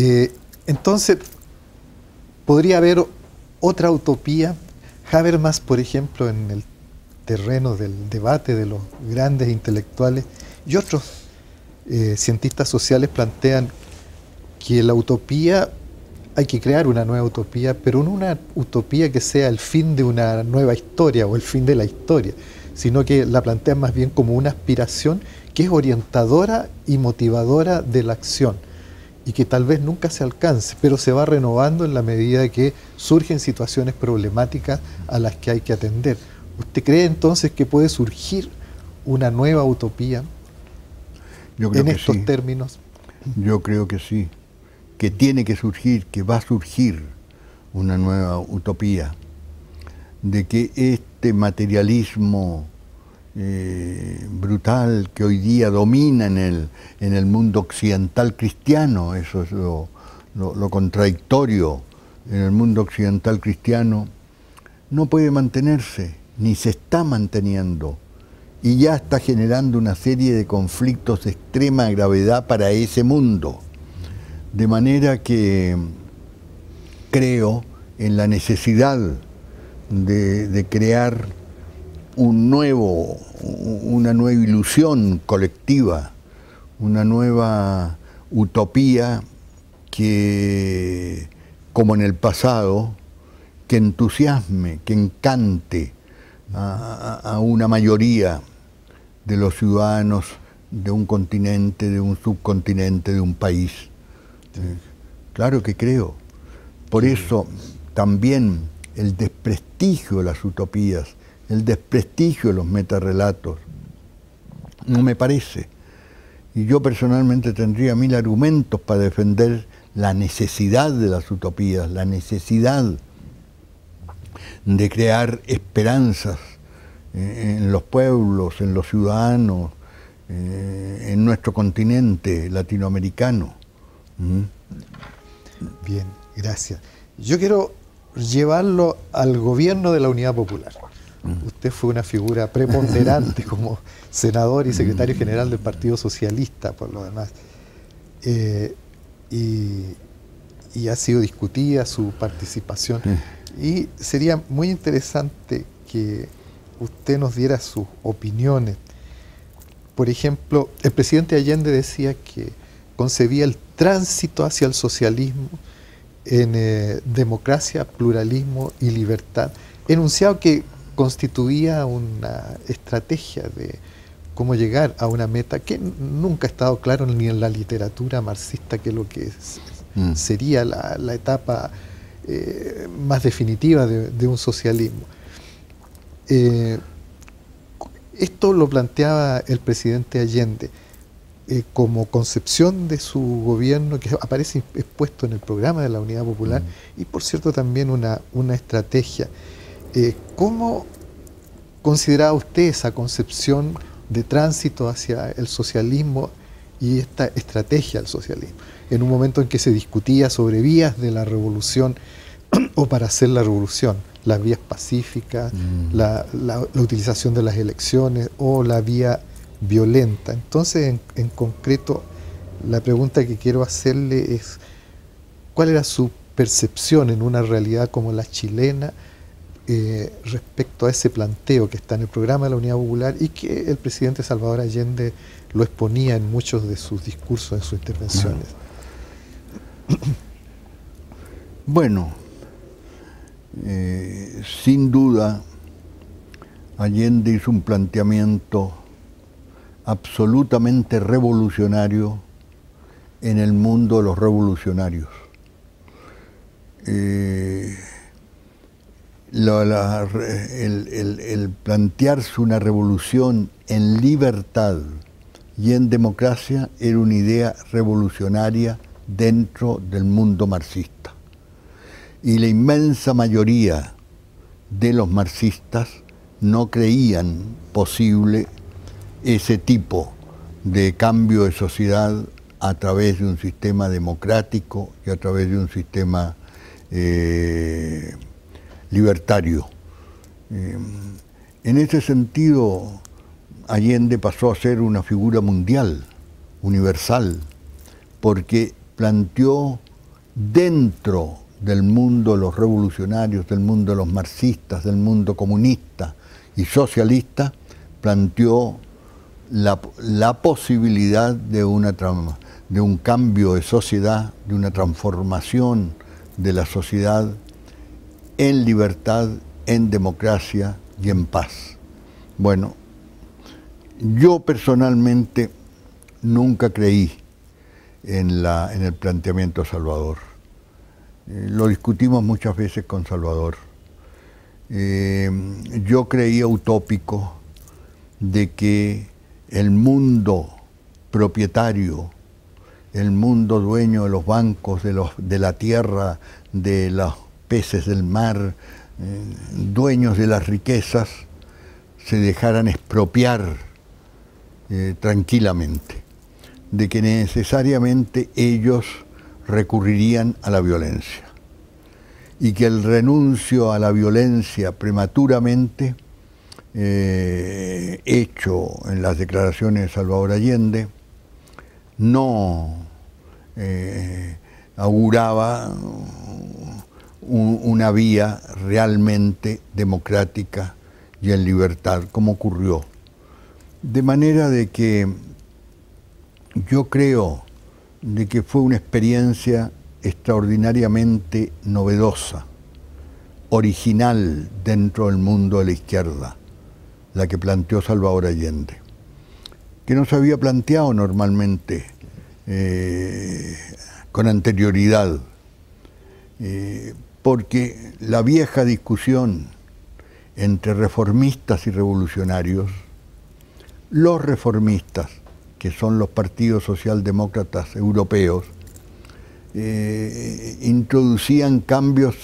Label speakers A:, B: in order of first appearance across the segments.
A: Eh, entonces, podría haber otra utopía. Habermas, por ejemplo, en el terreno del debate de los grandes intelectuales y otros eh, cientistas sociales plantean que la utopía, hay que crear una nueva utopía, pero no una utopía que sea el fin de una nueva historia o el fin de la historia, sino que la plantean más bien como una aspiración que es orientadora y motivadora de la acción y que tal vez nunca se alcance, pero se va renovando en la medida que surgen situaciones problemáticas a las que hay que atender. ¿Usted cree entonces que puede surgir una nueva utopía
B: Yo creo en estos términos? Yo creo que sí, que tiene que surgir, que va a surgir una nueva utopía, de que este materialismo eh, brutal que hoy día domina en el, en el mundo occidental cristiano, eso es lo, contradictorio en el mundo occidental cristiano, no puede mantenerse, ni se está manteniendo y ya está generando una serie de conflictos de extrema gravedad para ese mundo. De manera que creo en la necesidad de crear un nuevo, una nueva ilusión colectiva, una nueva utopía que, como en el pasado, que entusiasme, que encante a, una mayoría de los ciudadanos de un continente, de un subcontinente, de un país. Eh, claro que creo. Por eso también el desprestigio de las utopías, el desprestigio de los metarrelatos. No me parece. Y yo personalmente tendría mil argumentos para defender la necesidad de las utopías, la necesidad de crear esperanzas en los pueblos, en los ciudadanos, eh, en nuestro continente latinoamericano. ¿Mm? Bien, gracias. Yo
A: quiero llevarlo al gobierno de la Unidad Popular. Usted fue una figura preponderante como senador y secretario mm. general del Partido Socialista, por lo demás. Eh, y, ha sido discutida su participación. Mm. Y sería muy interesante que usted nos diera sus opiniones. Por ejemplo, el presidente Allende decía que concebía el tránsito hacia el socialismo en eh, democracia, pluralismo y libertad. Enunciado que constituía una estrategia de cómo llegar a una meta que nunca ha estado claro ni en la literatura marxista que lo que mm. sería la, etapa eh, más definitiva de, un socialismo. Eh, esto lo planteaba el presidente Allende eh, como concepción de su gobierno que aparece expuesto en el programa de la Unidad Popular mm. y por cierto también una, una estrategia. Eh, ¿Cómo consideraba usted esa concepción de tránsito hacia el socialismo y esta estrategia al socialismo? En un momento en que se discutía sobre vías de la revolución o para hacer la revolución, las vías pacíficas, mm. la, utilización de las elecciones o la vía violenta. Entonces, en concreto, la pregunta que quiero hacerle es, ¿cuál era su percepción en una realidad como la chilena eh, respecto a ese planteo que está en el programa de la Unidad Popular y que el presidente Salvador Allende lo exponía en muchos de sus discursos,
B: en sus intervenciones. Bueno, eh, sin duda, Allende hizo un planteamiento absolutamente revolucionario en el mundo de los revolucionarios. Eh, el, plantearse una revolución en libertad y en democracia era una idea revolucionaria dentro del mundo marxista. Y la inmensa mayoría de los marxistas no creían posible ese tipo de cambio de sociedad a través de un sistema democrático y a través de un sistema eh, libertario. Eh, en ese sentido, Allende pasó a ser una figura mundial, universal, porque planteó dentro del mundo de los revolucionarios, del mundo de los marxistas, del mundo comunista y socialista, planteó la, posibilidad de, una, de un cambio de sociedad, de una transformación de la sociedad en libertad, en democracia y en paz. Bueno, yo personalmente nunca creí en, la, en el planteamiento Salvador. Eh, lo discutimos muchas veces con Salvador. Eh, yo creía utópico de que el mundo propietario, el mundo dueño de los bancos, de, los, de la tierra, de la peces del mar, eh, dueños de las riquezas, se dejaran expropiar eh, tranquilamente, de que necesariamente ellos recurrirían a la violencia y que el renuncio a la violencia prematuramente, eh, hecho en las declaraciones de Salvador Allende, no auguraba una vía realmente democrática y en libertad, como ocurrió. De manera de que yo creo de que fue una experiencia extraordinariamente novedosa, original dentro del mundo de la izquierda, la que planteó Salvador Allende, que no se había planteado normalmente eh, con anterioridad. Eh, porque la vieja discusión entre reformistas y revolucionarios, los reformistas, que son los partidos socialdemócratas europeos, eh, introducían cambios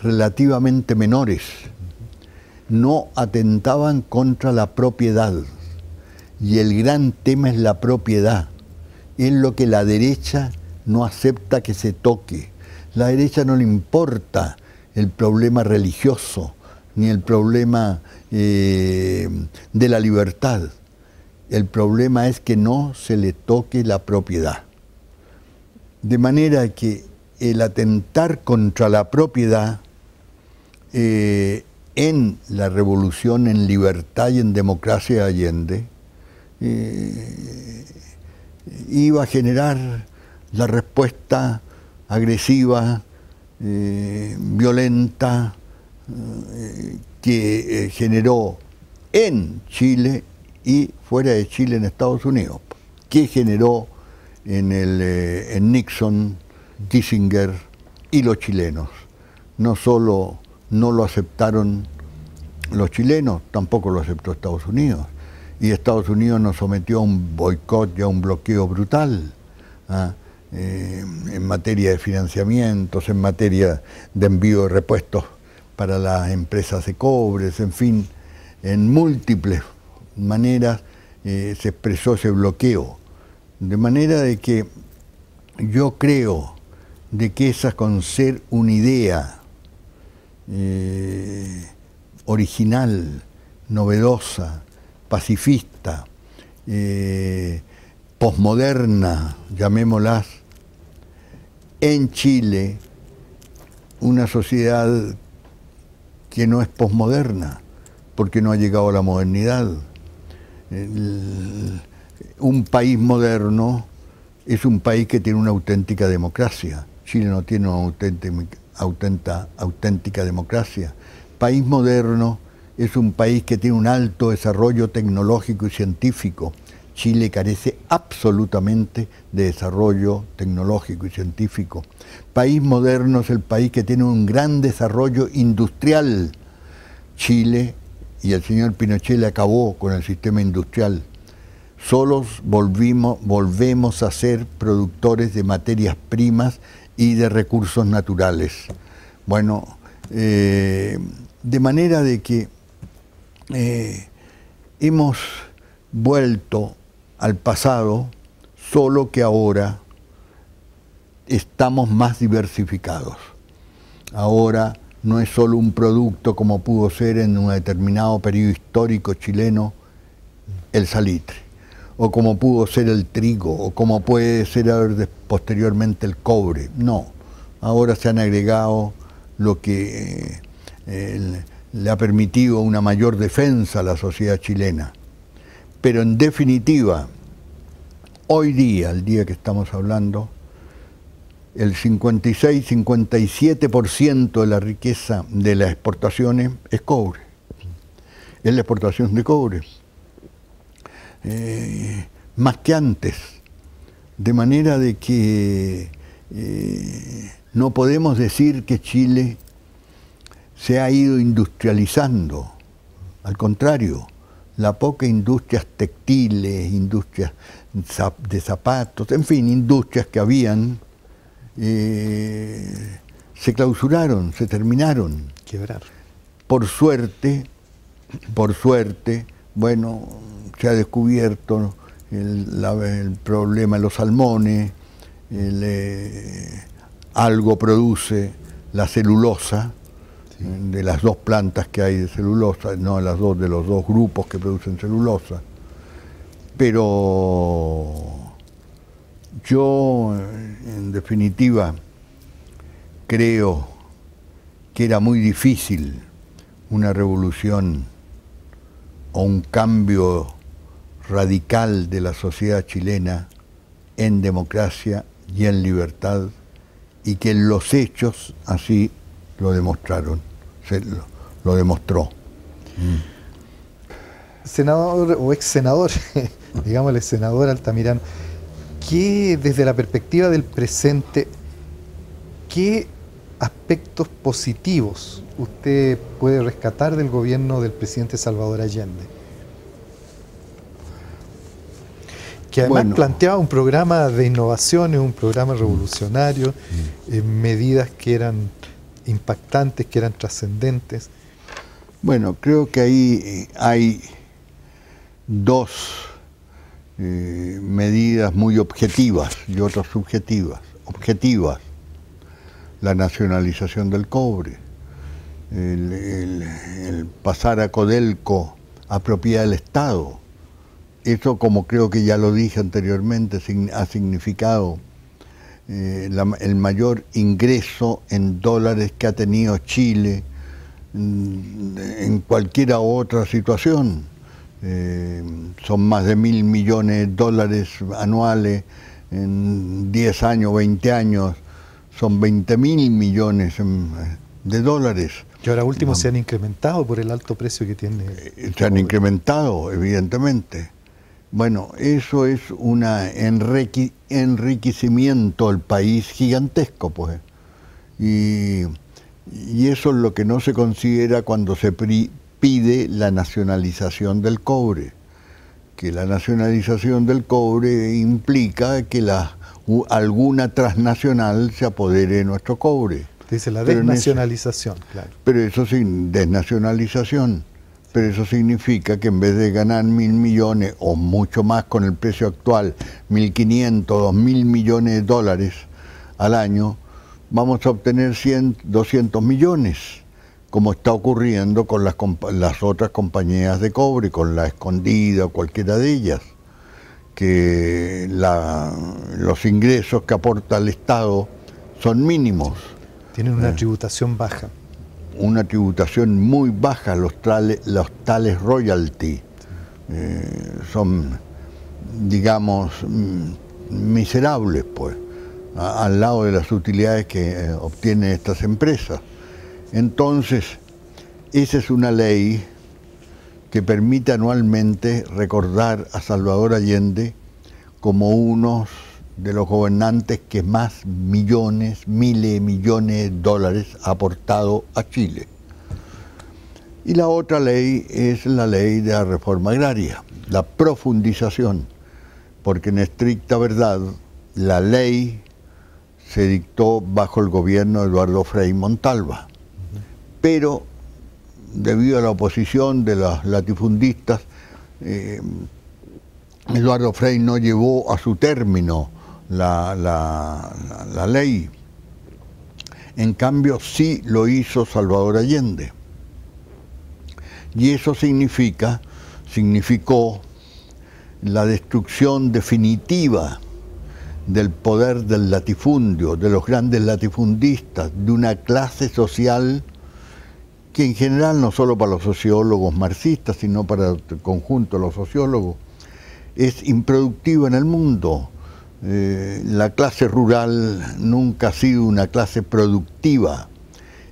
B: relativamente menores, no atentaban contra la propiedad. Y el gran tema es la propiedad, es lo que la derecha no acepta que se toque la derecha no le importa el problema religioso ni el problema eh, de la libertad. El problema es que no se le toque la propiedad. De manera que el atentar contra la propiedad eh, en la revolución en libertad y en democracia Allende eh, iba a generar la respuesta agresiva, eh, violenta, eh, que eh, generó en Chile y fuera de Chile en Estados Unidos, que generó en, el, Nixon, Kissinger y los chilenos. No solo no lo aceptaron los chilenos, tampoco lo aceptó Estados Unidos. Y Estados Unidos nos sometió a un boicot y a un bloqueo brutal. ¿ah? Eh, en materia de financiamientos, en materia de envío de repuestos para las empresas de cobres, en fin, en múltiples maneras eh, se expresó ese bloqueo. De manera de que yo creo de que esa con ser una idea eh, original, novedosa, pacifista, eh, posmoderna, llamémoslas, en Chile una sociedad que no es posmoderna, porque no ha llegado a la modernidad. un país moderno es un país que tiene una auténtica democracia. Chile no tiene una auténtica, auténtica, auténtica democracia. País moderno es un país que tiene un alto desarrollo tecnológico y científico Chile carece absolutamente de desarrollo tecnológico y científico. País moderno es el país que tiene un gran desarrollo industrial. Chile y el señor Pinochet le acabó con el sistema industrial. Solos volvimos, volvemos a ser productores de materias primas y de recursos naturales. Bueno, eh, de manera de que eh, hemos vuelto al pasado, solo que ahora estamos más diversificados. Ahora no es solo un producto como pudo ser en un determinado periodo histórico chileno el salitre, o como pudo ser el trigo, o como puede ser posteriormente el cobre. No, ahora se han agregado lo que eh, le ha permitido una mayor defensa a la sociedad chilena. Pero en definitiva, hoy día, el día que estamos hablando, el 56-57% de la riqueza de las exportaciones es cobre. Es la exportación de cobre. Eh, más que antes. De manera de que eh, no podemos decir que Chile se ha ido industrializando. Al contrario, la poca industrias textiles, industrias de zapatos, en fin, industrias que habían, eh, se clausuraron, se terminaron. Por suerte, por suerte, bueno, se ha descubierto el, problema de los salmones, eh, algo produce la celulosa, de las dos plantas que hay de celulosa, no las dos, de los dos grupos que producen celulosa. Pero yo, en definitiva, creo que era muy difícil una revolución o un cambio radical de la sociedad chilena en democracia y en libertad y que los hechos así lo demostraron, lo, demostró.
A: Senador o ex senador, digámosle, senador Altamirano, ¿qué, desde la perspectiva del presente, qué aspectos positivos usted puede rescatar del gobierno del presidente Salvador Allende? que además planteaba un programa de innovaciones, un programa mm. revolucionario, mm. Eh, medidas que eran impactantes, que eran trascendentes.
B: Bueno, creo que ahí eh, hay dos eh, medidas muy objetivas y otras subjetivas. Objetivas, la nacionalización del cobre, el, pasar a Codelco a propiedad del Estado. Eso, como creo que ya lo dije anteriormente, ha significado eh, el mayor ingreso en dólares que ha tenido Chile mm, en cualquiera otra situación eh, son más de mil millones de dólares anuales en 10 años, 20 años, son 20 mil millones em, de dólares. ¿Y ahora último se han incrementado por el alto precio que tiene. Eh, se han incrementado, evidentemente. Bueno, eso es un enriquecimiento al país gigantesco, pues. Y, eso es lo que no se considera cuando se pide la nacionalización del cobre, que la nacionalización del cobre implica que la, alguna transnacional se apodere de nuestro cobre. Dice la
A: desnacionalización,
B: Pero eso sin desnacionalización. Pero eso significa que en vez de ganar mil millones o mucho más con el precio actual, mil quinientos, dos mil millones de dólares al año, vamos a obtener 100, 200 millones como está ocurriendo con las, otras compañías de cobre, con la escondida o cualquiera de ellas, que los ingresos que aporta el Estado son mínimos. Tienen una eh. tributación baja. Una tributación muy baja, los, tales royalty. Eh, son, digamos, mm, miserables, pues, al lado de las utilidades que eh, obtienen estas empresas. Entonces, esa es una ley que permite anualmente recordar a Salvador Allende como uno de los gobernantes que más millones, miles, de millones de dólares ha aportado a Chile. Y la otra ley es la ley de la reforma agraria, la profundización, porque en estricta verdad la ley se dictó bajo el gobierno de Eduardo Frei Montalva pero debido a la oposición de los latifundistas, eh, Eduardo Frey no llevó a su término la, la, ley. En cambio, sí lo hizo Salvador Allende. Y eso significa, significó la destrucción definitiva del poder del latifundio, de los grandes latifundistas, de una clase social que en general, no solo para los sociólogos marxistas, sino para el conjunto de los sociólogos, es improductivo en el mundo. Eh, la clase rural nunca ha sido una clase productiva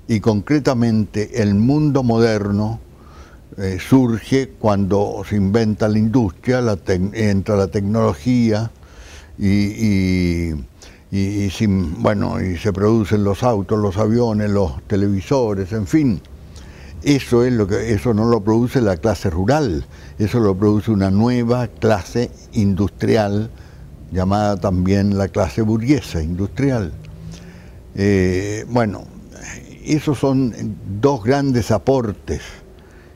B: y concretamente el mundo moderno eh, surge cuando se inventa la industria, entra la tecnología bueno, y se producen los autos, los aviones, los televisores, en fin. Eso, es lo que, eso no lo produce la clase rural, eso lo produce una nueva clase industrial, llamada también la clase burguesa industrial. Eh, bueno, esos son dos grandes aportes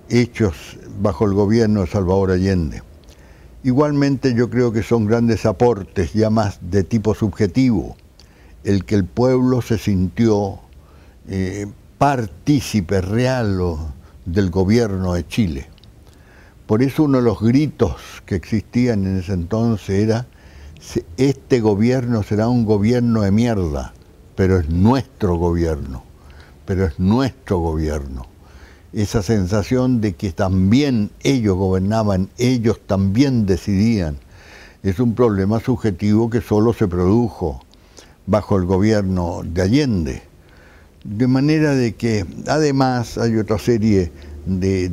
B: hechos bajo el gobierno de Salvador Allende. Igualmente yo creo que son grandes aportes ya más de tipo subjetivo, el que el pueblo se sintió eh, partícipe real del gobierno de Chile. Por eso uno de los gritos que existían en ese entonces era, este gobierno será un gobierno de mierda, pero es nuestro gobierno, pero es nuestro gobierno. Esa sensación de que también ellos gobernaban, ellos también decidían, es un problema subjetivo que solo se produjo bajo el gobierno de Allende de manera de que además hay otra serie de,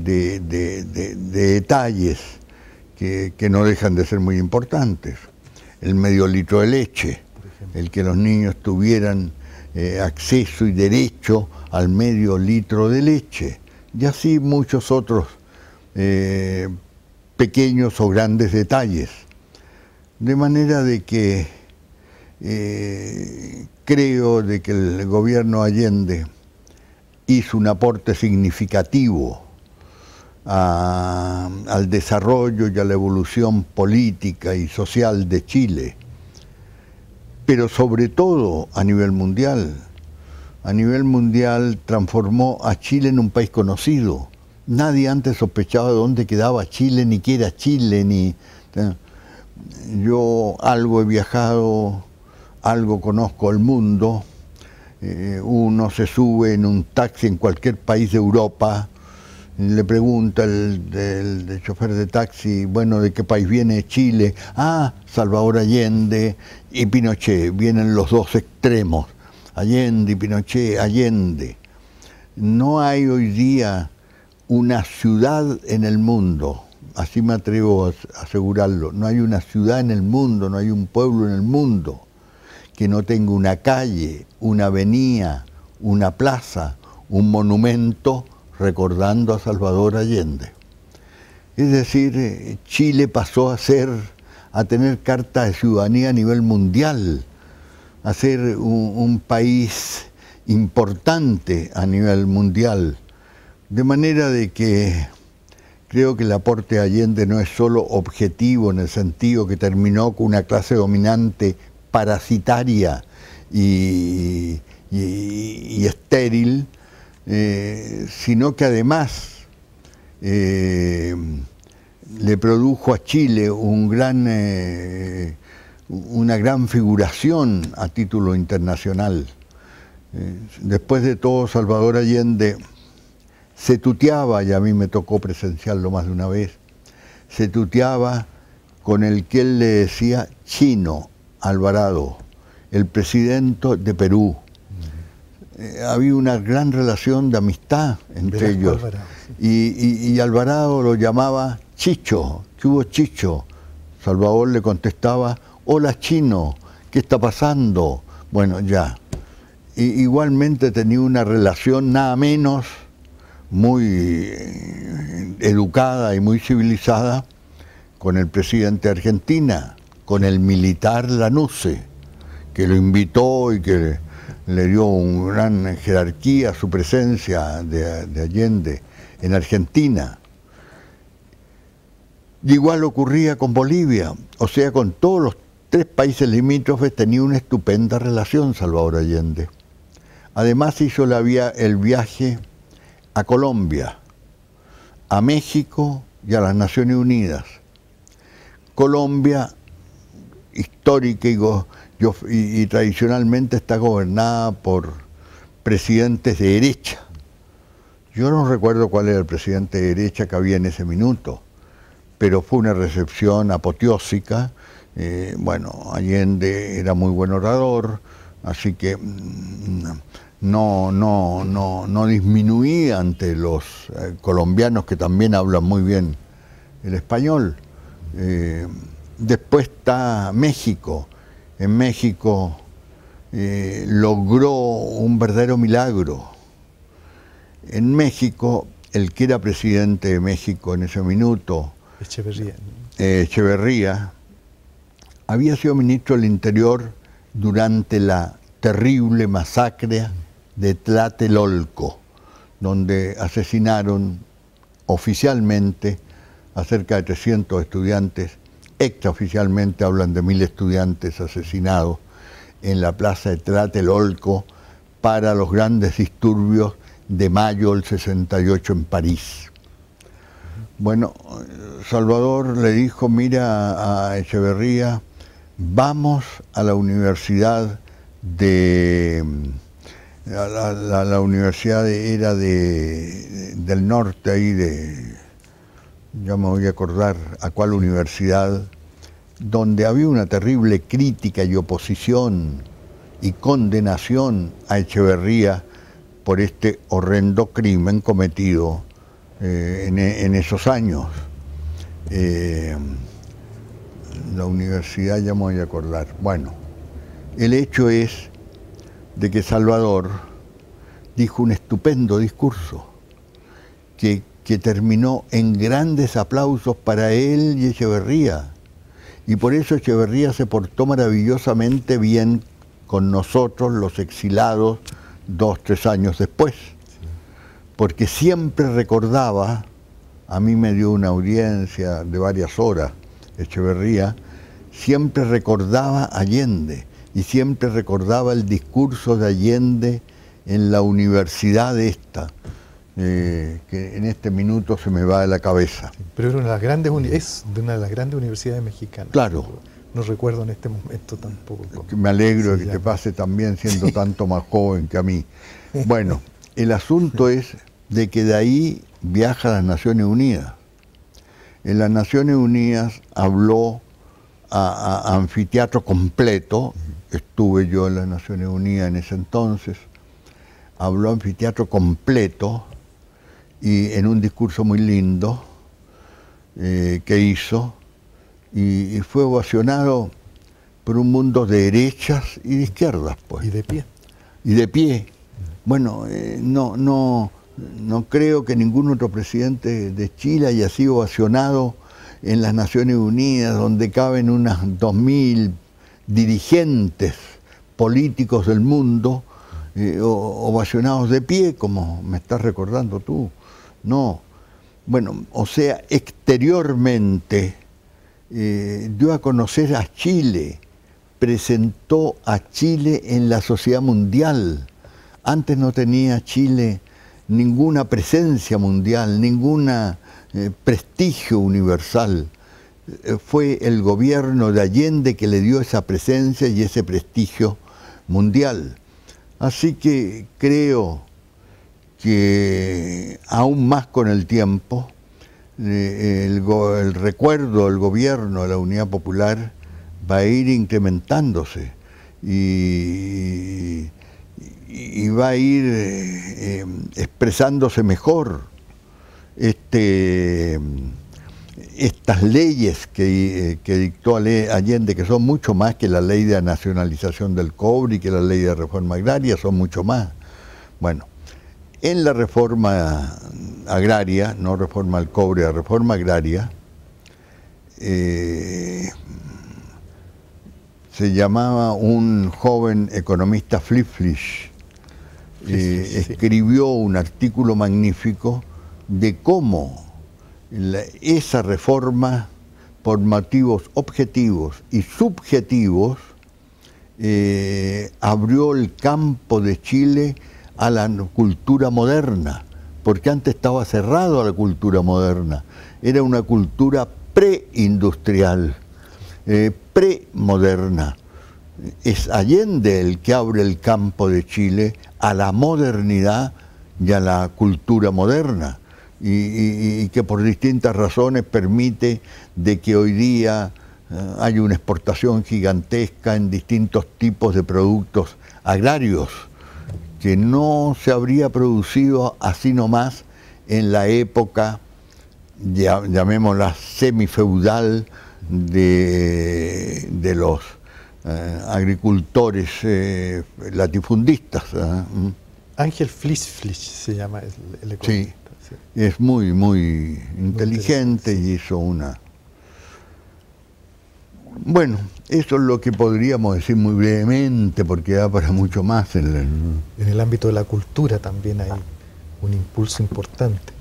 B: detalles que, no dejan de ser muy importantes. El medio litro de leche, el que los niños tuvieran eh, acceso y derecho al medio litro de leche, y así muchos otros eh, pequeños o grandes detalles. De manera de que eh, creo de que el gobierno Allende hizo un aporte significativo ah, al desarrollo y a la evolución política y social de Chile, pero sobre todo a nivel mundial. A nivel mundial transformó a Chile en un país conocido. Nadie antes sospechaba de dónde quedaba Chile, ni qué era Chile, ni... ¿eh? Yo algo he viajado algo conozco el mundo, eh, uno se sube en un taxi en cualquier país de Europa, le pregunta el, chofer de taxi, bueno, ¿de qué país viene Chile? Ah, Salvador Allende y Pinochet, vienen los dos extremos, Allende y Pinochet, Allende. No hay hoy día una ciudad en el mundo, así me atrevo a asegurarlo, no hay una ciudad en el mundo, no hay un pueblo en el mundo no tenga una calle, una avenida, una plaza, un monumento recordando a Salvador Allende. Es decir, Chile pasó a ser, a tener carta de ciudadanía a nivel mundial, a ser un, país importante a nivel mundial. De manera de que creo que el aporte Allende no es solo objetivo en el sentido que terminó con una clase dominante parasitaria y, estéril, eh, sino que además eh, le produjo a Chile eh, una gran figuración a título internacional. Después de todo, Salvador Allende se tuteaba, y a mí me tocó presenciarlo más de una vez, se tuteaba con el que él le decía chino Alvarado, el presidente de Perú. Mm. Eh, había una gran relación de amistad entre ellos. y, Alvarado lo llamaba Chicho, ...¿qué hubo Chicho. Salvador le contestaba, hola chino, ¿qué está pasando? Bueno, ya. igualmente tenía una relación nada menos muy eh, educada y muy civilizada con el presidente de Argentina, con el militar Lanuse, que lo invitó y que le, dio una gran jerarquía a su presencia de, Allende en Argentina. igual ocurría con Bolivia, o sea, con todos los tres países limítrofes tenía una estupenda relación Salvador Allende. Además hizo la vía, el viaje a Colombia, a México y a las Naciones Unidas. Colombia histórica y, y, tradicionalmente está gobernada por presidentes de derecha. Yo no recuerdo cuál era el presidente de derecha que había en ese minuto, pero fue una recepción apoteósica. Eh, bueno, Allende era muy buen orador, así que mm, no, no, no, no disminuía ante los eh, colombianos que también hablan muy bien el español. Eh, Después está México. En México eh, logró un verdadero milagro. En México, el que era presidente de México en ese minuto, Echeverría, eh, Echeverría había sido ministro del Interior durante la terrible masacre de Tlatelolco, donde asesinaron oficialmente a cerca de 300 estudiantes Oficialmente hablan de mil estudiantes asesinados en la plaza de Olco, para los grandes disturbios de mayo del 68 en París. Bueno, Salvador le dijo, mira a Echeverría, vamos a la universidad de... la, universidad era de, del norte, ahí de... Ya me voy a acordar a cuál universidad donde había una terrible crítica y oposición y condenación a Echeverría por este horrendo crimen cometido eh, en, esos años. Eh, la universidad ya me voy a acordar. Bueno, el hecho es de que Salvador dijo un estupendo discurso que, que terminó en grandes aplausos para él y Echeverría y por eso Echeverría se portó maravillosamente bien con nosotros, los exilados, dos, tres años después. Porque siempre recordaba, a mí me dio una audiencia de varias horas, Echeverría, siempre recordaba Allende y siempre recordaba el discurso de Allende en la universidad esta, eh, que en este minuto se me va de la cabeza. Pero era una las grandes es
A: de una de las grandes universidades mexicanas. Claro. No recuerdo en este momento tampoco.
B: me alegro de que te pase también siendo tanto más joven que a mí. Bueno, el asunto es de que de ahí viaja a las Naciones Unidas. En las Naciones Unidas habló a, a anfiteatro completo, estuve yo en las Naciones Unidas en ese entonces, habló a anfiteatro completo y en un discurso muy lindo eh, que hizo, y, fue ovacionado por un mundo de derechas y de izquierdas. Pues. Y de pie. Y de pie. Bueno, eh, no, no, no creo que ningún otro presidente de Chile haya sido ovacionado en las Naciones Unidas, donde caben unas dos mil dirigentes políticos del mundo eh, ovacionados de pie, como me estás recordando tú. No, bueno, o sea, exteriormente eh, dio a conocer a Chile, presentó a Chile en la sociedad mundial. Antes no tenía Chile ninguna presencia mundial, ningún eh, prestigio universal. Eh, fue el gobierno de Allende que le dio esa presencia y ese prestigio mundial. Así que creo que aún más con el tiempo, eh, el, recuerdo, del gobierno, de la unidad popular va a ir incrementándose y, va a ir eh, eh, expresándose mejor este, estas leyes que, dictó Allende, que son mucho más que la ley de nacionalización del cobre y que la ley de reforma agraria, son mucho más. Bueno, en la reforma agraria, no reforma al cobre, la reforma agraria, eh, se llamaba un joven economista Flip eh, escribió un artículo magnífico de cómo esa reforma, por motivos objetivos y subjetivos, eh, abrió el campo de Chile a la cultura moderna, porque antes estaba cerrado a la cultura moderna. Era una cultura preindustrial, eh, premoderna. Es Allende el que abre el campo de Chile a la modernidad y a la cultura moderna, y, que por distintas razones permite de que hoy día eh, hay una exportación gigantesca en distintos tipos de productos agrarios que no se habría producido así nomás en la época, llamémosla semifeudal, de, de los eh, agricultores eh, latifundistas. ¿eh? Mm.
A: Ángel Flisflich se llama
B: el, Sí, es muy, muy inteligente y hizo una... Bueno, eso es lo que podríamos decir muy brevemente, porque da para mucho más. En,
A: el, ámbito de la cultura también hay
B: un impulso importante.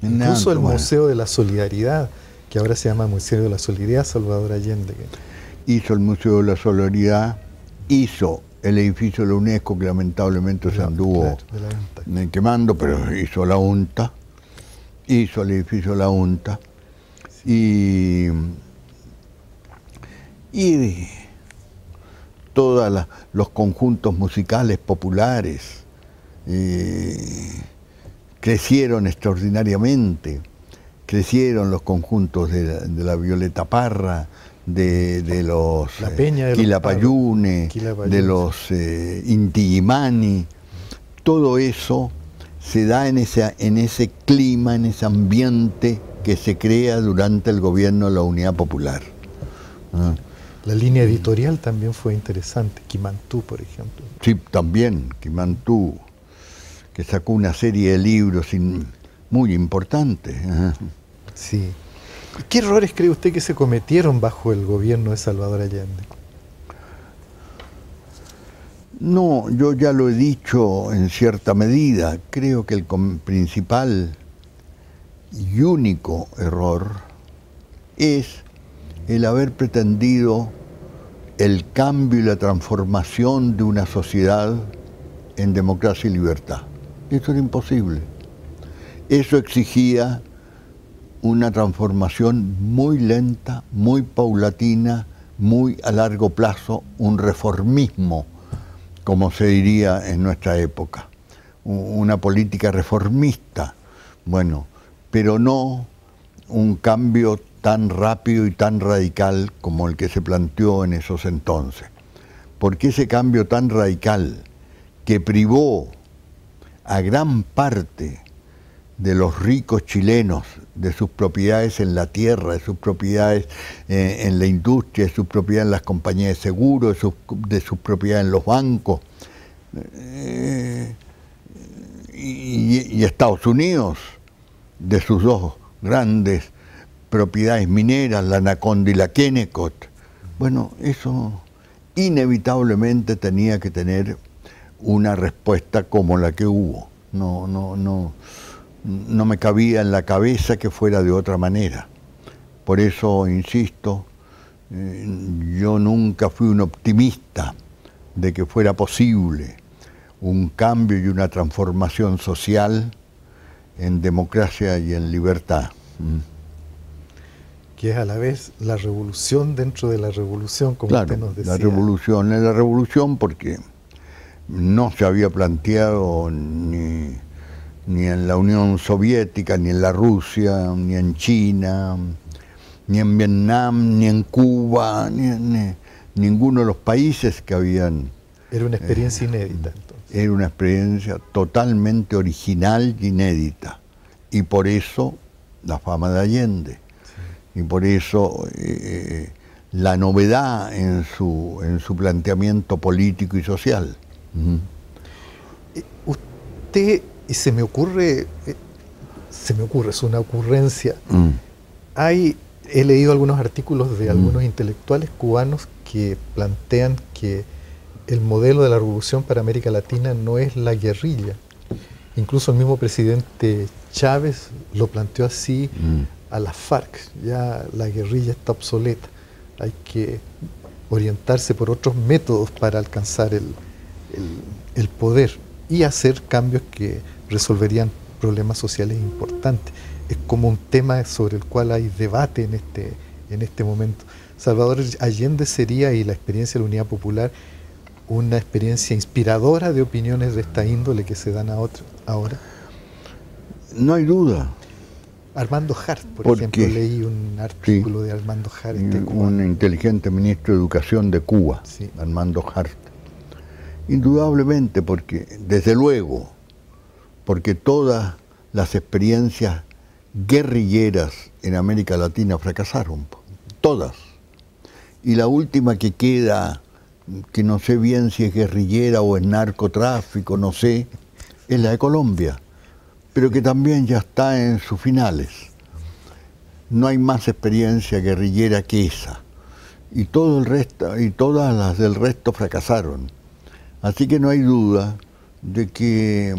A: Incluso el Museo de la Solidaridad, que ahora se llama Museo de la Solidaridad Salvador Allende.
B: Hizo el Museo de la Solidaridad, hizo el edificio de la UNESCO, que lamentablemente se anduvo quemando, pero hizo la UNTA, hizo el edificio de la UNTA, y y todos los conjuntos musicales populares eh, crecieron extraordinariamente, crecieron los conjuntos de la, Violeta Parra, de, los la peña de Quilapayune, eh, los de los eh, Intigimani, todo eso se da en, ese, en ese clima, en ese ambiente que se crea durante el gobierno de la Unidad Popular. Ah.
A: La línea mm. editorial también fue interesante, Kimantú, por ejemplo.
B: Sí, también, Kimantú, que sacó una serie de libros muy importantes. Sí.
A: ¿Qué errores cree usted que se cometieron bajo el gobierno de Salvador Allende?
B: No, yo ya lo he dicho en cierta medida. Creo que el principal y único error es el haber pretendido el cambio y la transformación de una sociedad en democracia y libertad. Eso era imposible. Eso exigía una transformación muy lenta, muy paulatina, muy a largo plazo, un reformismo, como se diría en nuestra época, una política reformista, bueno, pero no un cambio tan rápido y tan radical como el que se planteó en esos entonces. Porque ese cambio tan radical que privó a gran parte de los ricos chilenos, de sus propiedades en la tierra, de sus propiedades eh, en la industria, de sus propiedades en las compañías de seguros, de sus, propiedades en los bancos, eh, y Estados Unidos, de sus dos grandes propiedades mineras, la Anaconda y la Kennecott. Bueno, eso inevitablemente tenía que tener una respuesta como la que hubo. No, no, no, no me cabía en la cabeza que fuera de otra manera. Por eso, insisto, eh, yo nunca fui un optimista de que fuera posible un cambio y una transformación social en democracia y en libertad. Mm.
A: Y es a la vez la revolución dentro de la revolución, como usted nos decía. La
B: revolución es la revolución porque no se había planteado ni, ni en la Unión Soviética, ni en la Rusia, ni en China, ni en Vietnam, ni en Cuba, ni en ninguno de los países que habían...
A: Era una experiencia eh, inédita.
B: Entonces. Era una experiencia totalmente original y inédita. Y por eso la fama de Allende y por eso eh, eh, la novedad en su, en su planteamiento político y social. Eh, usted, y se me ocurre,
A: se me ocurre, es una ocurrencia, mm. hay, he leído algunos artículos de mm. algunos intelectuales cubanos que plantean que el modelo de la revolución para América Latina no es la guerrilla. Incluso el mismo presidente Chávez lo planteó así, mm a las FARC. Ya la guerrilla está obsoleta. Hay que orientarse por otros métodos para alcanzar el, poder y hacer cambios que resolverían problemas sociales importantes. Es como un tema sobre el cual hay debate en este, en este momento. Salvador Allende sería, y la experiencia de la Unidad Popular, una experiencia inspiradora de opiniones de esta índole que se dan a otro, ahora. No hay duda. Armando Hart, por ejemplo, leí un artículo de
B: Armando Hart. un inteligente ministro de Educación de Cuba, sí. Armando Hart. Indudablemente, porque, desde luego, porque todas las experiencias guerrilleras en América Latina fracasaron, todas. Y la última que queda, que no sé bien si es guerrillera o es narcotráfico, no sé, es la de Colombia pero que también ya está en sus finales. No hay más experiencia guerrillera que esa. Y, todo el resto, y todas las del resto fracasaron. Así que no hay duda de que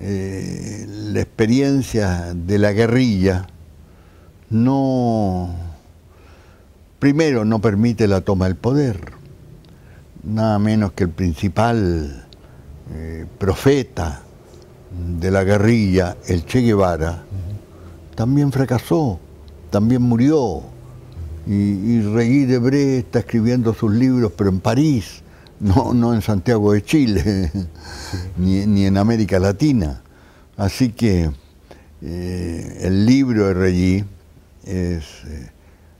B: eh, la experiencia de la guerrilla no, primero no permite la toma del poder, nada menos que el principal eh, profeta de la guerrilla, el Che Guevara, también fracasó, también murió. Y, Rey de Bré está escribiendo sus libros, pero en París, no, no en Santiago de Chile, ni, en América Latina. Así que eh, el libro de Regui es eh,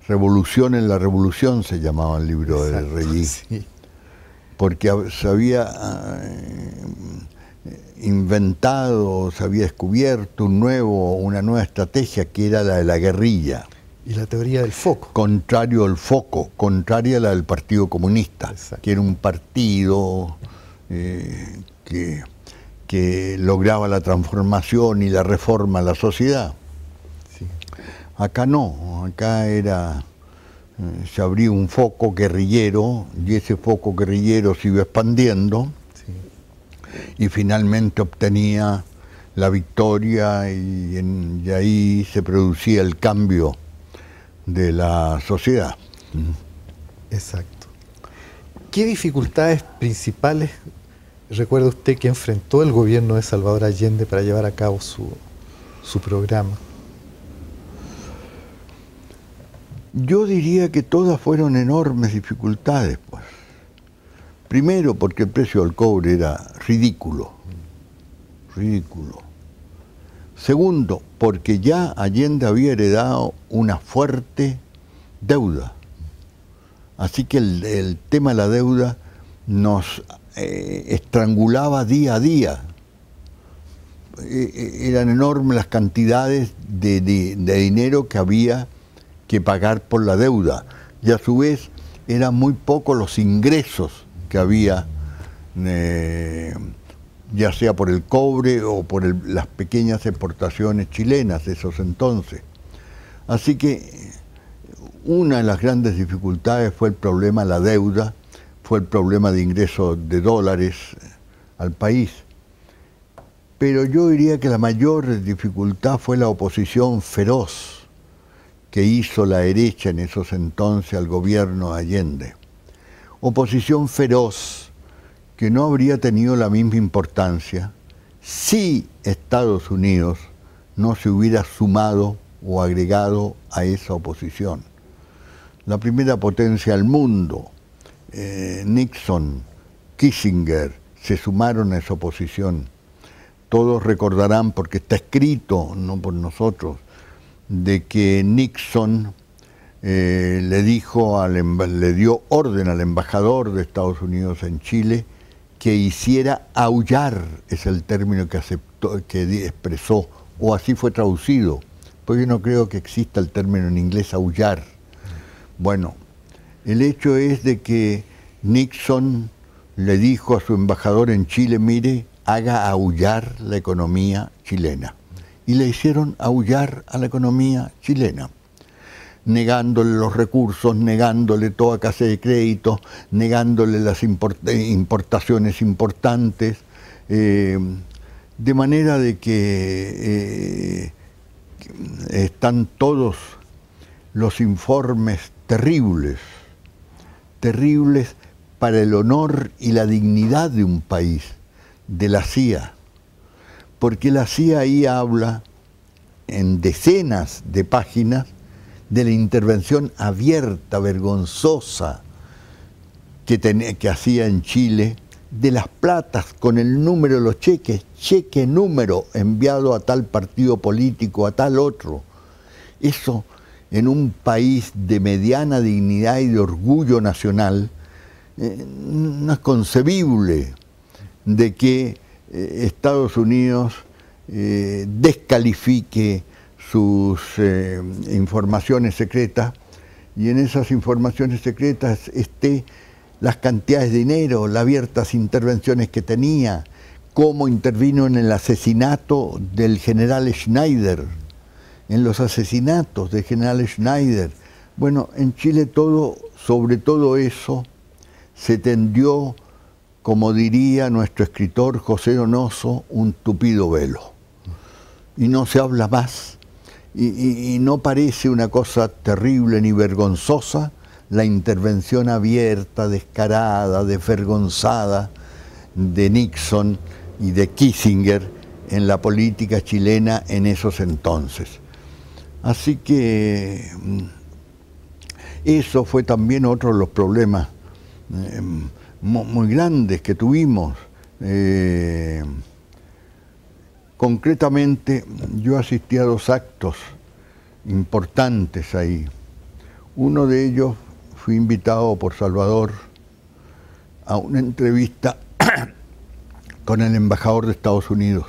B: Revolución en la Revolución, se llamaba el libro de Regui. porque sabía inventado, se había descubierto un nuevo, una nueva estrategia que era la de la guerrilla. Y la teoría del foco. Contrario al foco, contraria a la del Partido Comunista, que era un partido eh, que, lograba la transformación y la reforma a la sociedad. Acá no, acá era eh, se abrió un foco guerrillero y ese foco guerrillero se iba expandiendo y finalmente obtenía la victoria y, ahí se producía el cambio de la sociedad. Exacto. ¿Qué dificultades
A: principales recuerda usted que enfrentó el gobierno de Salvador Allende para llevar a cabo su,
B: su programa? Yo diría que todas fueron enormes dificultades, pues. Primero porque el precio del cobre era ridículo, ridículo. Segundo, porque ya Allende había heredado una fuerte deuda. Así que el, tema de la deuda nos eh, estrangulaba día a día. E, e, eran enormes las cantidades de dinero que había que pagar por la deuda. Y a su vez eran muy pocos los ingresos que había, eh, ya sea por el cobre o por las pequeñas exportaciones chilenas de esos entonces. Así que una de las grandes dificultades fue el problema de la deuda, fue el problema de ingreso de dólares eh, al país. Pero yo diría que la mayor dificultad fue la oposición feroz que hizo la derecha en esos entonces al gobierno Allende oposición feroz que no habría tenido la misma importancia si Estados Unidos no se hubiera sumado o agregado a esa oposición. La primera potencia del mundo, eh, Nixon, Kissinger, se sumaron a esa oposición. Todos recordarán, porque está escrito, no por nosotros, de que Nixon eh, le, dijo al, le dio orden al embajador de Estados Unidos en Chile que hiciera aullar, es el término que aceptó, que expresó, o así fue traducido, porque yo no creo que exista el término en inglés aullar. Bueno, el hecho es de que Nixon le dijo a su embajador en Chile, mire, haga aullar la economía chilena. Y le hicieron aullar a la economía chilena negándole los recursos, negándole toda clase de crédito, negándole las eh, importaciones importantes, eh, de manera de que eh, están todos los informes terribles, terribles para el honor y la dignidad de un país, de la CIA, porque la CIA ahí habla en decenas de páginas de la intervención abierta, vergonzosa, que, que hacía en Chile, de las platas con el número de los cheques, cheque número enviado a tal partido político, a tal otro. Eso en un país de mediana dignidad y de orgullo nacional, eh, no es concebible de que eh, Estados Unidos eh, descalifique sus eh, informaciones secretas y en esas informaciones secretas esté las cantidades de dinero, las abiertas intervenciones que tenía, cómo intervino en el asesinato del general Schneider, en los asesinatos del general Schneider. Bueno, en Chile todo, sobre todo eso, se tendió, como diría nuestro escritor José Donoso, un tupido velo. Y no se habla más y, no parece una cosa terrible ni vergonzosa la intervención abierta, descarada, desvergonzada de Nixon y de Kissinger en la política chilena en esos entonces. Así que mm, eso fue también otro de los problemas eh, muy grandes que tuvimos. Eh, Concretamente, yo asistí a dos actos importantes ahí. Uno de ellos fui invitado por Salvador a una entrevista con el embajador de Estados Unidos.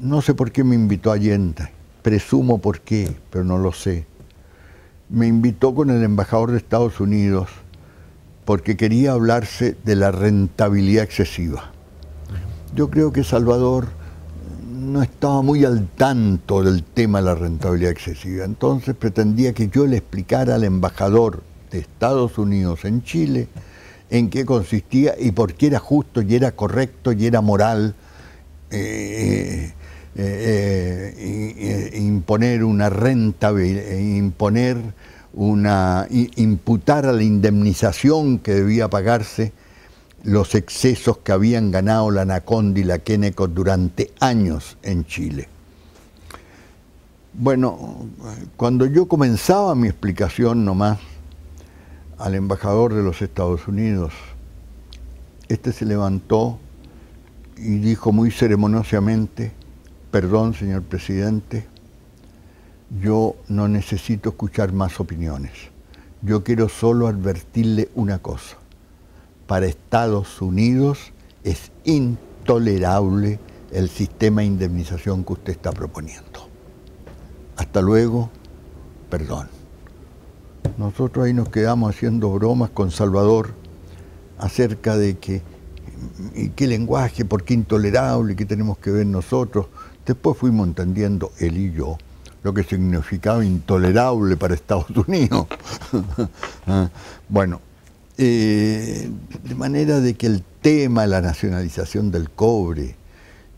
B: No sé por qué me invitó Allende, presumo por qué, pero no lo sé. Me invitó con el embajador de Estados Unidos porque quería hablarse de la rentabilidad excesiva yo creo que Salvador no estaba muy al tanto del tema de la rentabilidad excesiva. Entonces pretendía que yo le explicara al embajador de Estados Unidos en Chile en qué consistía y por qué era justo y era correcto y era moral eh, eh, eh, imponer una renta, imponer una, imputar a la indemnización que debía pagarse los excesos que habían ganado la Anaconda y la Kennecott durante años en Chile. Bueno, cuando yo comenzaba mi explicación nomás al embajador de los Estados Unidos, este se levantó y dijo muy ceremoniosamente, perdón señor presidente, yo no necesito escuchar más opiniones. Yo quiero solo advertirle una cosa para Estados Unidos es intolerable el sistema de indemnización que usted está proponiendo. Hasta luego, perdón. Nosotros ahí nos quedamos haciendo bromas con Salvador acerca de que, mm, qué lenguaje? ¿Por qué intolerable? ¿Qué tenemos que ver nosotros? Después fuimos entendiendo, él y yo, lo que significaba intolerable para Estados Unidos. Ah, bueno, eh, de manera de que el tema de la nacionalización del cobre,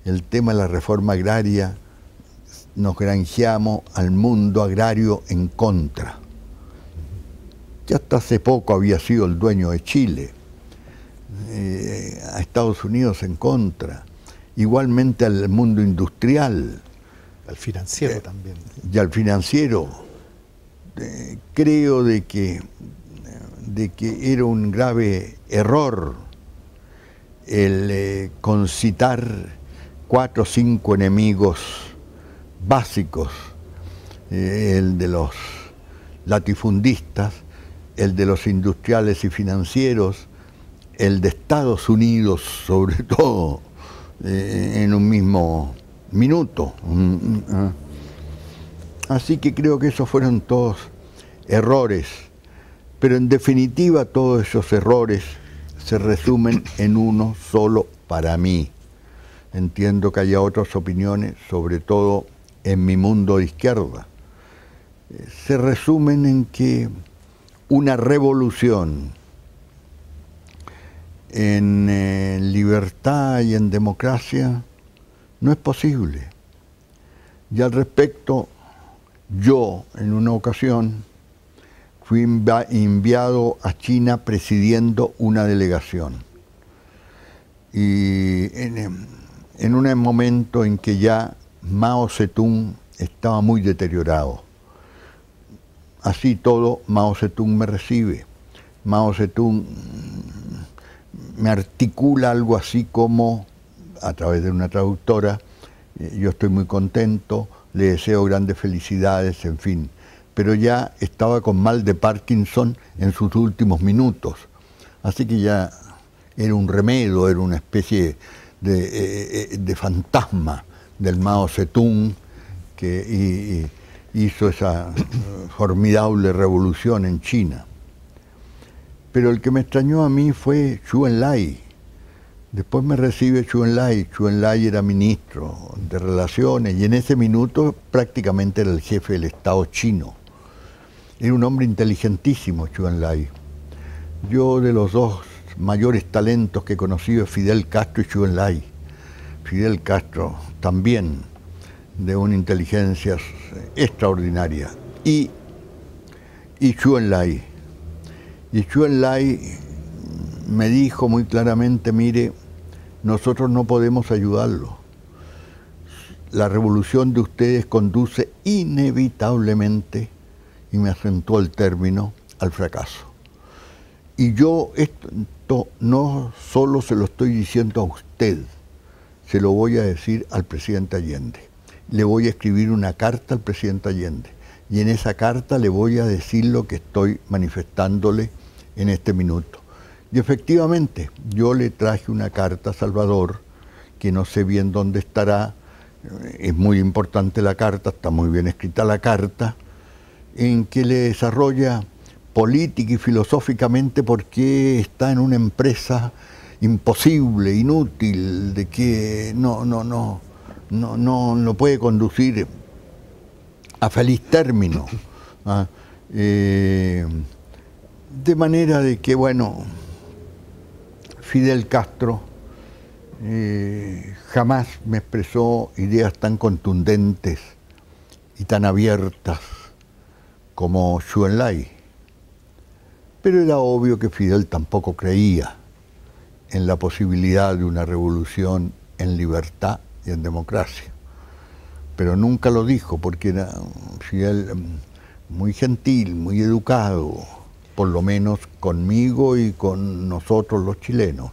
B: el tema de la reforma agraria, nos granjeamos al mundo agrario en contra, ya hasta hace poco había sido el dueño de Chile, eh, a Estados Unidos en contra, igualmente al mundo industrial. Al financiero eh, también. Y al financiero. creo de que de que era un grave error el eh, concitar cuatro o cinco enemigos básicos, eh, el de los latifundistas, el de los industriales y financieros, el de Estados Unidos sobre todo, eh, en un mismo minuto. Mm, mm, mm. Así que creo que esos fueron todos errores pero en definitiva todos esos errores se resumen en uno solo para mí. Entiendo que haya otras opiniones, sobre todo en mi mundo de izquierda. Eh, se resumen en que una revolución en eh, libertad y en democracia no es posible. Y al respecto, yo en una ocasión fui enviado a China presidiendo una delegación. Y em, en, un momento en que ya Mao Zedong estaba muy deteriorado. Así todo, Mao Zedong me recibe. Mao Zedong mm, me articula algo así como, a través de una traductora, eh, yo estoy muy contento, le deseo grandes felicidades, en fin pero ya estaba con mal de Parkinson en sus últimos minutos. Así que ya era un remedio, era una especie de, eh, eh, fantasma del Mao Zedong que hizo esa eh, formidable revolución en China. Pero el que me extrañó a mí fue Chu Enlai. Después me recibe Chu Enlai. Chu Enlai era ministro de Relaciones y en ese minuto prácticamente era el jefe del Estado chino. Era un hombre inteligentísimo, Chuan Lai. Yo de los dos mayores talentos que conocido es Fidel Castro y Chuan Lai. Fidel Castro también de una inteligencia extraordinaria. Y, y Chuan Lai. Y Chuan Lai me dijo muy claramente, mire, nosotros no podemos ayudarlo. La revolución de ustedes conduce inevitablemente y me asentó el término al fracaso. Y yo esto no solo se lo estoy diciendo a usted, se lo voy a decir al presidente Allende. Le voy a escribir una carta al presidente Allende y en esa carta le voy a decir lo que estoy manifestándole en este minuto. Y efectivamente, yo le traje una carta a Salvador, que no sé bien dónde estará, es muy importante la carta, está muy bien escrita la carta, en que le desarrolla política y filosóficamente porque está en una empresa imposible, inútil, de que no, no, no, no, puede conducir a feliz término. ¿ah? Eh, de manera de que, bueno, Fidel Castro eh, jamás me expresó ideas tan contundentes y tan abiertas como Xu Lai. Pero era obvio que Fidel tampoco creía en la posibilidad de una revolución en libertad y en democracia. Pero nunca lo dijo porque era Fidel mm, muy gentil, muy educado, por lo menos conmigo y con nosotros los chilenos.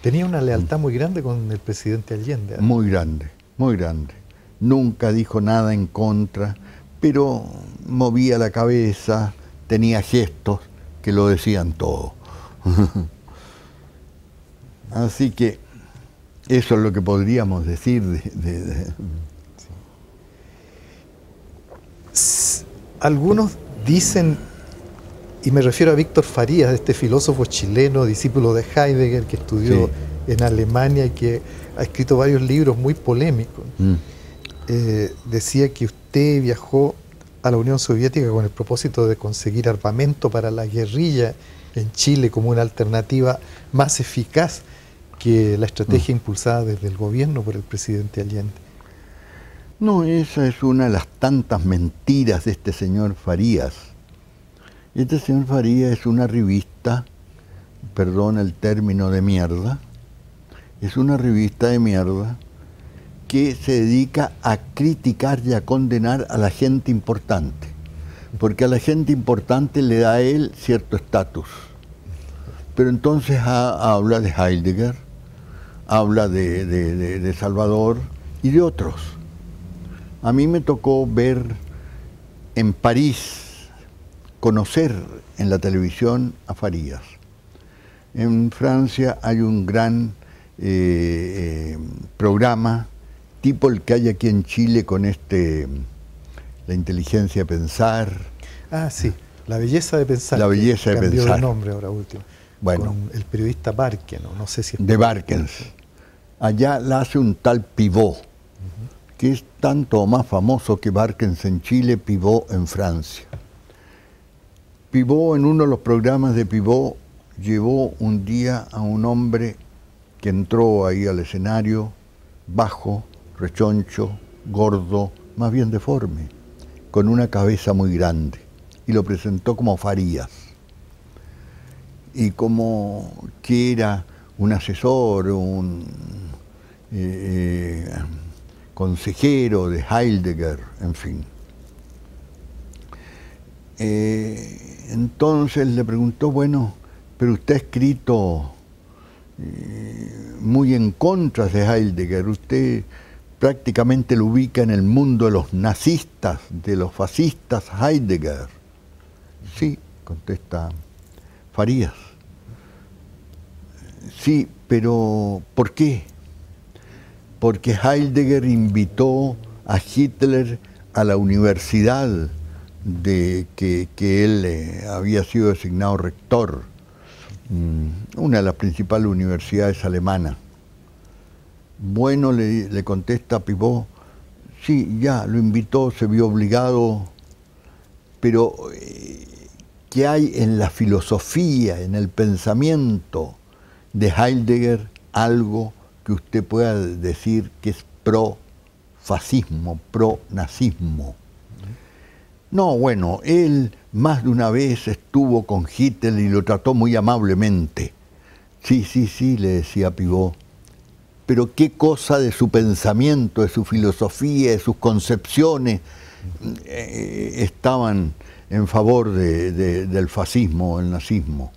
B: Tenía una lealtad muy grande con el presidente Allende. ¿eh? Muy grande, muy grande. Nunca dijo nada en contra pero movía la cabeza, tenía gestos que lo decían todo. Así que eso es lo que podríamos decir. Algunos dicen,
A: y me refiero a Víctor Farías, este filósofo chileno, discípulo de Heidegger, que estudió en Alemania y que ha escrito varios libros muy polémicos. Mm. Eh, decía que usted viajó a la Unión Soviética con el propósito de conseguir armamento para la guerrilla en Chile como una alternativa más eficaz que la estrategia mm. impulsada desde el gobierno por el presidente Allende.
B: No, esa es una de las tantas mentiras de este señor Farías. Este señor Farías es una revista, perdón el término de mierda, es una revista de mierda que se dedica a criticar y a condenar a la gente importante, porque a la gente importante le da a él cierto estatus. Pero entonces habla de Heidegger, habla de, Salvador y de otros. A mí me tocó ver en París, conocer en la televisión a Farías. En Francia hay un gran eh, eh, programa tipo el que hay aquí en Chile con este, la inteligencia de pensar. Ah, sí, la belleza de pensar. La belleza de cambió pensar. el
A: nombre ahora último.
B: Bueno. Con el periodista Barken, no sé si De Barkens. Allá la hace un tal Pivot, que es tanto más famoso que Barkens en Chile, Pivot en Francia. Pivot, en uno de los programas de Pivot, llevó un día a un hombre que entró ahí al escenario, bajo, rechoncho, gordo, más bien deforme, con una cabeza muy grande, y lo presentó como Farías. Y como que era un asesor, un eh, eh, consejero de Heidegger, en fin. Eh, entonces le preguntó, bueno, pero usted ha escrito muy en contra de Heidegger, usted prácticamente lo ubica en el mundo de los nazistas, de los fascistas Heidegger. Sí, contesta Farías. Sí, pero ¿por qué? Porque Heidegger invitó a Hitler a la universidad de que, él eh, había sido designado rector, mm, una de las principales universidades alemanas. Bueno le, contesta Pivó, sí, ya, lo invitó, se vio obligado, pero eh, ¿qué hay en la filosofía, en el pensamiento de Heidegger algo que usted pueda decir que es pro-fascismo, pro-nazismo? No, bueno, él más de una vez estuvo con Hitler y lo trató muy amablemente. Sí, sí, sí, le decía Pivot, pero qué cosa de su pensamiento, de su filosofía, de sus concepciones eh, estaban en favor del fascismo, el nazismo.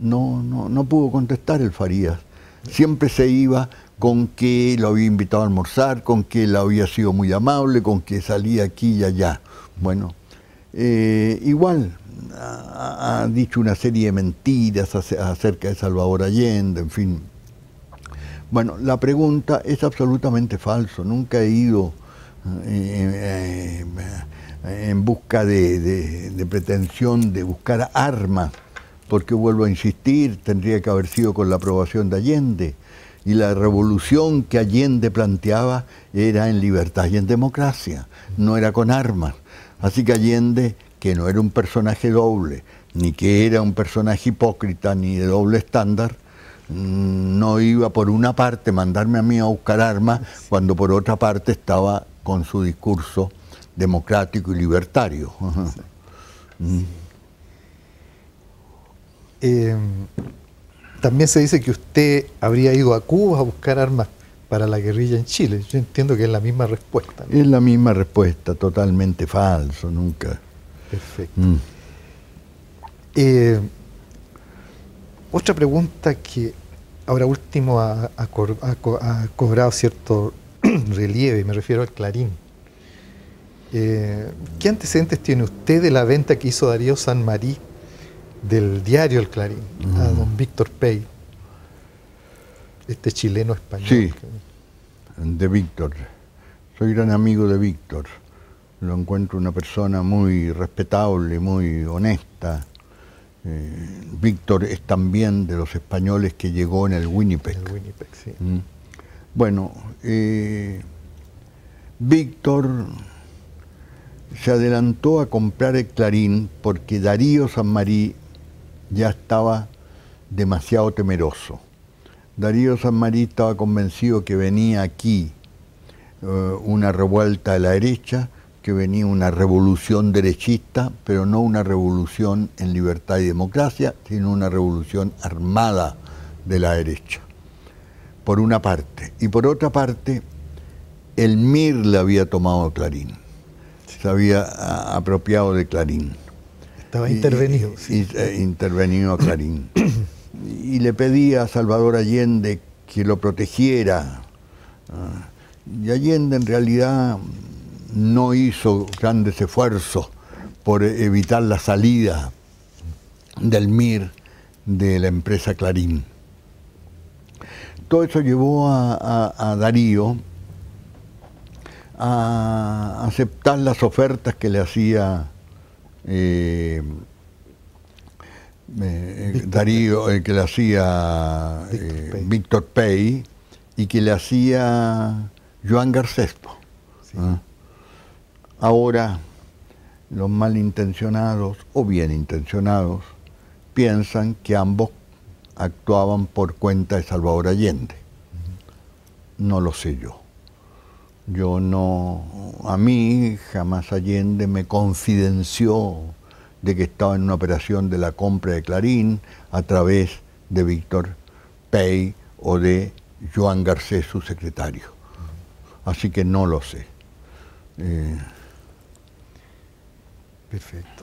B: No, no, pudo contestar el Farías. Siempre se iba con que lo había invitado a almorzar, con que la había sido muy amable, con que salía aquí y allá. Bueno, eh, igual ha, dicho una serie de mentiras acerca de Salvador Allende, en fin, bueno, la pregunta es absolutamente falso. Nunca he ido eh, eh, en busca de, pretensión de buscar armas, porque vuelvo a insistir, tendría que haber sido con la aprobación de Allende. Y la revolución que Allende planteaba era en libertad y en democracia, no era con armas. Así que Allende, que no era un personaje doble, ni que era un personaje hipócrita, ni de doble estándar, no iba por una parte mandarme a mí a buscar armas cuando por otra parte estaba con su discurso democrático y libertario.
A: Eh, también se dice que usted habría ido a Cuba a buscar armas para la guerrilla en Chile. Yo entiendo que es la misma respuesta.
B: Es la misma respuesta, totalmente falso, nunca. Perfecto. Mm. Eh, otra pregunta que
A: ahora último ha, cobrado cierto relieve, me refiero al Clarín. Eh, ¿Qué antecedentes tiene usted de la venta que hizo Darío San Marí del diario El Clarín a mm. don Víctor Pey,
B: este chileno español? Sí, de Víctor. Soy gran amigo de Víctor. Lo encuentro una persona muy respetable, muy honesta, eh, Víctor es también de los españoles que llegó en el Winnipeg. Mm. Bueno, eh, Víctor se adelantó a comprar el Clarín porque Darío Sanmarí ya estaba demasiado temeroso. Darío Sanmarí estaba convencido que venía aquí eh, una revuelta de la derecha que venía una revolución derechista, pero no una revolución en libertad y democracia, sino una revolución armada de la derecha, por una parte. Y por otra parte, el MIR le había tomado a Clarín, se había ah, apropiado de Clarín.
A: Estaba intervenido.
B: Eh, intervenido a Clarín. y le pedía a Salvador Allende que lo protegiera. Ah, y Allende en realidad no hizo grandes esfuerzos por evitar la salida del MIR de la empresa Clarín. Todo eso llevó a, Darío a aceptar las ofertas que le hacía eh, eh, Darío, eh, que le hacía Víctor Pey y que le hacía Joan Garcespo. Ahora los malintencionados o bien intencionados piensan que ambos actuaban por cuenta de Salvador Allende. No lo sé yo. Yo no, a mí jamás Allende me confidenció de que estaba en una operación de la compra de Clarín a través de Víctor Pey o de Joan Garcés, su secretario. Así que no lo sé. Eh, Perfecto.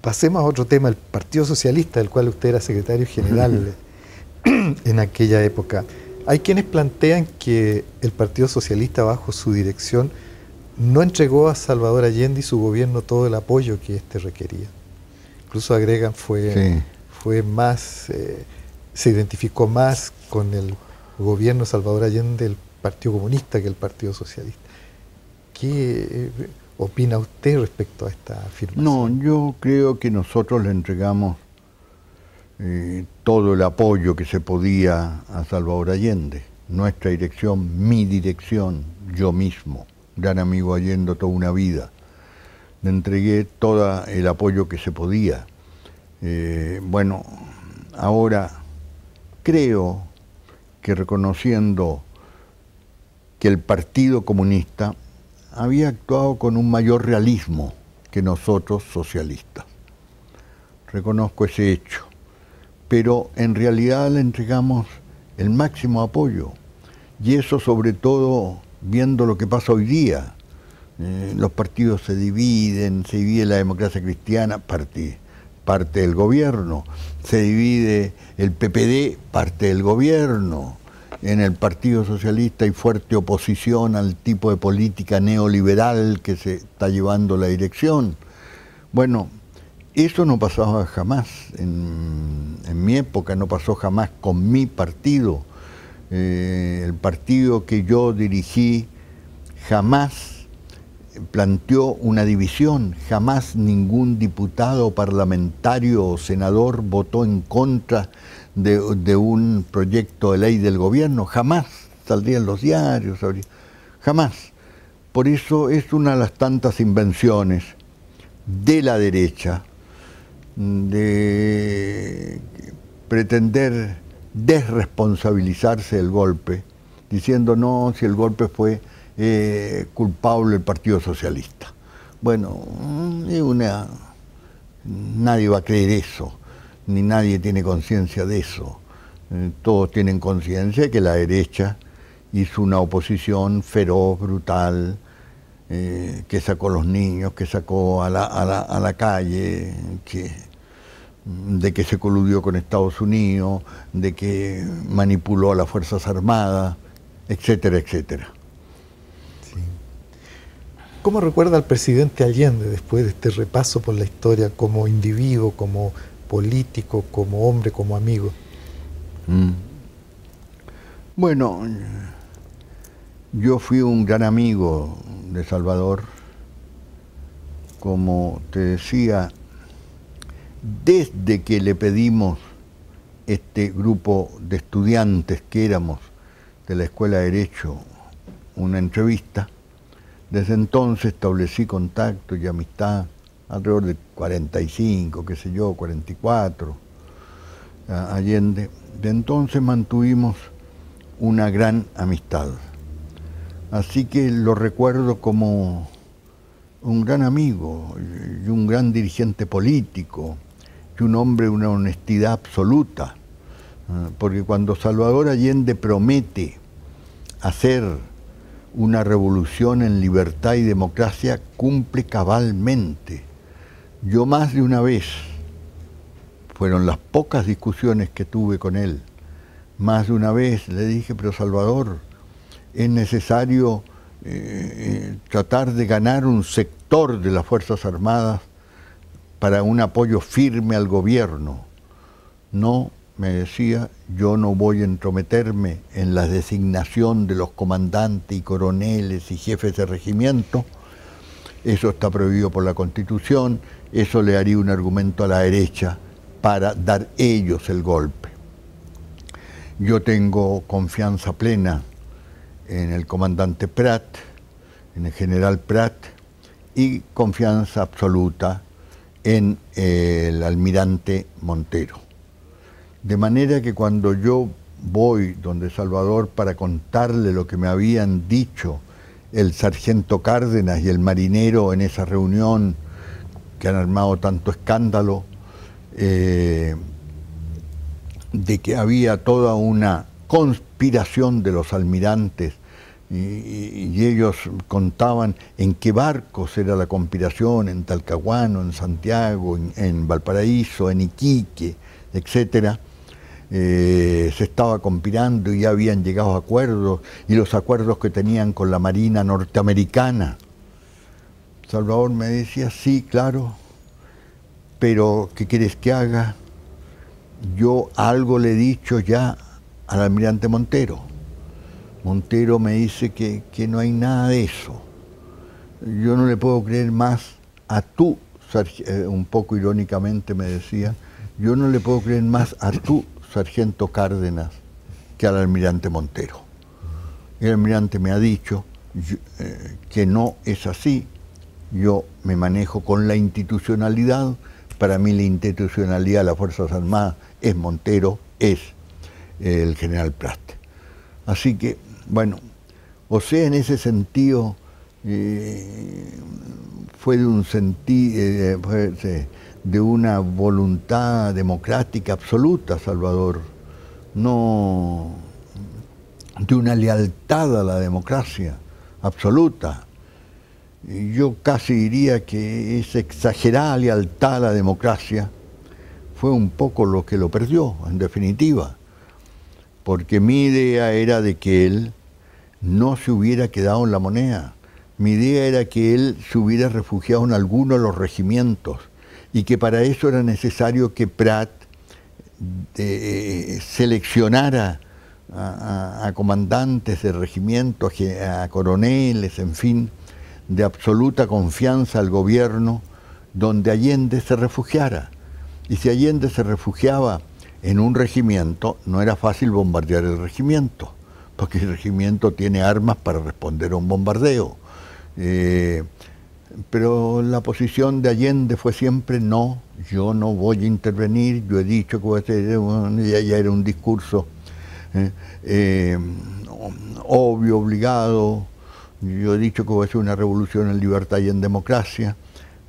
A: Pasemos a otro tema, el Partido Socialista, del cual usted era secretario general en aquella época. Hay quienes plantean que el Partido Socialista, bajo su dirección, no entregó a Salvador Allende y su gobierno todo el apoyo que éste requería. Incluso agregan, fue, fue más, eh, se identificó más con el gobierno Salvador Allende del Partido Comunista que el Partido Socialista.
B: ¿Qué, eh, opina usted respecto a esta afirmación? No, yo creo que nosotros le entregamos eh, todo el apoyo que se podía a Salvador Allende. Nuestra dirección, mi dirección, yo mismo, gran amigo Allende toda una vida. Le entregué todo el apoyo que se podía. Eh, bueno, ahora creo que reconociendo que el Partido Comunista había actuado con un mayor realismo que nosotros socialistas. Reconozco ese hecho, pero en realidad le entregamos el máximo apoyo y eso sobre todo viendo lo que pasa hoy día. Eh, los partidos se dividen, se divide la democracia cristiana, parte, parte del gobierno, se divide el PPD, parte del gobierno en el Partido Socialista hay fuerte oposición al tipo de política neoliberal que se está llevando la dirección. Bueno, eso no pasaba jamás, en, mi época no pasó jamás con mi partido. Eh, el partido que yo dirigí jamás planteó una división, jamás ningún diputado, parlamentario o senador votó en contra de, un proyecto de ley del gobierno, jamás saldrían los diarios, jamás. Por eso es una de las tantas invenciones de la derecha de pretender desresponsabilizarse del golpe, diciendo no, si el golpe fue eh, culpable el Partido Socialista. Bueno, mm, una, nadie va a creer eso ni nadie tiene conciencia de eso. Eh, todos tienen conciencia de que la derecha hizo una oposición feroz, brutal, eh, que sacó a los niños, que sacó a la, calle, de que se coludió con Estados Unidos, de que manipuló a las Fuerzas Armadas, etcétera, etcétera.
A: ¿Cómo recuerda al presidente Allende después de este repaso por la historia como individuo, como político, como hombre, como amigo?
B: Mm. Bueno, yo fui un gran amigo de Salvador, como te decía, desde que le pedimos este grupo de estudiantes que éramos de la Escuela de Derecho una entrevista, desde entonces establecí contacto y amistad alrededor de 45, qué sé yo, 44, Allende. De entonces mantuvimos una gran amistad. Así que lo recuerdo como un gran amigo y un gran dirigente político y un hombre de una honestidad absoluta. Porque cuando Salvador Allende promete hacer una revolución en libertad y democracia, cumple cabalmente yo más de una vez, fueron las pocas discusiones que tuve con él, más de una vez le dije, pero Salvador, es necesario eh, eh, tratar de ganar un sector de las Fuerzas Armadas para un apoyo firme al gobierno. No, me decía, yo no voy a entrometerme en la designación de los comandantes y coroneles y jefes de regimiento. Eso está prohibido por la Constitución eso le haría un argumento a la derecha para dar ellos el golpe. Yo tengo confianza plena en el comandante Pratt, en el general Pratt, y confianza absoluta en eh, el almirante Montero. De manera que cuando yo voy donde Salvador para contarle lo que me habían dicho el sargento Cárdenas y el marinero en esa reunión que han armado tanto escándalo, eh, de que había toda una conspiración de los almirantes y, ellos contaban en qué barcos era la conspiración, en Talcahuano, en Santiago, en, Valparaíso, en Iquique, etc. Eh, se estaba conspirando y ya habían llegado a acuerdos y los acuerdos que tenían con la Marina norteamericana Salvador me decía, sí, claro, pero ¿qué quieres que haga? Yo algo le he dicho ya al almirante Montero. Montero me dice que, no hay nada de eso. Yo no le puedo creer más a tú, eh, un poco irónicamente me decía, yo no le puedo creer más a tú, sargento Cárdenas, que al almirante Montero. El almirante me ha dicho eh, que no es así, yo me manejo con la institucionalidad. Para mí la institucionalidad de las Fuerzas Armadas es Montero, es eh, el general Plaste. Así que, bueno, o sea, en ese sentido eh, fue de un senti eh, fue de una voluntad democrática absoluta, Salvador, no de una lealtad a la democracia absoluta yo casi diría que esa exagerada lealtad a la democracia fue un poco lo que lo perdió, en definitiva, porque mi idea era de que él no se hubiera quedado en la moneda, mi idea era que él se hubiera refugiado en alguno de los regimientos y que para eso era necesario que Prat eh, eh, seleccionara a, a, comandantes de regimientos, a coroneles, en fin de absoluta confianza al gobierno donde Allende se refugiara. Y si Allende se refugiaba en un regimiento, no era fácil bombardear el regimiento, porque el regimiento tiene armas para responder a un bombardeo. Eh, pero la posición de Allende fue siempre no, yo no voy a intervenir, yo he dicho que voy a ya, era un discurso eh, eh, obvio, obligado, yo he dicho que voy a ser una revolución en libertad y en democracia,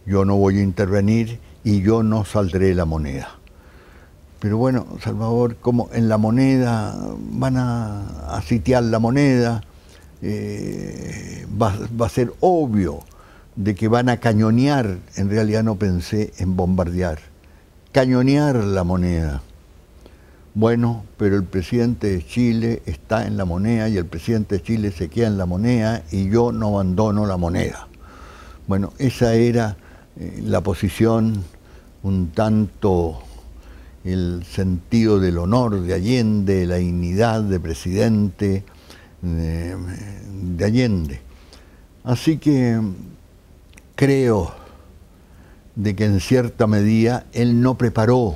B: yo no voy a intervenir y yo no saldré la moneda. Pero bueno, Salvador, como en la moneda van a, sitiar la moneda, eh, va a ser obvio de que van a cañonear, en realidad no pensé en bombardear, cañonear la moneda. Bueno, pero el presidente de Chile está en la moneda y el presidente de Chile se queda en la moneda y yo no abandono la moneda. Bueno, esa era eh, la posición un tanto el sentido del honor de Allende, la dignidad de presidente eh, de Allende. Así que mm, creo de que en cierta medida él no preparó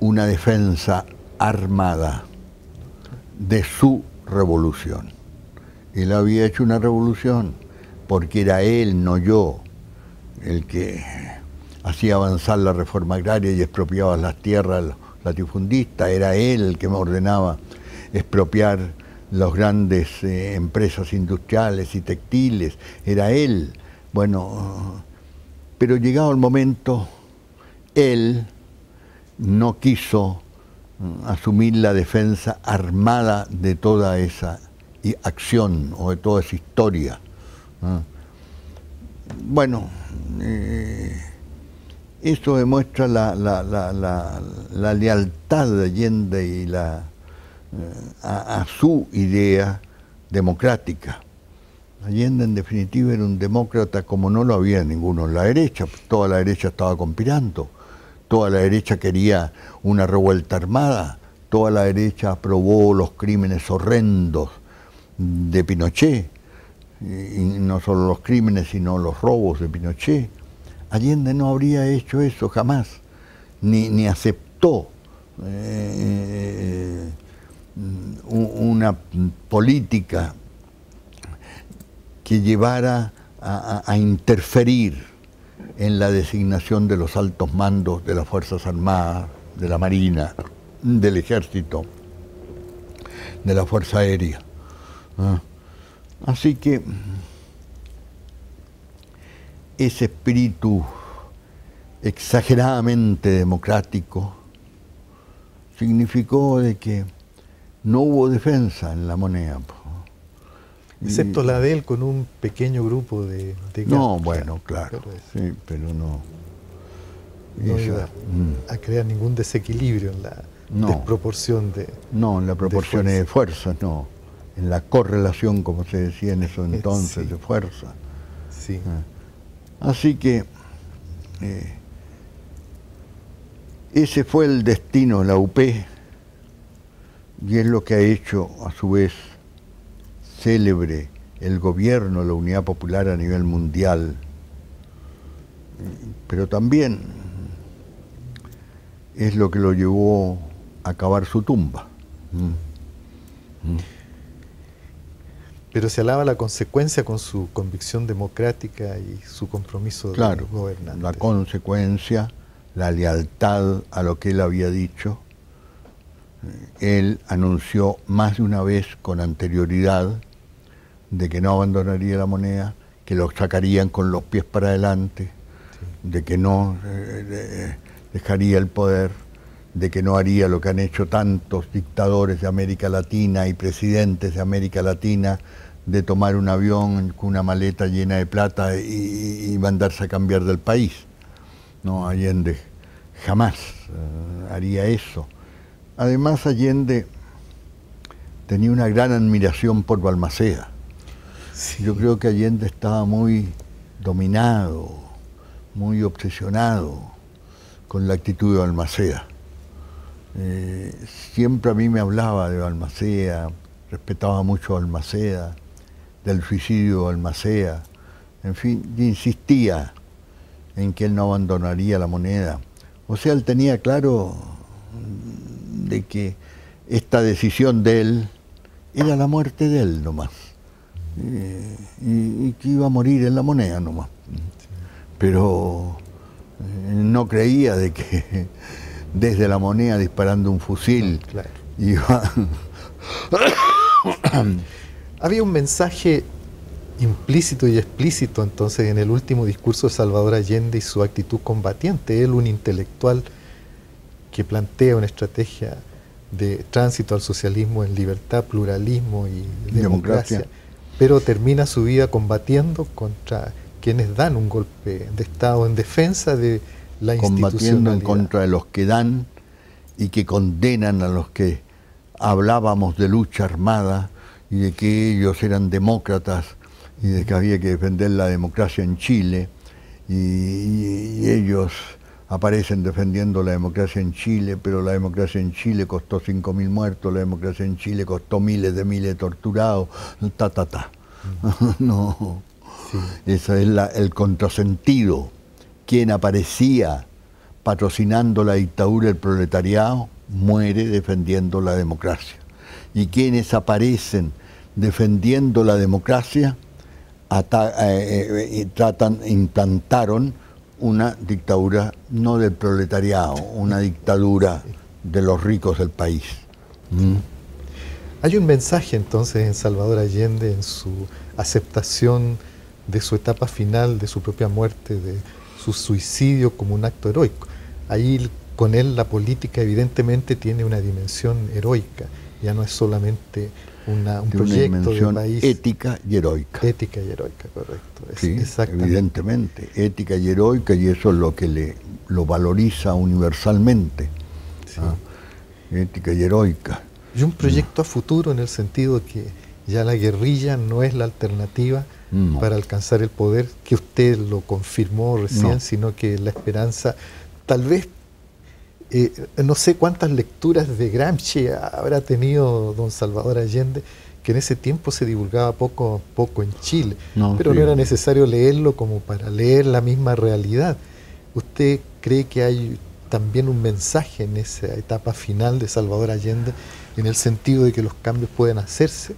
B: una defensa armada de su revolución. Él había hecho una revolución porque era él, no yo, el que hacía avanzar la reforma agraria y expropiaba las tierras latifundistas, era él el que me ordenaba expropiar las grandes eh, empresas industriales y textiles, era él. Bueno, pero llegado el momento, él no quiso mm, asumir la defensa armada de toda esa acción o de toda esa historia. Bueno, eh, eso demuestra la, lealtad de Allende y la, eh, a, a, su idea democrática. Allende en definitiva era un demócrata como no lo había ninguno en la derecha, toda la derecha estaba conspirando toda la derecha quería una revuelta armada, toda la derecha aprobó los crímenes horrendos de Pinochet, y no solo los crímenes, sino los robos de Pinochet. Allende no habría hecho eso jamás, ni, aceptó eh, una política que llevara a interferir en la designación de los altos mandos de las Fuerzas Armadas, de la Marina, del Ejército, de la Fuerza Aérea. Ah. Así que ese espíritu exageradamente democrático significó de que no hubo defensa en la moneda. Excepto la
A: de él con un pequeño grupo de... no, bueno, claro. Pero,
B: sí, pero no. No ayuda mm.
A: a crear ningún desequilibrio en la desproporción
B: de... No, en la proporción de, fuerza. no. En la correlación, como se decía en eso eh, entonces, de fuerza. Sí. Ah. Así que... Eh, ese fue el destino, la UP, y es lo que ha hecho a su vez célebre el gobierno, la unidad popular a nivel mundial, pero también es lo que lo llevó a acabar su tumba. Mm. Mm.
A: Pero se alaba la consecuencia con su convicción democrática y su compromiso de gobernar.
B: La consecuencia, la lealtad a lo que él había dicho. Él anunció más de una vez con anterioridad de que no abandonaría la moneda, que lo sacarían con los pies para adelante, de que no eh, dejaría el poder, de que no haría lo que han hecho tantos dictadores de América Latina y presidentes de América Latina, de tomar un avión con una maleta llena de plata y, mandarse a cambiar del país. No, Allende jamás eh, haría eso. Además, Allende tenía una gran admiración por Balmaceda. Yo creo que Allende estaba muy dominado, muy obsesionado con la actitud de Almaceda. Eh, siempre a mí me hablaba de Almacea, respetaba mucho a del suicidio de Almaceda. en fin, insistía en que él no abandonaría la moneda. O sea, él tenía claro de que esta decisión de él era la muerte de él nomás y, que iba a morir en la moneda nomás. Pero eh, no creía de que desde la moneda disparando un fusil ah, iba... Había un mensaje
A: implícito y explícito entonces en el último discurso de Salvador Allende y su actitud combatiente. Él, un intelectual que plantea una estrategia de tránsito al socialismo en libertad, pluralismo y democracia pero termina su vida combatiendo contra quienes dan un golpe de Estado en defensa de
B: la Combatiendo en contra de los que dan y que condenan a los que hablábamos de lucha armada y de que ellos eran demócratas y de que había que defender la democracia en Chile y ellos aparecen defendiendo la democracia en Chile, pero la democracia en Chile costó 5.000 muertos, la democracia en Chile costó miles de miles torturados, ta, ta, ta. no, ese es el contrasentido. Quien aparecía patrocinando la dictadura del proletariado muere defendiendo la democracia. Y quienes aparecen defendiendo la democracia eh, eh, eh, implantaron una dictadura no del proletariado, una dictadura de los ricos del país. ¿Mm?
A: Hay un mensaje entonces en Salvador Allende en su aceptación de su etapa final, de su propia muerte, de su suicidio como un acto heroico. Ahí con él la política evidentemente tiene una dimensión heroica, ya no es solamente un proyecto
B: Ética y heroica. Ética y heroica, correcto. evidentemente. Ética y heroica, y eso es lo que le, lo valoriza universalmente. Ética y heroica.
A: Y un proyecto a futuro en el sentido que ya la guerrilla no es la alternativa para alcanzar el poder, que usted lo confirmó recién, sino que la esperanza tal vez eh, no sé cuántas lecturas de Gramsci habrá tenido don Salvador Allende, que en ese tiempo se divulgaba poco a poco en Chile, pero no era necesario leerlo como para leer la misma realidad. ¿Usted cree que hay también un mensaje en esa etapa final de Salvador Allende, en el sentido de que los cambios pueden hacerse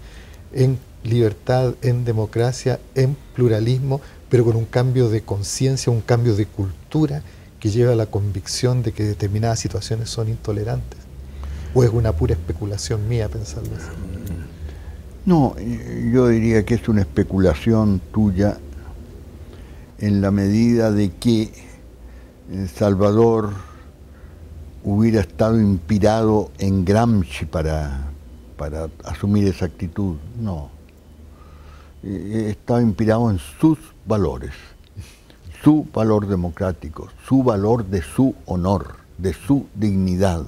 A: en libertad, en democracia, en pluralismo, pero con un cambio de conciencia, un cambio de cultura? que lleva a la convicción de que determinadas situaciones son intolerantes? ¿O es una pura especulación mía pensarlo
B: No, eh, yo diría que es una especulación tuya en la medida de que eh, Salvador hubiera estado inspirado en Gramsci para, para asumir esa actitud. No. Eh, estaba inspirado en sus valores su valor democrático, su valor de su honor, de su dignidad.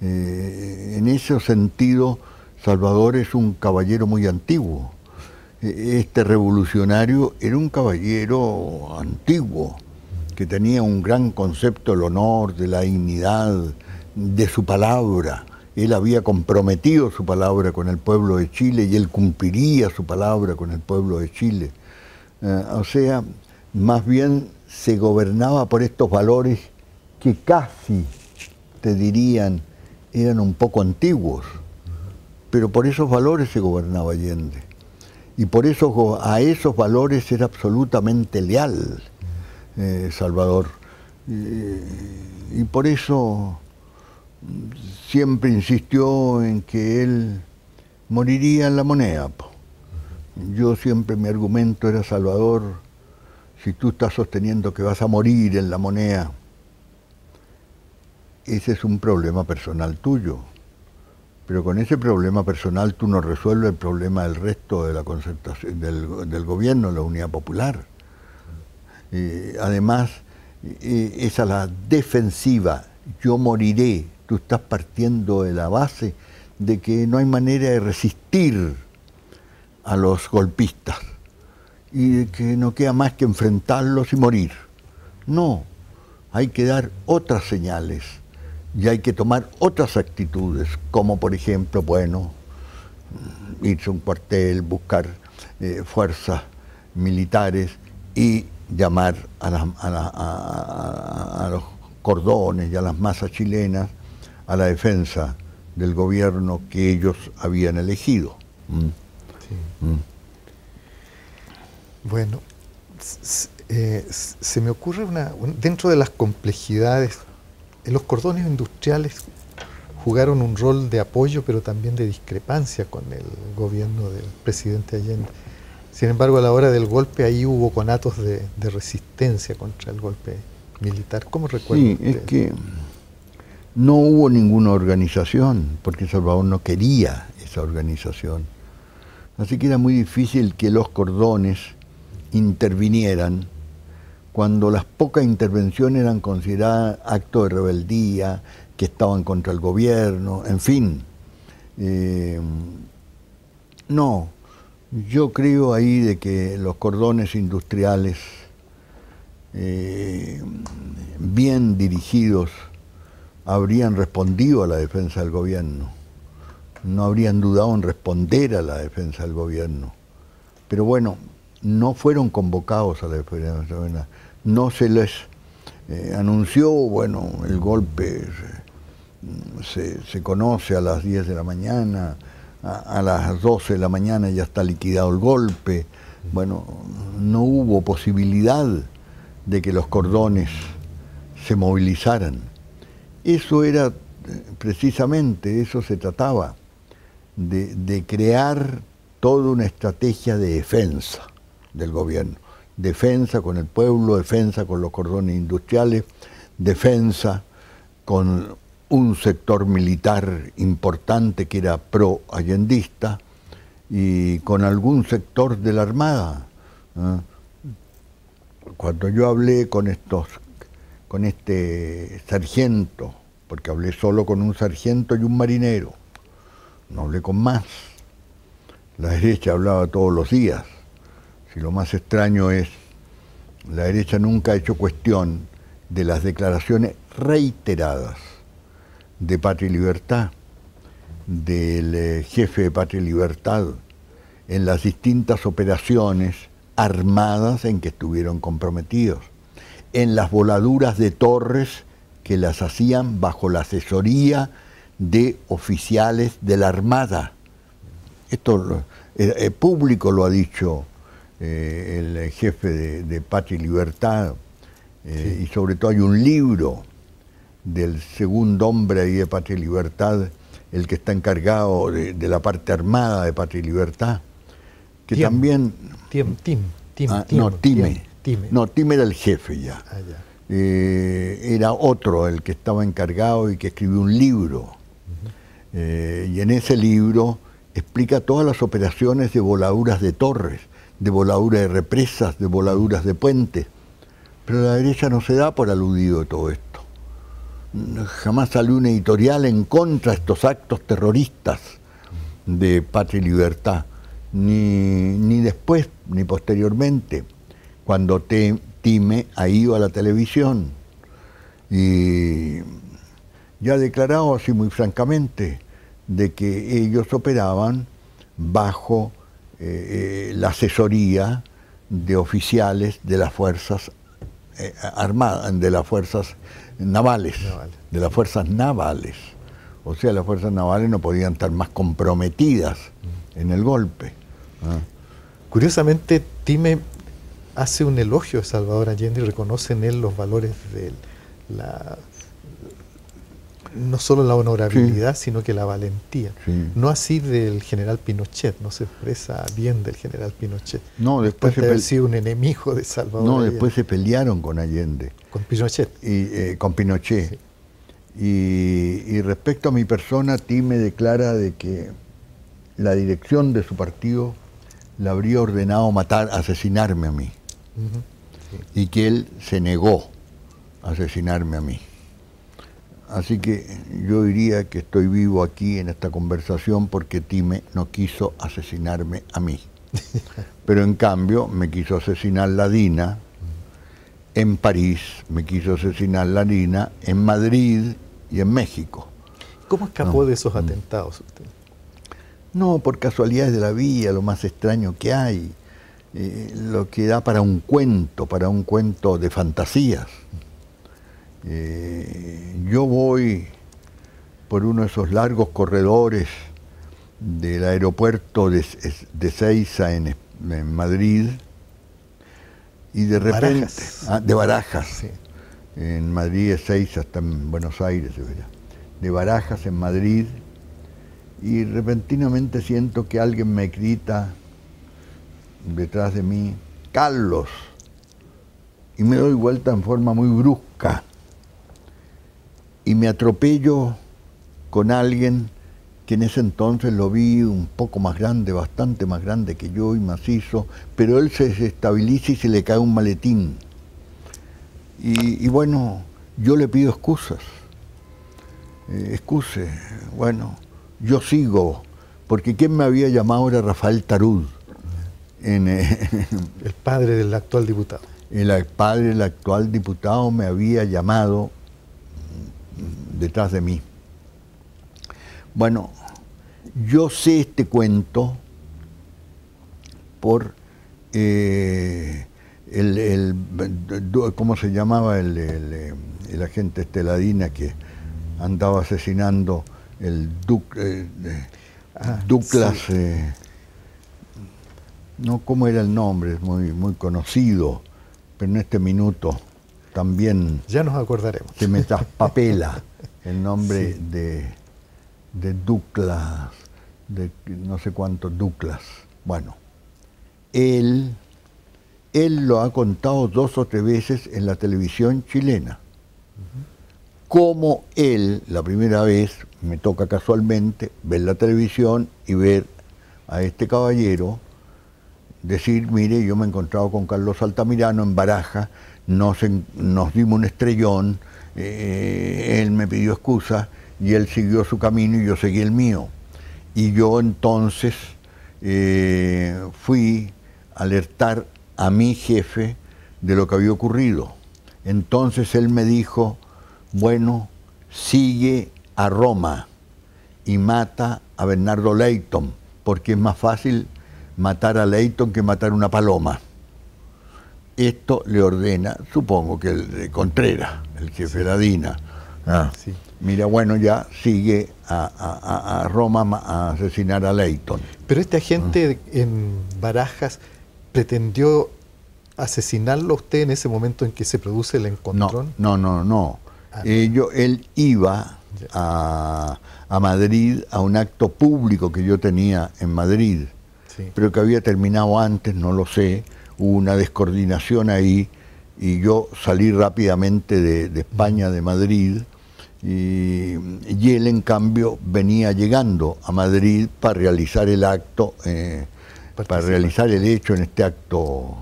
B: Eh, en ese sentido, Salvador es un caballero muy antiguo. E-, este revolucionario era un caballero antiguo, que tenía un gran concepto del honor, de la dignidad, de su palabra. Él había comprometido su palabra con el pueblo de Chile y él cumpliría su palabra con el pueblo de Chile. Eh, o sea, más bien se gobernaba por estos valores que casi, te dirían, eran un poco antiguos, pero por esos valores se gobernaba Allende. Y por eso a esos valores era absolutamente leal eh, Salvador. y por eso siempre insistió en que él moriría en la moneda. Yo siempre mi argumento era Salvador si tú estás sosteniendo que vas a morir en la moneda, ese es un problema personal tuyo. Pero con ese problema personal tú no resuelves el problema del resto de la concertación, del, gobierno, gobierno, la unidad popular. Y además, e, esa la defensiva, yo moriré, tú estás partiendo de la base de que no hay manera de resistir a los golpistas y que no queda más que enfrentarlos y morir. No, hay que dar otras señales y hay que tomar otras actitudes, como por ejemplo, bueno, irse a un cuartel, buscar eh, fuerzas militares y llamar a, a, los cordones y a las masas chilenas a la defensa del gobierno que ellos habían elegido. ¿Mm? ¿Mm?
A: Bueno, eh, se me ocurre una, dentro de las complejidades, los cordones industriales jugaron un rol de apoyo, pero también de discrepancia con el gobierno del presidente Allende. Sin embargo, a la hora del golpe ahí hubo conatos de, resistencia contra el golpe militar. ¿Cómo recuerda? Sí, es
B: que no hubo ninguna organización, porque Salvador no quería esa organización. Así que era muy difícil que los cordones intervinieran, cuando las pocas intervenciones eran consideradas actos de rebeldía, que estaban contra el gobierno, en fin. Eh, no, yo creo ahí de que los cordones industriales eh, bien dirigidos habrían respondido a la defensa del gobierno, no habrían dudado en responder a la defensa del gobierno. Pero bueno, no fueron convocados a la defensa, no se les eh, anunció, bueno, el golpe se, eh, conoce a las 10 de la mañana, a, las 12 de la mañana ya está liquidado el golpe, bueno, no hubo posibilidad de que los cordones se movilizaran. Eso era eh, precisamente, eso se trataba, de crear toda una estrategia de defensa del gobierno. Defensa con el pueblo, defensa con los cordones industriales, defensa con un sector militar importante que era pro-allendista y con algún sector de la Armada. ¿eh? Cuando yo hablé con estos, con este sargento, porque hablé solo con un sargento y un marinero, no hablé con más. La derecha hablaba todos los días. Y lo más extraño es, la derecha nunca ha hecho cuestión de las declaraciones reiteradas de Patria y Libertad, del eh, jefe de Patria y Libertad, en las distintas operaciones armadas en que estuvieron comprometidos, en las voladuras de torres que las hacían bajo la asesoría de oficiales de la Armada. Esto el eh, eh, público lo ha dicho eh, el jefe de, Patria y Libertad, eh, y sobre todo hay un libro del segundo hombre ahí de Patria y Libertad, el que está encargado de, la parte armada de Patria y Libertad, que también...
A: tim, tim, ah, no, Time.
B: No, era el jefe ya. Ah, eh, era otro el que estaba encargado y que escribió un libro. y en ese libro explica todas las operaciones de voladuras de torres de voladuras de represas, de voladuras de puentes. Pero la derecha no se da por aludido de todo esto. Jamás salió un editorial en contra de estos actos terroristas de patria y libertad, ni, después, ni posteriormente, cuando Time ha ido a la televisión y ya ha declarado así muy francamente de que ellos operaban bajo eh, la asesoría de oficiales de las fuerzas eh, armadas, de las fuerzas navales, de las fuerzas navales. O sea, las fuerzas navales no podían estar más comprometidas mm. en el golpe. ¿ah? Curiosamente,
A: Time hace un elogio a Salvador Allende y reconoce en él los valores de la no solo la honorabilidad, sino que la valentía. No así del general Pinochet, no se expresa bien del general Pinochet. No, después de haber un enemigo de Salvador. No, después
B: se pelearon con Allende. Con Pinochet. Y, eh, con Pinochet. Y, respecto a mi persona, a ti me declara de que la dirección de su partido le habría ordenado matar, asesinarme a mí. Y que él se negó a asesinarme a mí Así que yo diría que estoy vivo aquí en esta conversación porque Time no quiso asesinarme a mí. Pero en cambio me quiso asesinar la Dina en París, me quiso asesinar la Dina en Madrid y en México. ¿Cómo escapó de esos mm. atentados usted? No, por casualidades de la vida, lo más extraño que hay, eh, lo que da para un cuento, para un cuento de fantasías. Eh, yo voy por uno de esos largos corredores del aeropuerto de, de Ceiza en, Madrid y de repente ah, de Barajas en Madrid de Ceiza en Buenos Aires de Barajas en Madrid y repentinamente siento que alguien me grita detrás de mí Carlos y me doy vuelta en forma muy brusca y me atropello con alguien que en ese entonces lo vi un poco más grande, bastante más grande que yo y macizo, pero él se desestabiliza y se le cae un maletín. Y, bueno, yo le pido excusas, eh, excuse, bueno, yo sigo, porque ¿quién me había llamado era Rafael Tarud? Eh, el
A: padre del actual diputado.
B: El padre del actual diputado me había llamado detrás de mí. Bueno, yo sé este cuento por eh, el, ¿cómo se llamaba? Eh, el, agente Esteladina que andaba asesinando el duque Duclas, eh, ah, no, ¿cómo era el nombre? Es muy, muy conocido, pero en este minuto también. Ya nos acordaremos. Que me traspapela el nombre de, de Duclas, de no sé cuánto Duclas. Bueno, él, él lo ha contado dos o tres veces en la televisión chilena. Como él, la primera vez, me toca casualmente ver la televisión y ver a este caballero decir, mire, yo me he encontrado con Carlos Altamirano en Baraja nos, nos dimos un estrellón, eh, él me pidió excusas y él siguió su camino y yo seguí el mío. Y yo entonces eh, fui a alertar a mi jefe de lo que había ocurrido. Entonces él me dijo, bueno, sigue a Roma y mata a Bernardo Leighton, porque es más fácil matar a Leighton que matar una paloma esto le ordena, supongo que el de Contreras, el jefe de la DINA. Ah, mira, bueno, ya sigue a, Roma a asesinar a Leighton. Pero este agente mm. en Barajas
A: pretendió asesinarlo a usted en ese momento en que se produce el encontrón.
B: No, no, no, ah, él iba a, a, Madrid a un acto público que yo tenía en Madrid, pero que había terminado antes, no lo sé una descoordinación ahí y yo salí rápidamente de, España, de Madrid, y, él en cambio venía llegando a Madrid para realizar el acto, eh, para realizar el hecho en este acto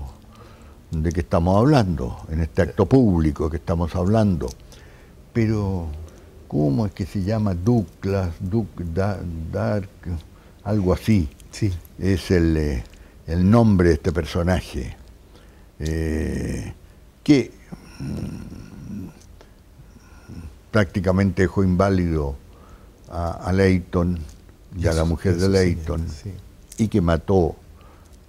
B: de que estamos hablando, en este acto público que estamos hablando. Pero, ¿cómo es que se llama Douglas, Dark, algo así? Sí. Es el... Eh, el nombre de este personaje, eh, que mm, prácticamente dejó inválido a, Leighton y, a la mujer de Leighton, y que mató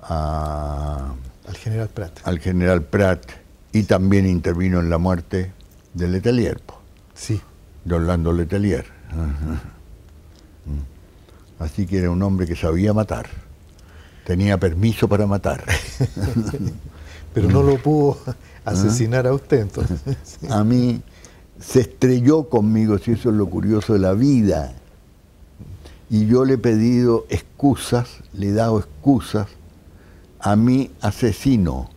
B: al
A: general Pratt.
B: Al general Pratt, y también intervino en la muerte de Letelier, sí. de Orlando Letelier. Mm. Así que era un hombre que sabía matar tenía permiso para matar.
A: Pero no lo pudo ¿Ah? asesinar a usted entonces.
B: A mí se estrelló conmigo, si eso es lo curioso de la vida. Y yo le he pedido excusas, le he dado excusas a mi asesino,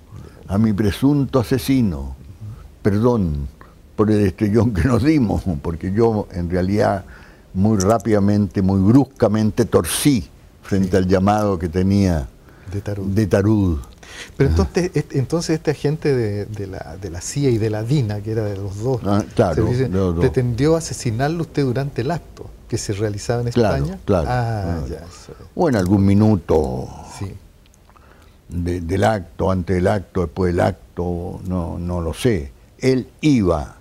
B: a mi presunto asesino. Perdón por el estrellón que nos dimos, porque yo en realidad muy rápidamente, muy bruscamente torcí frente al llamado que tenía de Tarud.
A: Pero entonces, este, entonces agente de, la, CIA y de la DINA, que era de los dos, ah, pretendió asesinarlo usted durante el acto que se realizaba en España. Claro, ah, ah,
B: O en algún minuto del acto, antes del acto, después del acto, no, no lo sé. Él iba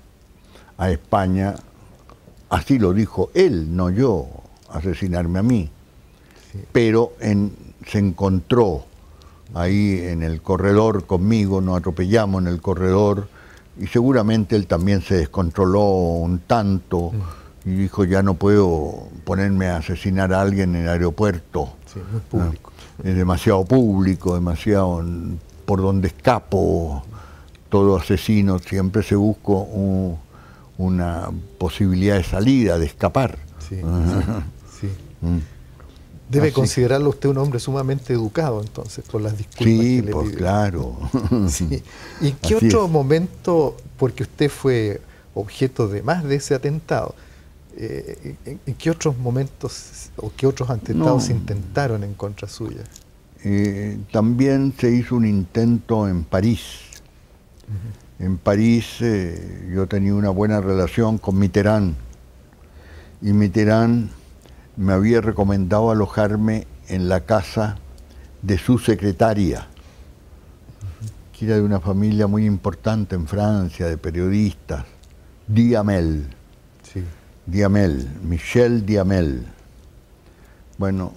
B: a España, así lo dijo él, no yo, asesinarme a mí pero se encontró ahí en el corredor conmigo, nos atropellamos en el corredor y seguramente él también se descontroló un tanto y dijo ya no puedo ponerme a asesinar a alguien en el aeropuerto. Ah, es demasiado público, demasiado por donde escapo. Todo asesino siempre se busca una posibilidad de salida, de escapar. Sí, Debe ah,
A: considerarlo usted un hombre sumamente educado, entonces, por las disculpas que le pues,
B: claro. Sí. ¿Y qué otro
A: momento, porque usted fue objeto de más de ese atentado, eh, ¿en, qué otros momentos o qué otros atentados se intentaron en contra suya?
B: Eh, también se hizo un intento en París. En París eh, yo tenía una buena relación con Mitterrand y Mitterrand me había recomendado alojarme en la casa de su secretaria, que era de una familia muy importante en Francia, de periodistas, Diamel. Diamel, Michel Diamel. Bueno,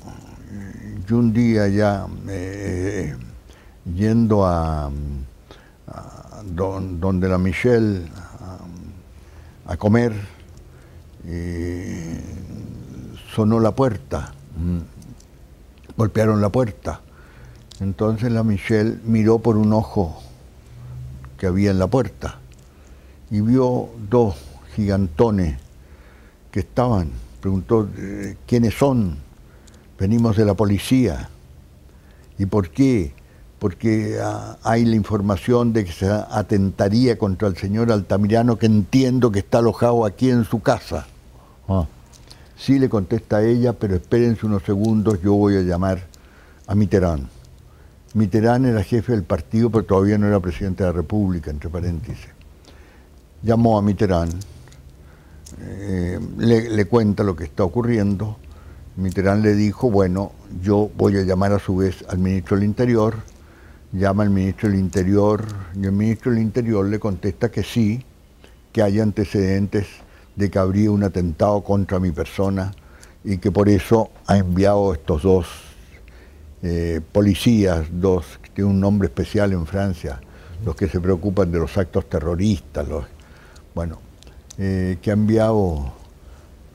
B: yo un día ya eh, yendo a, donde la Michelle a, comer, eh, sonó la puerta, mm, golpearon la puerta. Entonces la Michelle miró por un ojo que había en la puerta y vio dos gigantones que estaban. Preguntó, eh, ¿quiénes son? Venimos de la policía. ¿Y por qué? Porque ah, hay la información de que se atentaría contra el señor Altamirano, que entiendo que está alojado aquí en su casa. Ah. Sí, le contesta a ella, pero espérense unos segundos, yo voy a llamar a Mitterrand. Mitterrand era jefe del partido, pero todavía no era presidente de la República, entre paréntesis. Llamó a Mitterrand, eh, le, cuenta lo que está ocurriendo. Mitterrand le dijo, bueno, yo voy a llamar a su vez al ministro del Interior, llama al ministro del Interior y el ministro del Interior le contesta que sí, que hay antecedentes de que habría un atentado contra mi persona y que por eso ha enviado estos dos eh, policías, dos que tienen un nombre especial en Francia, los que se preocupan de los actos terroristas, los, bueno, eh, que ha enviado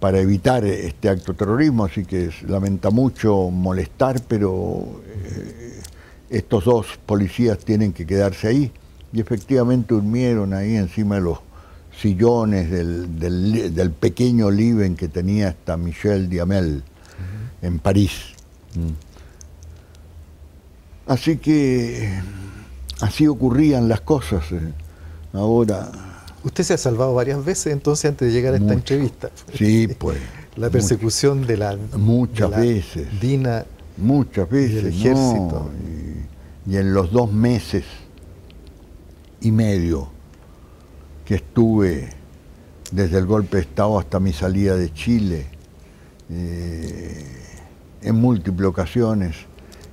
B: para evitar este acto terrorismo, así que lamenta mucho molestar, pero eh, estos dos policías tienen que quedarse ahí y efectivamente durmieron ahí encima de los sillones del, pequeño living que tenía hasta Michel Diamel en París. Mm. Así que así ocurrían las cosas. Eh. Ahora. Usted se ha salvado varias
A: veces entonces antes de llegar a esta
B: entrevista. Sí, pues. la persecución de la. Muchas veces. Dina. Muchas veces. ejército. y en los dos meses y medio que estuve desde el golpe de Estado hasta mi salida de Chile, eh, en múltiples ocasiones,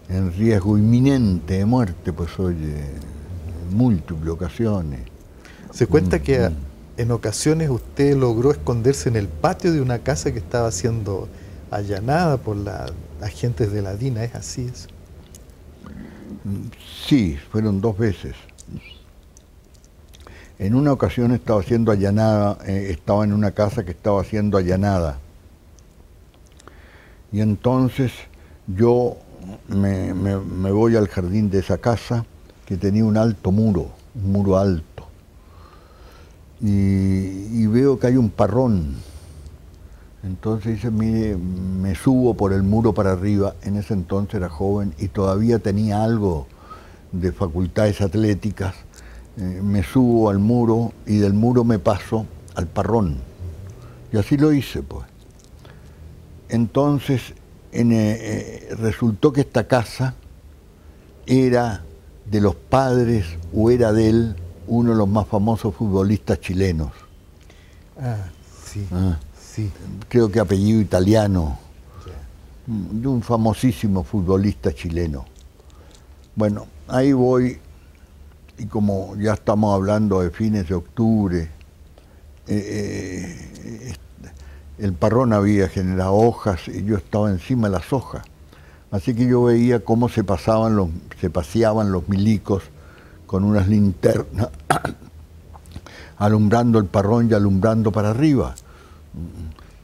B: en riesgo inminente de muerte, pues oye, en múltiples ocasiones. Se cuenta que mm, mm. en ocasiones
A: usted logró esconderse en el patio de una casa que estaba siendo allanada por la, agentes de la DINA, ¿es así eso?
B: Sí, fueron dos veces. En una ocasión estaba siendo allanada, eh, estaba en una casa que estaba siendo allanada. Y entonces yo me, voy al jardín de esa casa que tenía un alto muro, un muro alto. Y, y veo que hay un parrón. Entonces dice, mire, me subo por el muro para arriba. En ese entonces era joven y todavía tenía algo de facultades atléticas eh, me subo al muro y del muro me paso al parrón. Y así lo hice, pues. Entonces eh, eh, resultó que esta casa era de los padres o era de él uno de los más famosos futbolistas chilenos. Ah, sí. Ah. Creo que apellido italiano, mm, de un famosísimo futbolista chileno. Bueno, ahí voy y como ya estamos hablando de fines de octubre, eh, eh, el parrón había generado hojas y yo estaba encima de las hojas. Así que yo veía cómo se, pasaban los, se paseaban los milicos con unas linternas, alumbrando el parrón y alumbrando para arriba.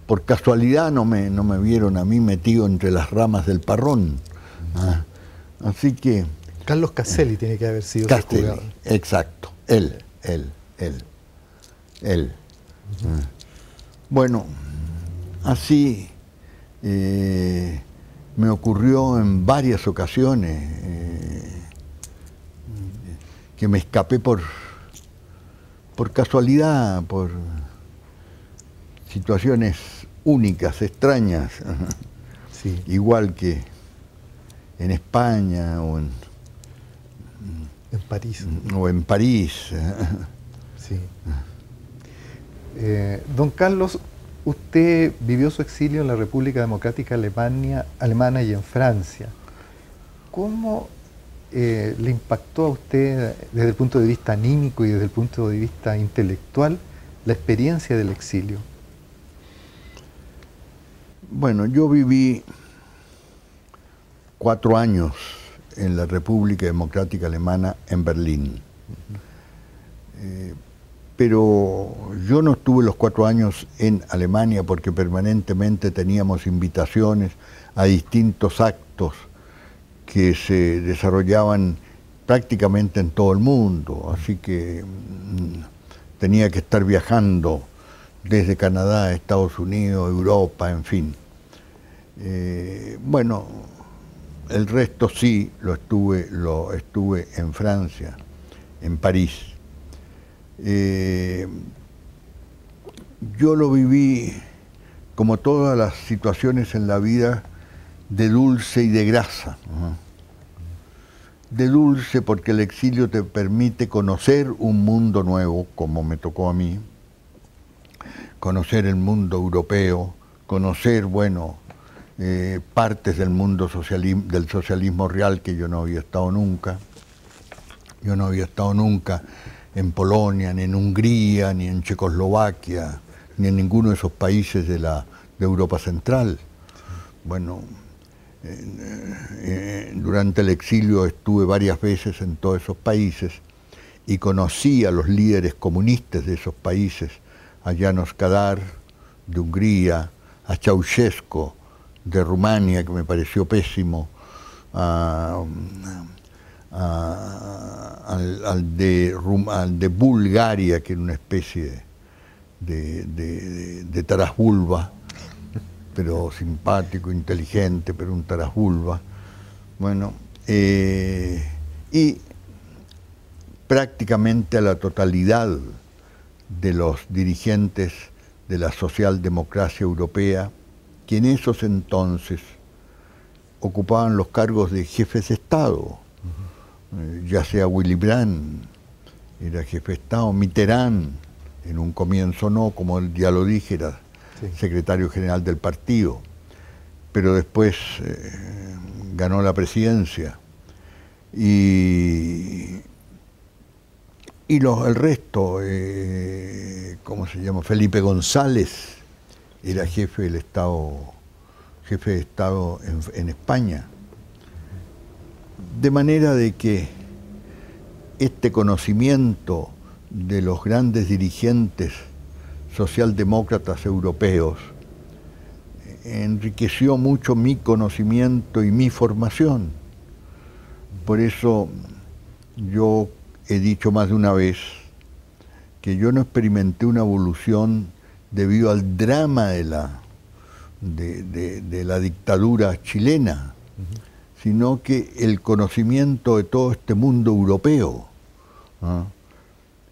B: Por casualidad no me, no me vieron a mí metido entre las ramas del parrón. Ah, así que Carlos Caselli tiene que haber sido Exacto, él, él, él, él. Mm. Bueno, así eh, me ocurrió en varias ocasiones eh, que me escapé por, por casualidad, por situaciones únicas, extrañas, igual que en España o en en París. Mm, o en París. Eh. Sí.
A: Eh, don Carlos, usted vivió su exilio en la República Democrática Alemania, Alemana y en Francia. ¿Cómo eh, le impactó a usted desde el punto de vista anímico y desde el punto de vista intelectual la experiencia
B: del exilio? Bueno, yo viví cuatro años en la República Democrática Alemana en Berlín. Eh, pero yo no estuve los cuatro años en Alemania porque permanentemente teníamos invitaciones a distintos actos que se desarrollaban prácticamente en todo el mundo, así que mm, tenía que estar viajando desde Canadá, Estados Unidos, Europa, en fin. Eh, bueno, el resto sí lo estuve, lo estuve en Francia, en París. Eh, yo lo viví como todas las situaciones en la vida de dulce y de grasa. De dulce porque el exilio te permite conocer un mundo nuevo, como me tocó a mí, conocer el mundo europeo, conocer, bueno, eh, partes del mundo social del socialismo real que yo no había estado nunca. Yo no había estado nunca en Polonia, ni en Hungría, ni en Checoslovaquia, ni en ninguno de esos países de, la, de Europa Central. Bueno, eh, eh, durante el exilio estuve varias veces en todos esos países y conocí a los líderes comunistas de esos países, a Janos Kadar de Hungría, a Ceausescu de Rumania, que me pareció pésimo, al, de, de, Bulgaria, que era una especie de, de, pero simpático, inteligente, pero un tarasbulba. Bueno, eh, y prácticamente a la totalidad de los dirigentes de la socialdemocracia europea que en esos entonces ocupaban los cargos de jefes de Estado, eh, ya sea Willy Brandt, era jefe de Estado, Mitterrand, en un comienzo no, como ya lo dije, era secretario general del partido, pero después eh, ganó la presidencia. Y, los, el resto, eh, ¿cómo se llama? Felipe González, era jefe del Estado, jefe de Estado en, en España. De manera de que este conocimiento de los grandes dirigentes socialdemócratas europeos eh, enriqueció mucho mi conocimiento y mi formación. Por eso yo he dicho más de una vez que yo no experimenté una evolución debido al drama de la, de, la dictadura chilena, sino que el conocimiento de todo este mundo europeo,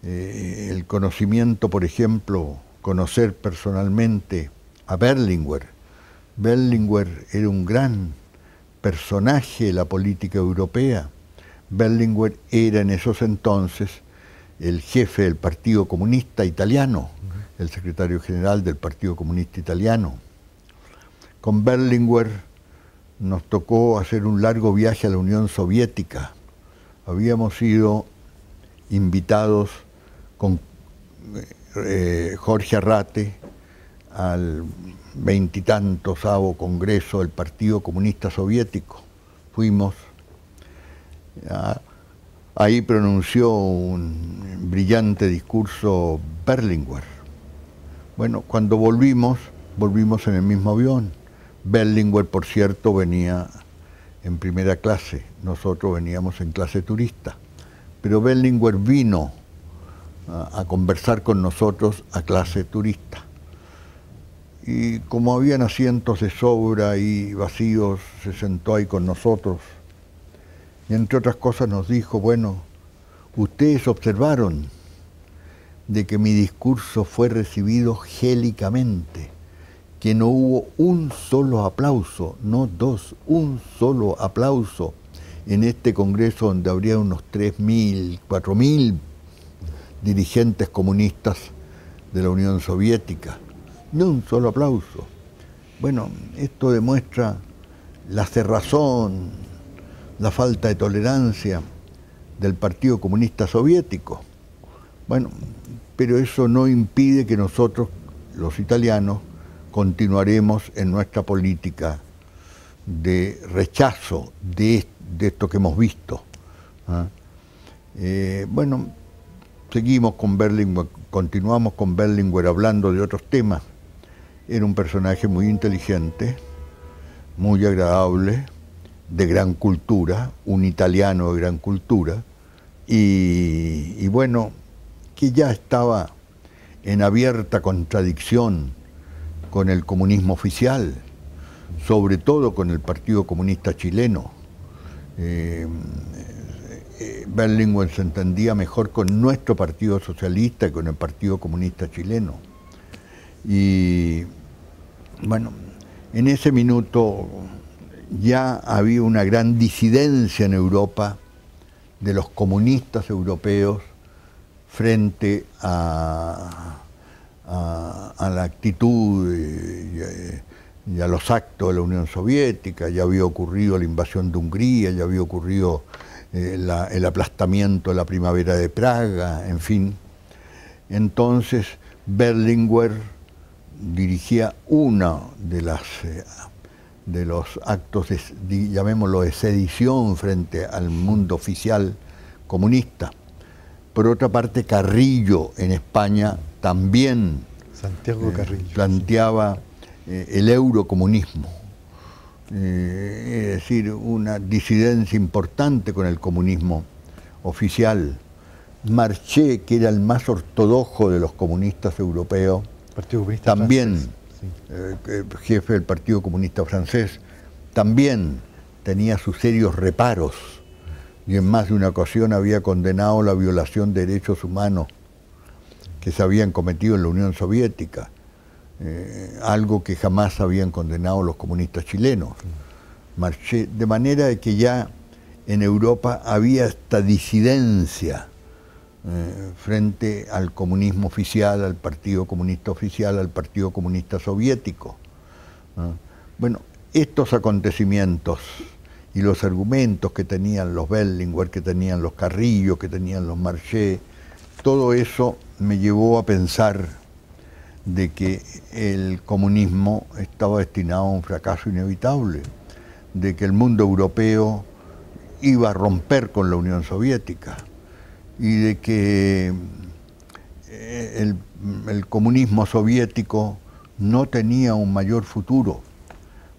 B: eh, el conocimiento, por ejemplo, conocer personalmente a Berlinguer. Berlinguer era un gran personaje de la política europea. Berlinguer era en esos entonces el jefe del Partido Comunista Italiano el secretario general del Partido Comunista Italiano. Con Berlinguer nos tocó hacer un largo viaje a la Unión Soviética. Habíamos sido invitados con eh, Jorge Arrate al veintitantosavo Congreso del Partido Comunista Soviético. Fuimos. ahí pronunció un brillante discurso Berlinguer bueno, cuando volvimos, volvimos en el mismo avión. Berlinguer, por cierto, venía en primera clase, nosotros veníamos en clase turista. Pero Berlinguer vino a, conversar con nosotros a clase turista. Y como habían asientos de sobra y vacíos, se sentó ahí con nosotros. Y entre otras cosas nos dijo, bueno, ustedes observaron de que mi discurso fue recibido gélicamente, que no hubo un solo aplauso, no dos, un solo aplauso en este Congreso donde habría unos 3.000, 4.000 dirigentes comunistas de la Unión Soviética. No un solo aplauso. Bueno, esto demuestra la cerrazón, la falta de tolerancia del Partido Comunista Soviético. Bueno, pero eso no impide que nosotros, los italianos, continuaremos en nuestra política de rechazo de, esto que hemos visto. ¿ah? Eh, bueno, seguimos con Berlinguer, continuamos con Berlinguer hablando de otros temas. Era un personaje muy inteligente, muy agradable, de gran cultura, un italiano de gran cultura, y bueno, que ya estaba en abierta contradicción con el comunismo oficial, sobre todo con el Partido Comunista Chileno. Eh, eh, eh, Berlinguer se entendía mejor con nuestro Partido Socialista que con el Partido Comunista Chileno. Y bueno, en ese minuto ya había una gran disidencia en Europa de los comunistas europeos frente a, la actitud y, a los actos de la Unión Soviética, ya había ocurrido la invasión de Hungría, ya había ocurrido eh, el aplastamiento de la primavera de Praga, en fin. Entonces Berlinguer dirigía uno de, las, eh, de los actos, llamémoslo, de sedición frente al mundo oficial comunista por otra parte, Carrillo en España también eh, planteaba eh, el eurocomunismo, eh, es decir, una disidencia importante con el comunismo oficial. Marché, que era el más ortodoxo de los comunistas europeos,
A: también
B: jefe del Partido Comunista francés, también tenía sus serios reparos y en más de una ocasión había condenado la violación de derechos humanos que se habían cometido en la Unión Soviética, eh, algo que jamás habían condenado los comunistas chilenos. de manera que ya en Europa había esta disidencia eh, frente al comunismo oficial, al Partido Comunista Oficial, al Partido Comunista Soviético. bueno, estos acontecimientos y los argumentos que tenían los Bellinguer, que tenían los Carrillo, que tenían los Marché, todo eso me llevó a pensar de que el comunismo estaba destinado a un fracaso inevitable, de que el mundo europeo iba a romper con la Unión Soviética y de que eh, el, el comunismo soviético no tenía un mayor futuro,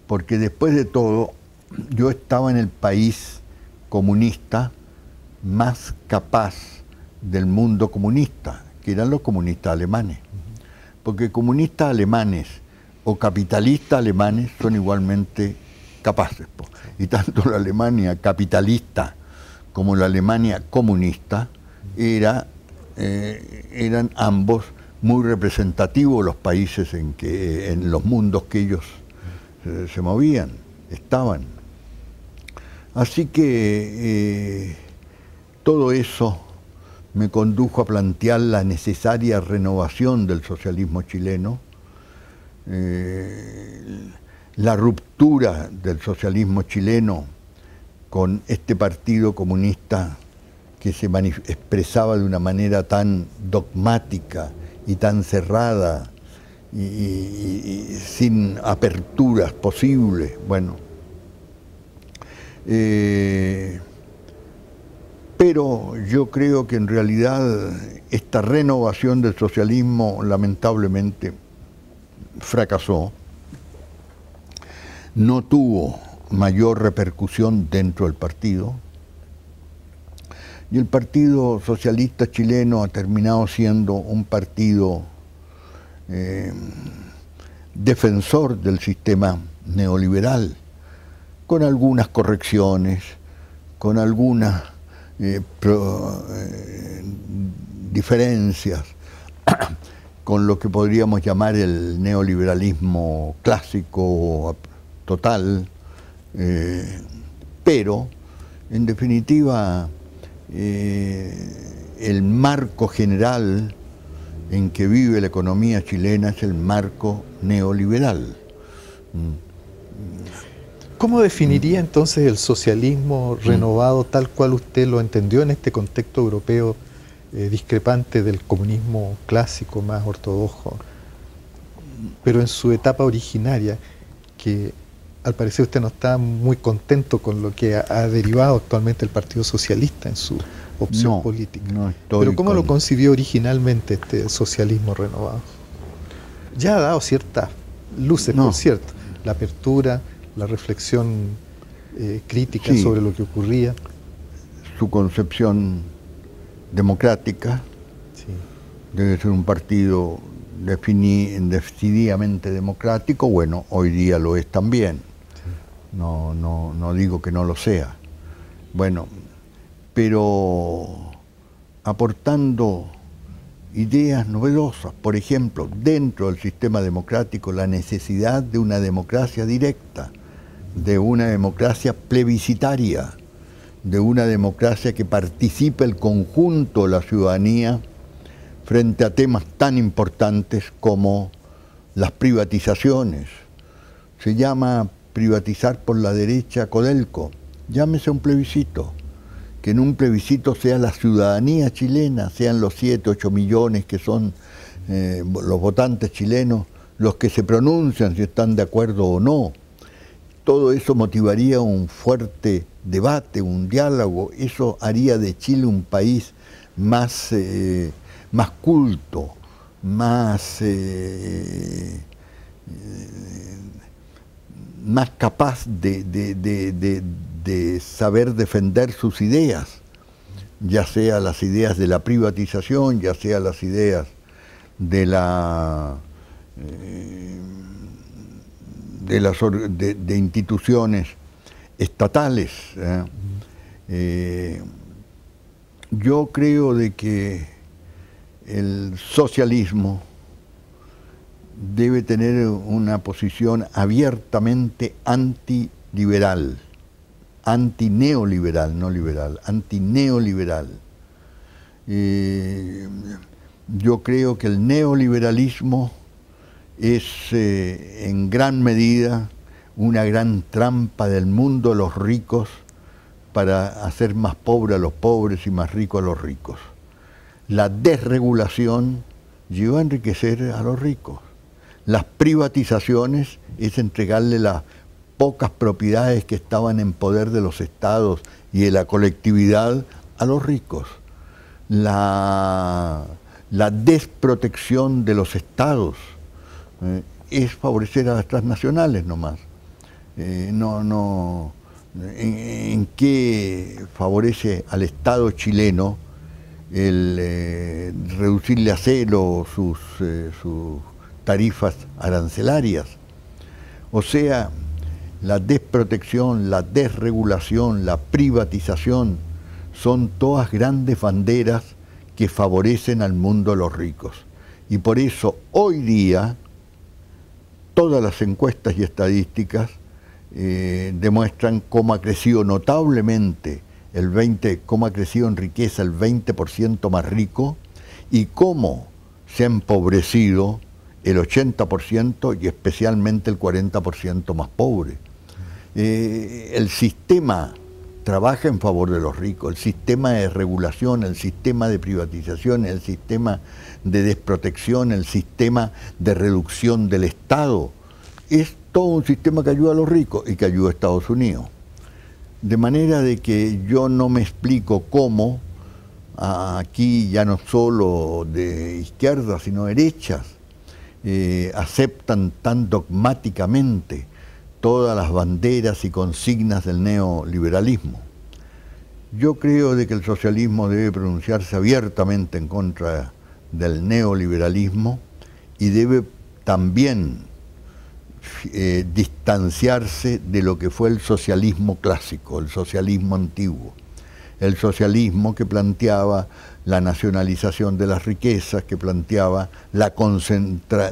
B: porque después de todo yo estaba en el país comunista más capaz del mundo comunista, que eran los comunistas alemanes. Porque comunistas alemanes o capitalistas alemanes son igualmente capaces. Y tanto la Alemania capitalista como la Alemania comunista era, eh, eran ambos muy representativos los países en, que, en los mundos que ellos eh, se movían, estaban. Así que eh, todo eso me condujo a plantear la necesaria renovación del socialismo chileno, eh, la ruptura del socialismo chileno con este partido comunista que se expresaba de una manera tan dogmática y tan cerrada y, y sin aperturas posibles. Bueno, eh, pero yo creo que en realidad esta renovación del socialismo lamentablemente fracasó, no tuvo mayor repercusión dentro del partido y el Partido Socialista Chileno ha terminado siendo un partido eh, defensor del sistema neoliberal con algunas correcciones, con algunas eh, eh, diferencias con lo que podríamos llamar el neoliberalismo clásico total, eh, pero en definitiva el marco general en que vive la economía chilena es el marco neoliberal. ¿Cómo
A: definiría entonces el socialismo renovado tal cual usted lo entendió en este contexto europeo eh, discrepante del comunismo clásico más ortodoxo, pero en su etapa originaria, que al parecer usted no está muy contento con lo que ha, derivado actualmente el Partido Socialista en su opción política? pero ¿cómo lo concibió originalmente este socialismo renovado? Ya ha dado ciertas luces, no. por cierto, la apertura, la reflexión eh, crítica sobre lo que ocurría.
B: Su concepción democrática debe ser un partido decididamente democrático, bueno, hoy día lo es también. No, no, no digo que no lo sea. Bueno, pero aportando ideas novedosas, por ejemplo, dentro del sistema democrático, la necesidad de una democracia directa, de una democracia plebiscitaria, de una democracia que participe el conjunto de la ciudadanía frente a temas tan importantes como las privatizaciones. Se llama privatizar por la derecha Codelco, llámese un plebiscito, que en un plebiscito sea la ciudadanía chilena, sean los 7, 8 millones que son eh, los votantes chilenos, los que se pronuncian si están de acuerdo o no todo eso motivaría un fuerte debate, un diálogo, eso haría de Chile un país más, eh, más culto, más, eh, eh, más capaz de, saber defender sus ideas, ya sea las ideas de la privatización, ya sea las ideas de la de, las, de, instituciones estatales. ¿eh? Eh, yo creo de que el socialismo debe tener una posición abiertamente antiliberal, antineoliberal, no liberal, antineoliberal. neoliberal eh, yo creo que el neoliberalismo es eh, en gran medida una gran trampa del mundo a los ricos para hacer más pobre a los pobres y más rico a los ricos. La desregulación lleva a enriquecer a los ricos. Las privatizaciones es entregarle las pocas propiedades que estaban en poder de los estados y de la colectividad a los ricos. la desprotección de los estados eh, es favorecer a las transnacionales nomás. Eh, no, no, en, qué favorece al Estado chileno el eh, reducirle a cero sus, sus tarifas arancelarias? O sea, la desprotección, la desregulación, la privatización, son todas grandes banderas que favorecen al mundo los ricos. Y por eso hoy día todas las encuestas y estadísticas eh, demuestran cómo ha crecido notablemente el 20, cómo ha crecido en riqueza el 20% más rico y cómo se ha empobrecido el 80% y especialmente el 40% más pobre. Eh, el sistema trabaja en favor de los ricos, el sistema de regulación, el sistema de privatización, el sistema de desprotección, el sistema de reducción del Estado. Es todo un sistema que ayuda a los ricos y que ayuda a Estados Unidos. De manera de que yo no me explico cómo aquí ya no solo de izquierdas, sino derechas, eh, aceptan tan dogmáticamente todas las banderas y consignas del neoliberalismo. Yo creo de que el socialismo debe pronunciarse abiertamente en contra del neoliberalismo y debe también eh, distanciarse de lo que fue el socialismo clásico, el socialismo antiguo, el socialismo que planteaba la nacionalización de las riquezas, que planteaba la,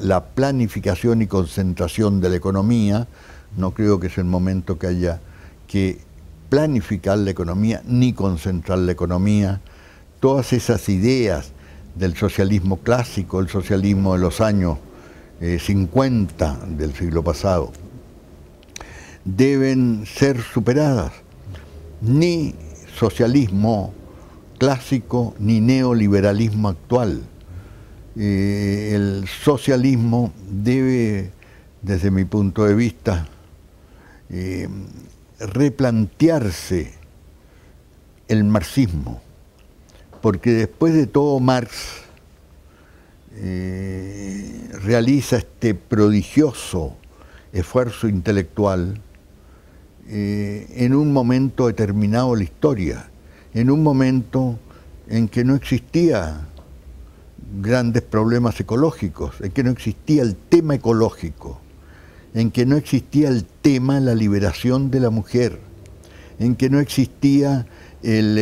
B: la planificación y concentración de la economía. No creo que es el momento que haya que planificar la economía ni concentrar la economía. Todas esas ideas del socialismo clásico, el socialismo de los años 50 eh, del siglo pasado, deben ser superadas. Ni socialismo clásico ni neoliberalismo actual. Eh, el socialismo debe, desde mi punto de vista, eh, replantearse el marxismo porque después de todo Marx eh, realiza este prodigioso esfuerzo intelectual eh, en un momento determinado de la historia, en un momento en que no existía grandes problemas ecológicos, en que no existía el tema ecológico, en que no existía el tema la liberación de la mujer, en que no existía eh,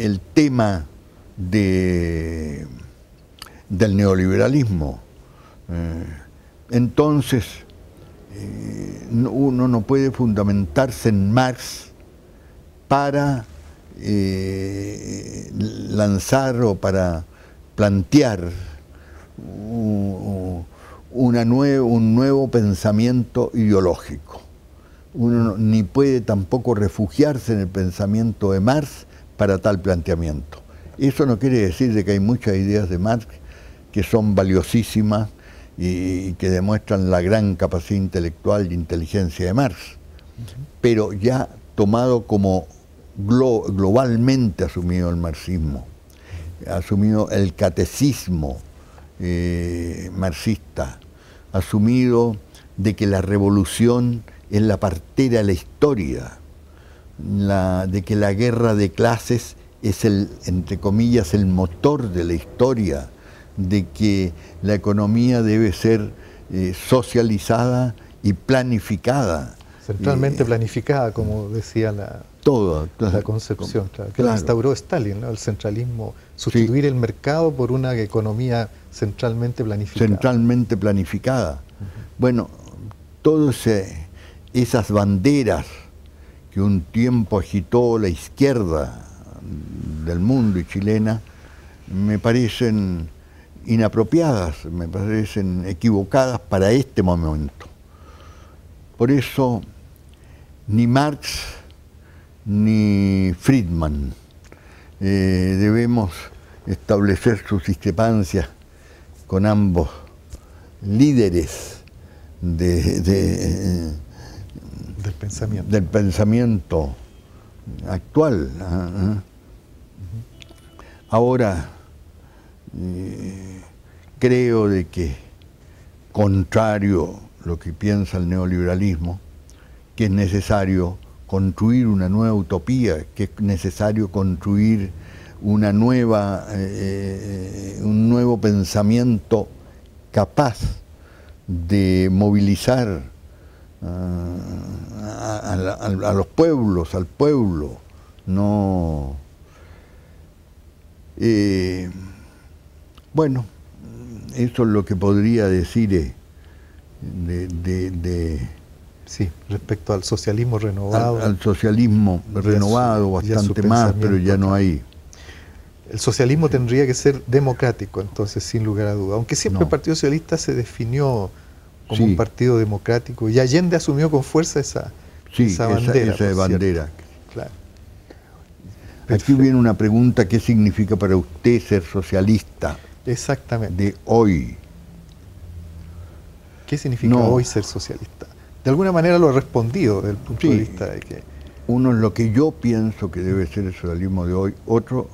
B: eh, el, tema de, del neoliberalismo. Eh, entonces, uno no puede fundamentarse en Marx para lanzar o para plantear un nuevo pensamiento ideológico uno ni puede tampoco refugiarse en el pensamiento de Marx para tal planteamiento. Eso no quiere decir de que hay muchas ideas de Marx que son valiosísimas y, que demuestran la gran capacidad intelectual y e inteligencia de Marx, pero ya tomado como globalmente asumido el marxismo, asumido el catecismo eh, marxista, asumido de que la revolución en la partera de la historia, la, de que la guerra de clases es el, entre comillas, el motor de la historia, de que la economía debe ser eh, socializada y planificada. Centralmente eh,
A: planificada, como decía la,
B: toda, la concepción, que la instauró
A: Stalin, el centralismo, sustituir el mercado por una economía centralmente planificada.
B: Centralmente planificada. Bueno, todo ese esas banderas que un tiempo agitó la izquierda del mundo y chilena, me parecen inapropiadas, me parecen equivocadas para este momento. Por eso ni Marx ni Friedman eh, debemos establecer sus discrepancias con ambos líderes de eh, del pensamiento. Del pensamiento actual. Ahora, eh, creo de que, contrario a lo que piensa el neoliberalismo, que es necesario construir una nueva utopía, que es necesario construir una nueva, eh, eh, un nuevo pensamiento capaz de movilizar a, los pueblos, al pueblo, no... Eh, bueno, eso es lo que podría decir eh, de, de, Sí, respecto al socialismo
A: renovado. Al,
B: socialismo
A: renovado, bastante más, pero ya no hay. El socialismo tendría que ser democrático, entonces, sin lugar a duda. Aunque siempre el Partido Socialista se definió como un partido democrático. Y Allende asumió con fuerza esa,
B: bandera. Esa, bandera. Aquí viene una pregunta, ¿qué significa para usted ser socialista? Exactamente. De hoy.
A: ¿Qué significa hoy
B: ser socialista? De alguna manera lo he respondido desde el punto de vista de que... Uno es lo que yo pienso que debe ser el socialismo de hoy, otro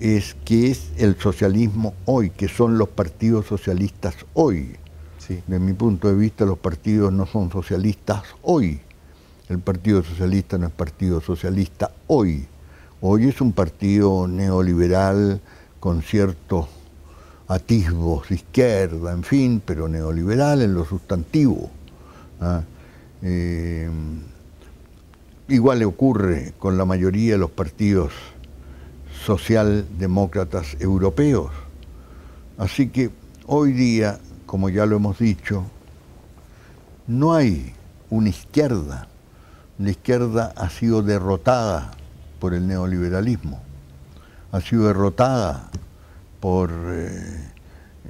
B: es que es el socialismo hoy, que son los partidos socialistas hoy. De mi punto de vista, los partidos no son socialistas hoy. El Partido Socialista no es Partido Socialista hoy. Hoy es un partido neoliberal con ciertos atisbos izquierda, en fin, pero neoliberal en lo sustantivo. ¿ah? Eh, igual le ocurre con la mayoría de los partidos socialdemócratas europeos. Así que hoy día como ya lo hemos dicho, no hay una izquierda. La izquierda ha sido derrotada por el neoliberalismo, ha sido derrotada por, eh,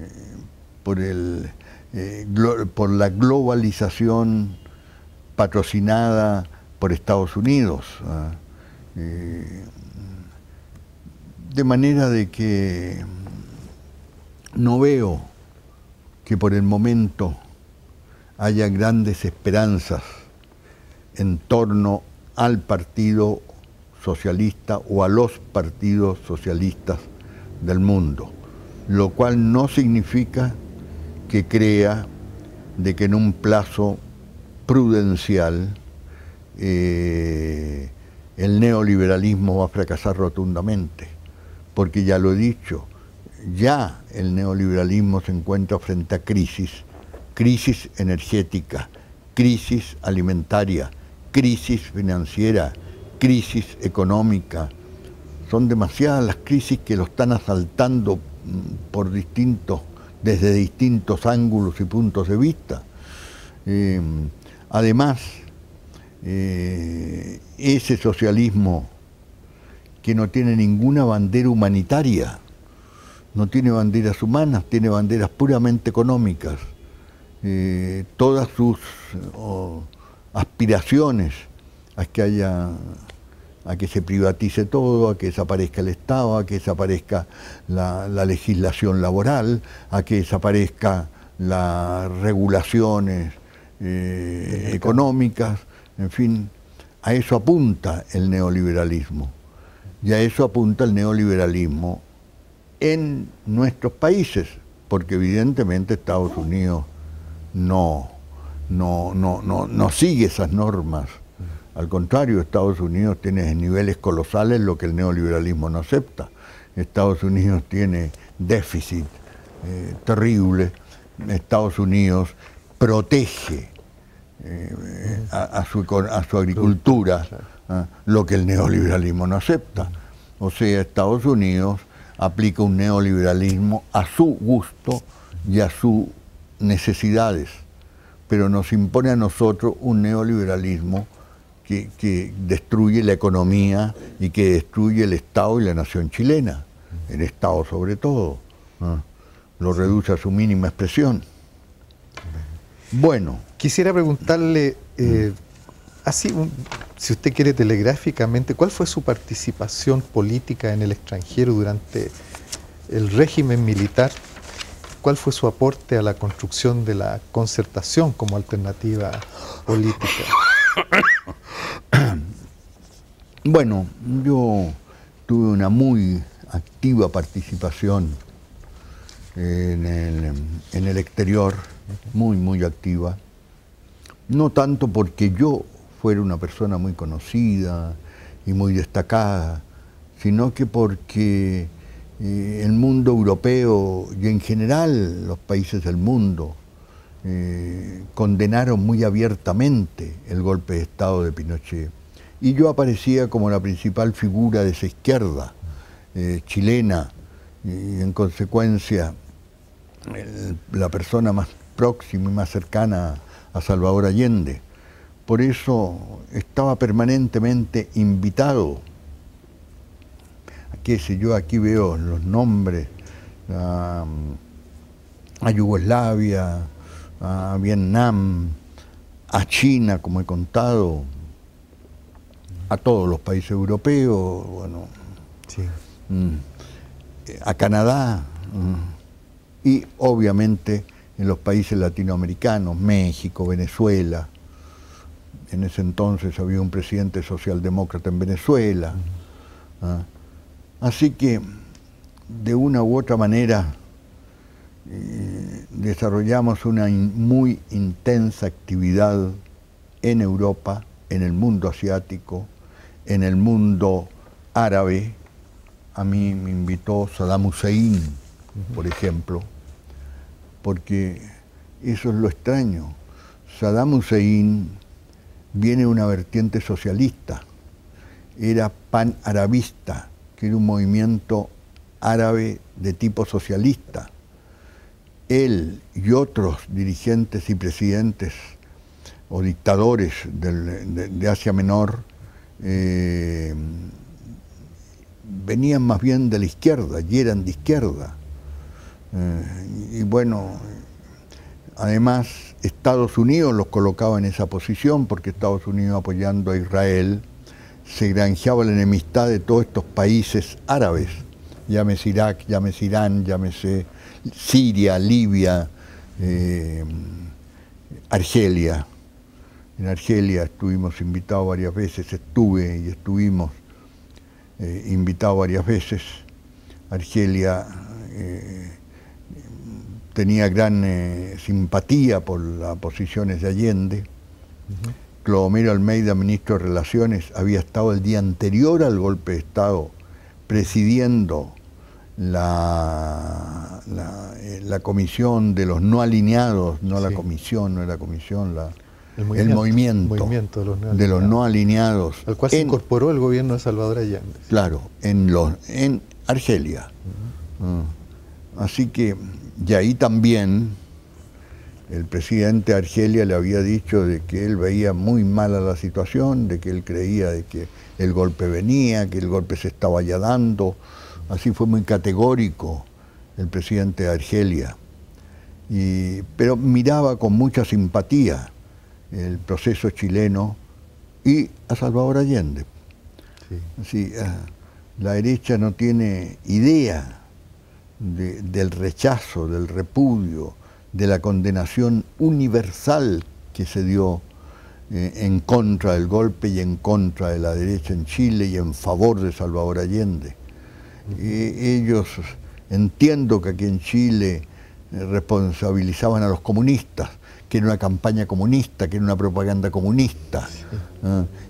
B: eh, por, el, eh, por la globalización patrocinada por Estados Unidos. ¿ah? de manera de que no veo por el momento haya grandes esperanzas en torno al Partido Socialista o a los partidos socialistas del mundo, lo cual no significa que crea de que en un plazo prudencial eh, el neoliberalismo va a fracasar rotundamente, porque ya lo he dicho, ya el neoliberalismo se encuentra frente a crisis, crisis energética, crisis alimentaria, crisis financiera, crisis económica. Son demasiadas las crisis que lo están asaltando mm, por distintos, desde distintos ángulos y puntos de vista. Em, además, eh, ese socialismo que no tiene ninguna bandera humanitaria, no tiene banderas humanas, tiene banderas puramente económicas. Eh, todas sus eh, aspiraciones a que haya a que se privatice todo, a que desaparezca el Estado, a que desaparezca la, legislación laboral, a que desaparezca las regulaciones eh, económicas, en fin, a eso apunta el neoliberalismo. Y a eso apunta el neoliberalismo en nuestros países, porque evidentemente Estados Unidos no, no, no, sigue esas normas. Al contrario, Estados Unidos tiene niveles colosales lo que el neoliberalismo no acepta. Estados Unidos tiene déficit eh, terrible. Estados Unidos protege eh, a, su, a, su, agricultura, ¿ah? lo que el neoliberalismo no acepta. O sea, Estados Unidos aplica un neoliberalismo a su gusto y a sus necesidades, pero nos impone a nosotros un neoliberalismo que, destruye la economía y que destruye el Estado y la nación chilena, el Estado sobre todo, lo reduce a su mínima expresión. Bueno. Quisiera preguntarle... Eh, mm así,
A: si usted quiere telegráficamente, ¿cuál fue su participación política en el extranjero durante el régimen militar? ¿Cuál fue su aporte a la construcción de la concertación como alternativa política?
B: Bueno, yo tuve una muy activa participación en el, exterior, muy, muy activa. No tanto porque yo fuera una persona muy conocida y muy destacada, sino que porque eh, el mundo europeo y en general los países del mundo eh, condenaron muy abiertamente el golpe de Estado de Pinochet. Y yo aparecía como la principal figura de esa izquierda eh, chilena y en consecuencia la persona más próxima y más cercana a Salvador Allende por eso estaba permanentemente invitado. Aquí, si yo aquí veo los nombres, ah, a, Yugoslavia, a Vietnam, a China, como he contado, a todos los países europeos, bueno, mm, a Canadá mm, y obviamente en los países latinoamericanos, México, Venezuela, en ese entonces había un presidente socialdemócrata en Venezuela. ¿ah? Así que, de una u otra manera, eh, desarrollamos una muy intensa actividad en Europa, en el mundo asiático, en el mundo árabe. A mí me invitó Saddam Hussein, por ejemplo, porque eso es lo extraño. Saddam Hussein viene una vertiente socialista, era panarabista, que era un movimiento árabe de tipo socialista. Él y otros dirigentes y presidentes o dictadores de, Asia Menor eh, venían más bien de la izquierda y eran de izquierda. Eh, y bueno, además Estados Unidos los colocaba en esa posición porque Estados Unidos apoyando a Israel se granjeaba la enemistad de todos estos países árabes, llámese Irak, llámese Irán, llámese Siria, Libia, eh, Argelia. En Argelia estuvimos invitados varias veces, estuve y estuvimos eh, invitados varias veces. Argelia eh, tenía gran eh, simpatía por las posiciones de Allende. Clodomero Clodomiro Almeida, ministro de Relaciones, había estado el día anterior al golpe de Estado presidiendo la, la, eh, comisión de los no alineados, no la comisión, no era comisión, la, el movimiento, el movimiento, de, los no alineados. Al cual se
A: incorporó el gobierno de Salvador Allende.
B: Claro, en, los, en Argelia. Así que, y ahí también el presidente Argelia le había dicho de que él veía muy mala la situación, de que él creía de que el golpe venía, que el golpe se estaba ya dando. Así fue muy categórico el presidente Argelia. pero miraba con mucha simpatía el proceso chileno y a Salvador Allende. Ah, la derecha no tiene idea del rechazo, del repudio, de la condenación universal que se dio eh, en contra del golpe y en contra de la derecha en Chile y en favor de Salvador Allende. Eh, ellos entiendo que aquí en Chile eh, responsabilizaban a los comunistas, que era una campaña comunista, que era una propaganda comunista,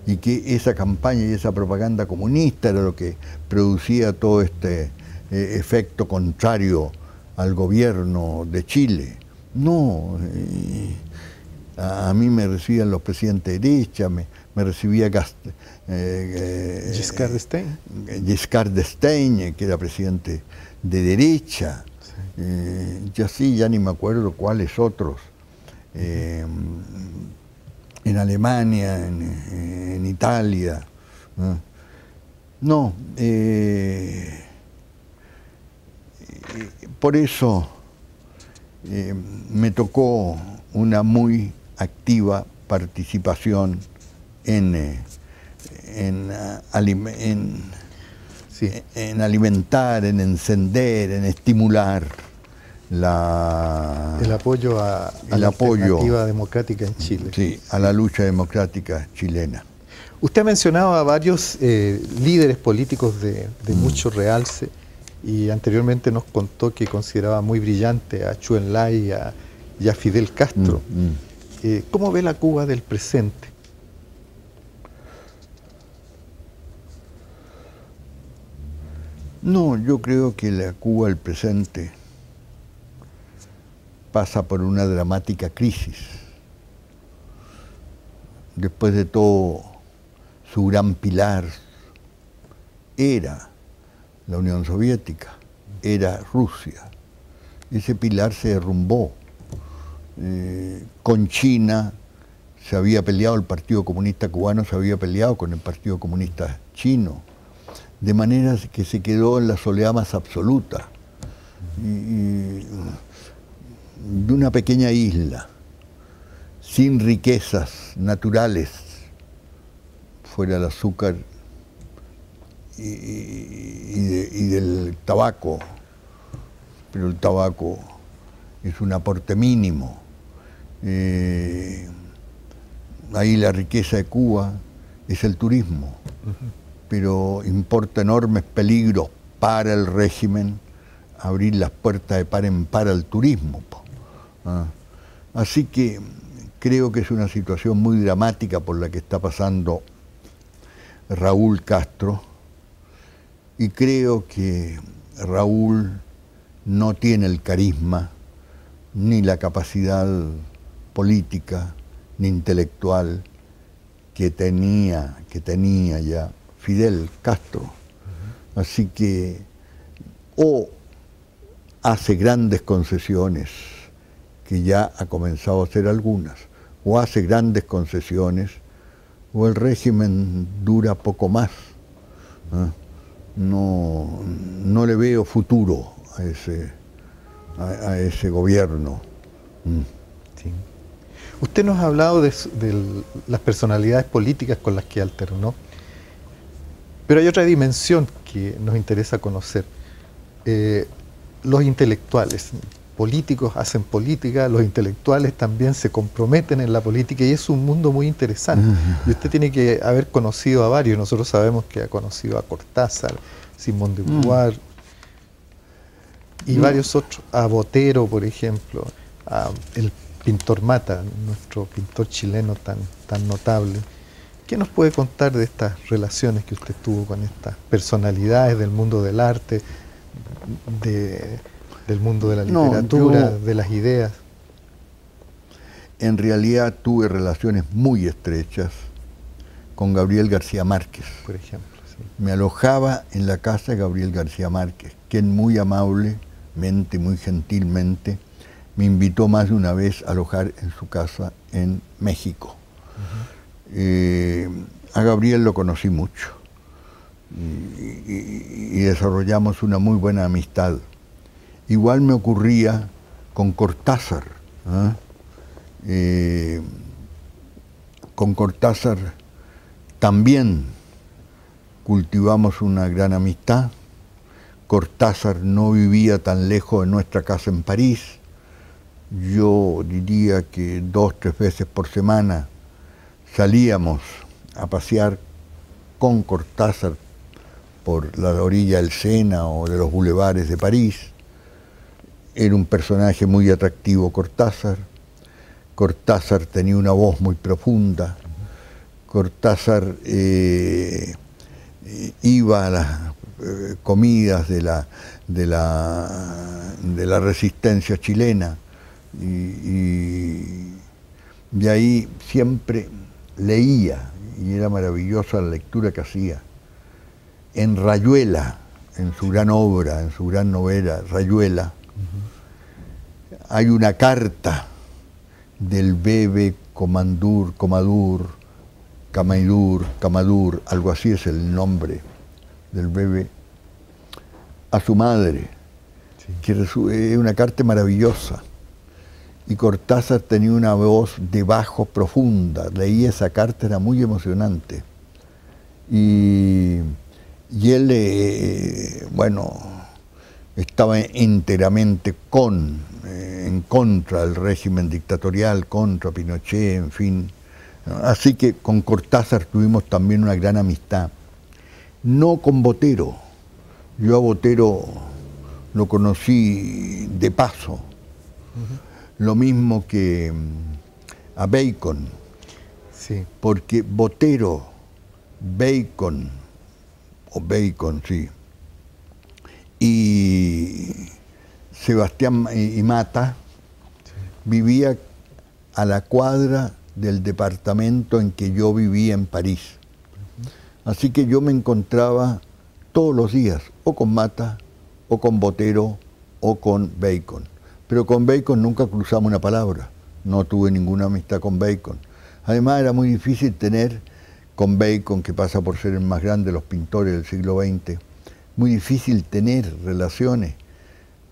B: y que esa campaña y esa propaganda comunista era lo que producía todo este, eh, efecto contrario al gobierno de Chile. No, eh, a, mí me recibían los presidentes de derecha, me, recibía eh, Giscard d'Estaing. que era presidente de derecha. ya sí, ya ni me acuerdo cuáles otros. en Alemania, en, Italia. No, eh, eh, por eso eh, me tocó una muy activa participación en, eh, en, alimentar, en encender, en estimular la, el apoyo
A: a, la apoyo, democrática en
B: Chile. Sí, a la lucha democrática chilena.
A: Usted ha mencionado a varios líderes políticos de mm. mucho realce y anteriormente nos contó que consideraba muy brillante a Chuen Lai y a, Fidel Castro. Mm, mm. Eh, ¿Cómo ve la Cuba del presente?
B: No, yo creo que la Cuba del presente pasa por una dramática crisis. Después de todo, su gran pilar era la Unión Soviética, era Rusia. Ese pilar se derrumbó. Eh, con China se había peleado, el Partido Comunista Cubano se había peleado con el Partido Comunista Chino, de manera que se quedó en la soledad más absoluta, de una pequeña isla, sin riquezas naturales, fuera el azúcar y, del tabaco, pero el tabaco es un aporte mínimo. Eh, ahí la riqueza de Cuba es el turismo, pero importa enormes peligros para el régimen abrir las puertas de par en par al turismo. Ah. Así que creo que es una situación muy dramática por la que está pasando Raúl Castro y creo que Raúl no tiene el carisma, ni la capacidad política, ni intelectual que tenía, que tenía ya Fidel Castro. Así que o hace grandes concesiones, que ya ha comenzado a hacer algunas, o hace grandes concesiones, o el régimen dura poco más. ¿eh? no, no le veo futuro a ese, a, ese gobierno. Mm.
A: Usted nos ha hablado de, las personalidades políticas con las que alternó, pero hay otra dimensión que nos interesa conocer, eh, los intelectuales políticos hacen política, los intelectuales también se comprometen en la política y es un mundo muy interesante. Y usted tiene que haber conocido a varios, nosotros sabemos que ha conocido a Cortázar, Simón de mm. Beauvoir y mm. varios otros, a Botero, por ejemplo, a el pintor Mata, nuestro pintor chileno tan, tan notable. ¿Qué nos puede contar de estas relaciones que usted tuvo con estas personalidades del mundo del arte,
B: de del mundo de la literatura,
A: de las ideas?
B: En realidad tuve relaciones muy estrechas con Gabriel García Márquez. Por ejemplo. Me alojaba en la casa de Gabriel García Márquez, quien muy amablemente, muy gentilmente, me invitó más de una vez a alojar en su casa en México. Eh, a Gabriel lo conocí mucho y desarrollamos una muy buena amistad. Igual me ocurría con Cortázar. ¿ah? Eh, con Cortázar también cultivamos una gran amistad. Cortázar no vivía tan lejos de nuestra casa en París. Yo diría que dos, tres veces por semana salíamos a pasear con Cortázar por la orilla del Sena o de los bulevares de París. Era un personaje muy atractivo Cortázar. Cortázar tenía una voz muy profunda. Cortázar eh, iba a las eh, comidas de la, la, de la resistencia chilena y, y de ahí siempre leía y era maravillosa la lectura que hacía. En Rayuela, en su gran obra, en su gran novela, Rayuela, hay una carta del bebé Comandur, Comadur, Camaidur, Camadur, algo así es el nombre del bebé, a su madre, que es una carta maravillosa. Y Cortázar tenía una voz de bajo profunda, leí esa carta, era muy emocionante. Y, él, eh, eh, bueno, estaba enteramente con eh, en contra del régimen dictatorial, contra Pinochet, en fin. Así que con Cortázar tuvimos también una gran amistad. No con Botero. Yo a Botero lo conocí de paso. Lo mismo que mm, a Bacon. Sí. Porque Botero, Bacon, o Bacon, sí, y Sebastián y Mata, vivía a la cuadra del departamento en que yo vivía en París. Así que yo me encontraba todos los días, o con Mata, o con Botero, o con Bacon. Pero con Bacon nunca cruzamos una palabra. No tuve ninguna amistad con Bacon. Además era muy difícil tener con Bacon, que pasa por ser el más grande de los pintores del siglo XX, muy difícil tener relaciones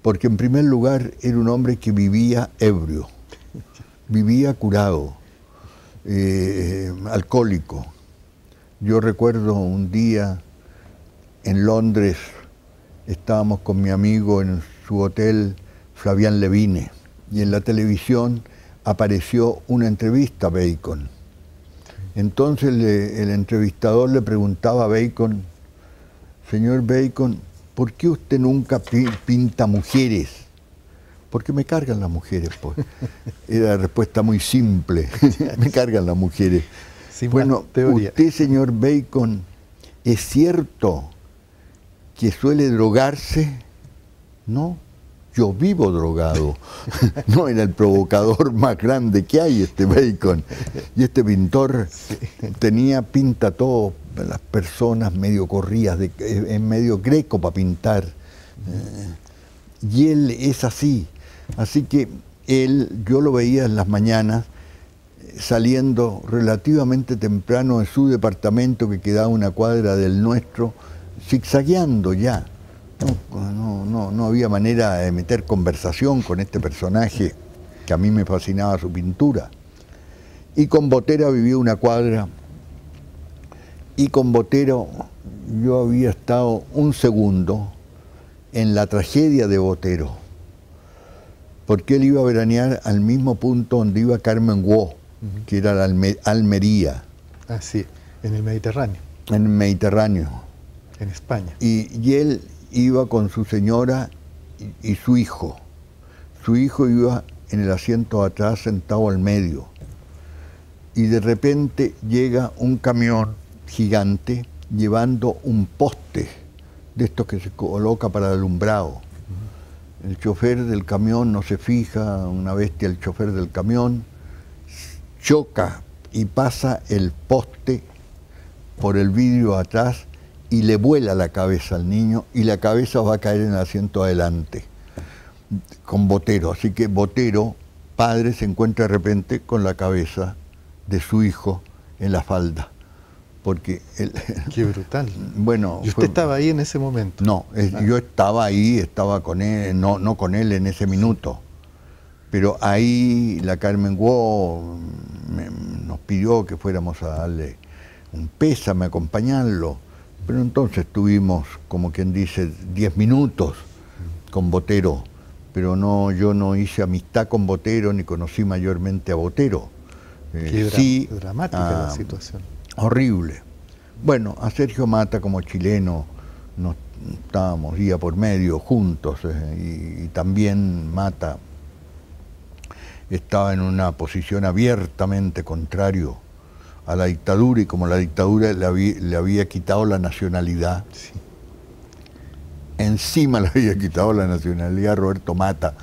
B: porque en primer lugar era un hombre que vivía ebrio, vivía curado, eh, alcohólico. Yo recuerdo un día en Londres, estábamos con mi amigo en su hotel, Flavian Levine, y en la televisión apareció una entrevista a Bacon. Entonces el entrevistador le preguntaba a Bacon, señor Bacon, ¿por qué usted nunca pinta mujeres? Porque me cargan las mujeres, pues. Era la respuesta muy simple. me cargan las mujeres. bueno, teoría. usted, señor Bacon, ¿es cierto que suele drogarse? No, yo vivo drogado. no era el provocador más grande que hay este Bacon. Y este pintor tenía pinta todo las personas medio corridas, de, eh, en medio greco para pintar. Eh, y él es así. Así que él, yo lo veía en las mañanas saliendo relativamente temprano de su departamento que quedaba una cuadra del nuestro, zigzagueando ya. No, no, no, no había manera de meter conversación con este personaje que a mí me fascinaba su pintura. Y con Botera vivió una cuadra y con Botero yo había estado un segundo en la tragedia de Botero, porque él iba a veranear al mismo punto donde iba Carmen Wo, que era la Almería. Ah, sí, en el Mediterráneo. En el Mediterráneo. En España. Y, él iba con su señora y, su hijo. Su hijo iba en el asiento atrás, sentado al medio. Y de repente llega un camión gigante llevando un poste de estos que se coloca para el alumbrado. El chofer del camión no se fija, una bestia el chofer del camión choca y pasa el poste por el vidrio atrás y le vuela la cabeza al niño y la cabeza va a caer en el asiento adelante con Botero. Así que Botero, padre, se encuentra de repente con la cabeza de su hijo en la falda porque... El, Qué brutal. Bueno... ¿Y usted
A: estaba ahí en ese momento?
B: No, yo estaba ahí, estaba con él, no, no con él en ese minuto, pero ahí la Carmen Guo nos pidió que fuéramos a darle un pésame, acompañarlo, pero entonces tuvimos, como quien dice, 10 minutos con Botero, pero no, yo no hice amistad con Botero ni conocí mayormente a Botero. Eh, dramática la ah, situación horrible. Bueno, a Sergio Mata como chileno nos estábamos día por medio juntos eh, y, también Mata estaba en una posición abiertamente contrario a la dictadura y como la dictadura le había, quitado la nacionalidad, encima le había quitado la nacionalidad a Roberto Mata,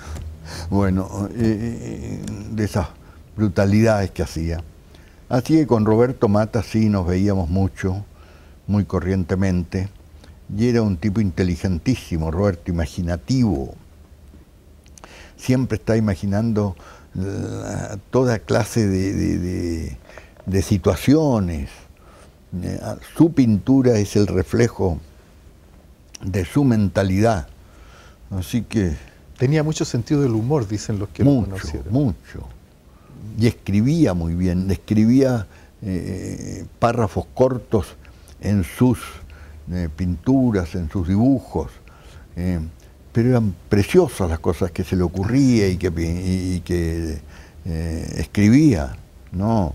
B: bueno, eh, eh, de esas brutalidades que hacía. Así que con Roberto Mata sí nos veíamos mucho, muy corrientemente, y era un tipo inteligentísimo, Roberto, imaginativo. Siempre está imaginando toda clase de, situaciones. Eh, su pintura es el reflejo de su mentalidad. Así que... Tenía mucho sentido del humor, dicen los que lo conocieron. Mucho, mucho y escribía muy bien, escribía eh, párrafos cortos en sus eh, pinturas, en sus dibujos, eh, pero eran preciosas las cosas que se le ocurría y que, escribía, ¿no?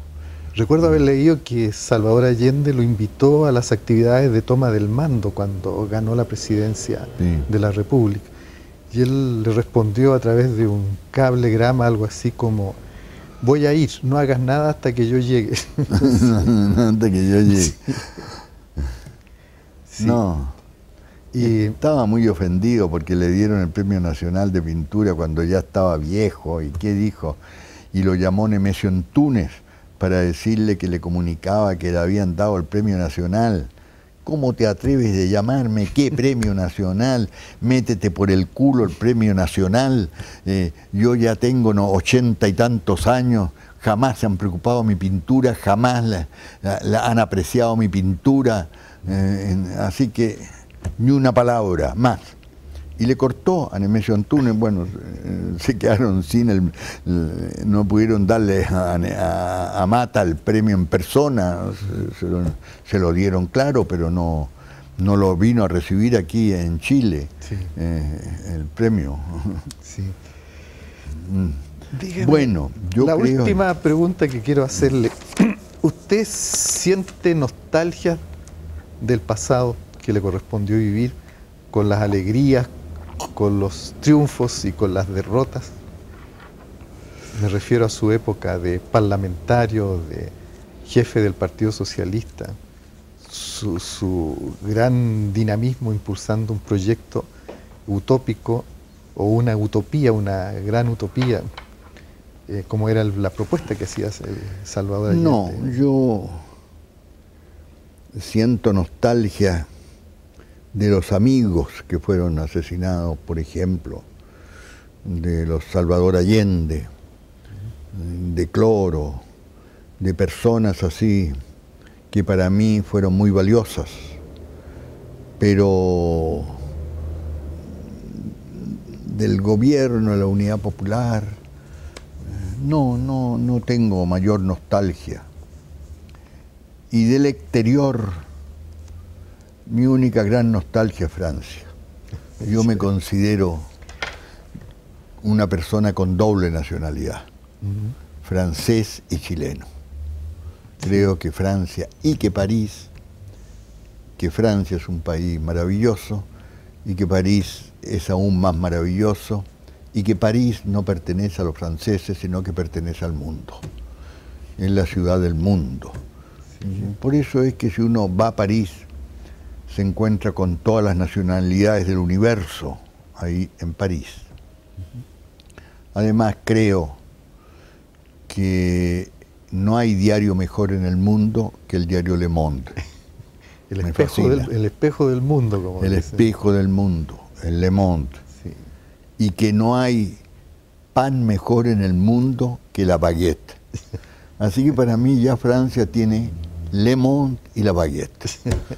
B: Recuerdo haber leído que Salvador Allende lo
A: invitó a las actividades de toma del mando cuando ganó la presidencia de la República. Y él le respondió a través de un cablegrama, algo así como, voy a ir, no hagas nada hasta que yo llegue.
B: hasta que yo llegue. No. Y estaba muy ofendido porque le dieron el Premio Nacional de Pintura cuando ya estaba viejo y qué dijo. Y lo llamó Nemesio Túnez para decirle que le comunicaba que le habían dado el Premio Nacional. ¿Cómo te atreves de llamarme? ¿Qué premio nacional? Métete por el culo el premio nacional. Eh, yo ya tengo no, ochenta y tantos años. Jamás se han preocupado mi pintura, jamás la, han apreciado mi pintura. Eh, así que ni una palabra más y le cortó a Nemesio Antunes. Bueno, eh, se quedaron sin el. Eh, no pudieron darle a, Mata el premio en persona. Se, lo, dieron, claro, pero no, no lo vino a recibir aquí en Chile eh, el premio. Mm. bueno, yo La última
A: pregunta que quiero hacerle. ¿Usted siente nostalgia del pasado que le correspondió vivir con las alegrías, con los triunfos y con las derrotas. Me refiero a su época de parlamentario, de jefe del Partido Socialista, su, gran dinamismo impulsando un proyecto utópico o una utopía, una gran utopía, eh, como era la propuesta que hacía eh, Salvador Allende. No,
B: yo siento nostalgia de los amigos que fueron asesinados, por ejemplo, de los Salvador Allende, de Cloro, de personas así que para mí fueron muy valiosas, pero del gobierno, de la unidad popular, no, no, no tengo mayor nostalgia. Y del exterior, mi única gran nostalgia es Francia. Yo me considero una persona con doble nacionalidad, francés y chileno. Creo que Francia y que París, que Francia es un país maravilloso y que París es aún más maravilloso y que París no pertenece a los franceses, sino que pertenece al mundo. Es la ciudad del mundo. Por eso es que si uno va a París se encuentra con todas las nacionalidades del universo ahí en París. Además creo que no hay diario mejor en el mundo que el diario Le Monde. El, espejo
A: del, mundo, como El espejo
B: del mundo, el Le Monde. Y que no hay pan mejor en el mundo que la baguette. Así que para mí ya Francia tiene Le Monde y la baguette.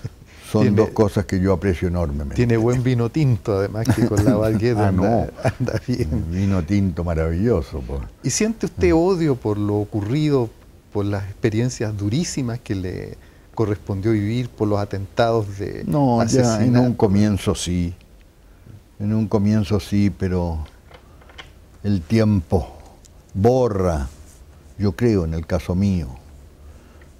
B: Son dos cosas que yo aprecio enormemente. Tiene buen vino tinto, además, que con la Valgueda. Ah, bien. Vino tinto maravilloso. ¿Y siente usted mm.
A: odio por lo ocurrido, por las experiencias durísimas que le correspondió vivir, por los atentados de No, en
B: un comienzo sí. En un comienzo sí, pero el tiempo borra, yo creo en el caso mío,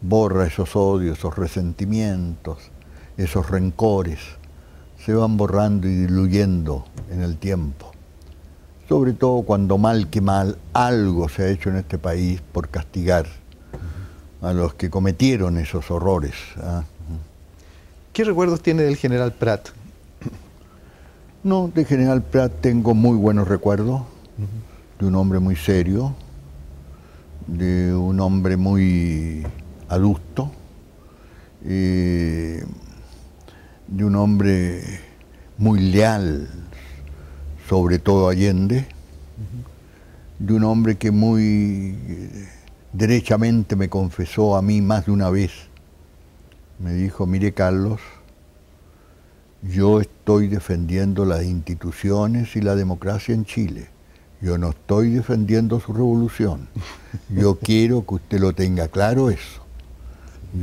B: borra esos odios, esos resentimientos esos rencores se van borrando y diluyendo en el tiempo. Sobre todo cuando mal que mal algo se ha hecho en este país por castigar a los que cometieron esos horrores. ¿ah?
A: ¿Qué recuerdos tiene del general Pratt?
B: No, del general Pratt tengo muy buenos recuerdos, de un hombre muy serio, de un hombre muy adusto. Eh, de un hombre muy leal, sobre todo Allende, de un hombre que muy eh, derechamente me confesó a mí más de una vez. Me dijo, mire Carlos, yo estoy defendiendo las instituciones y la democracia en Chile. Yo no estoy defendiendo su revolución. Yo quiero que usted lo tenga claro eso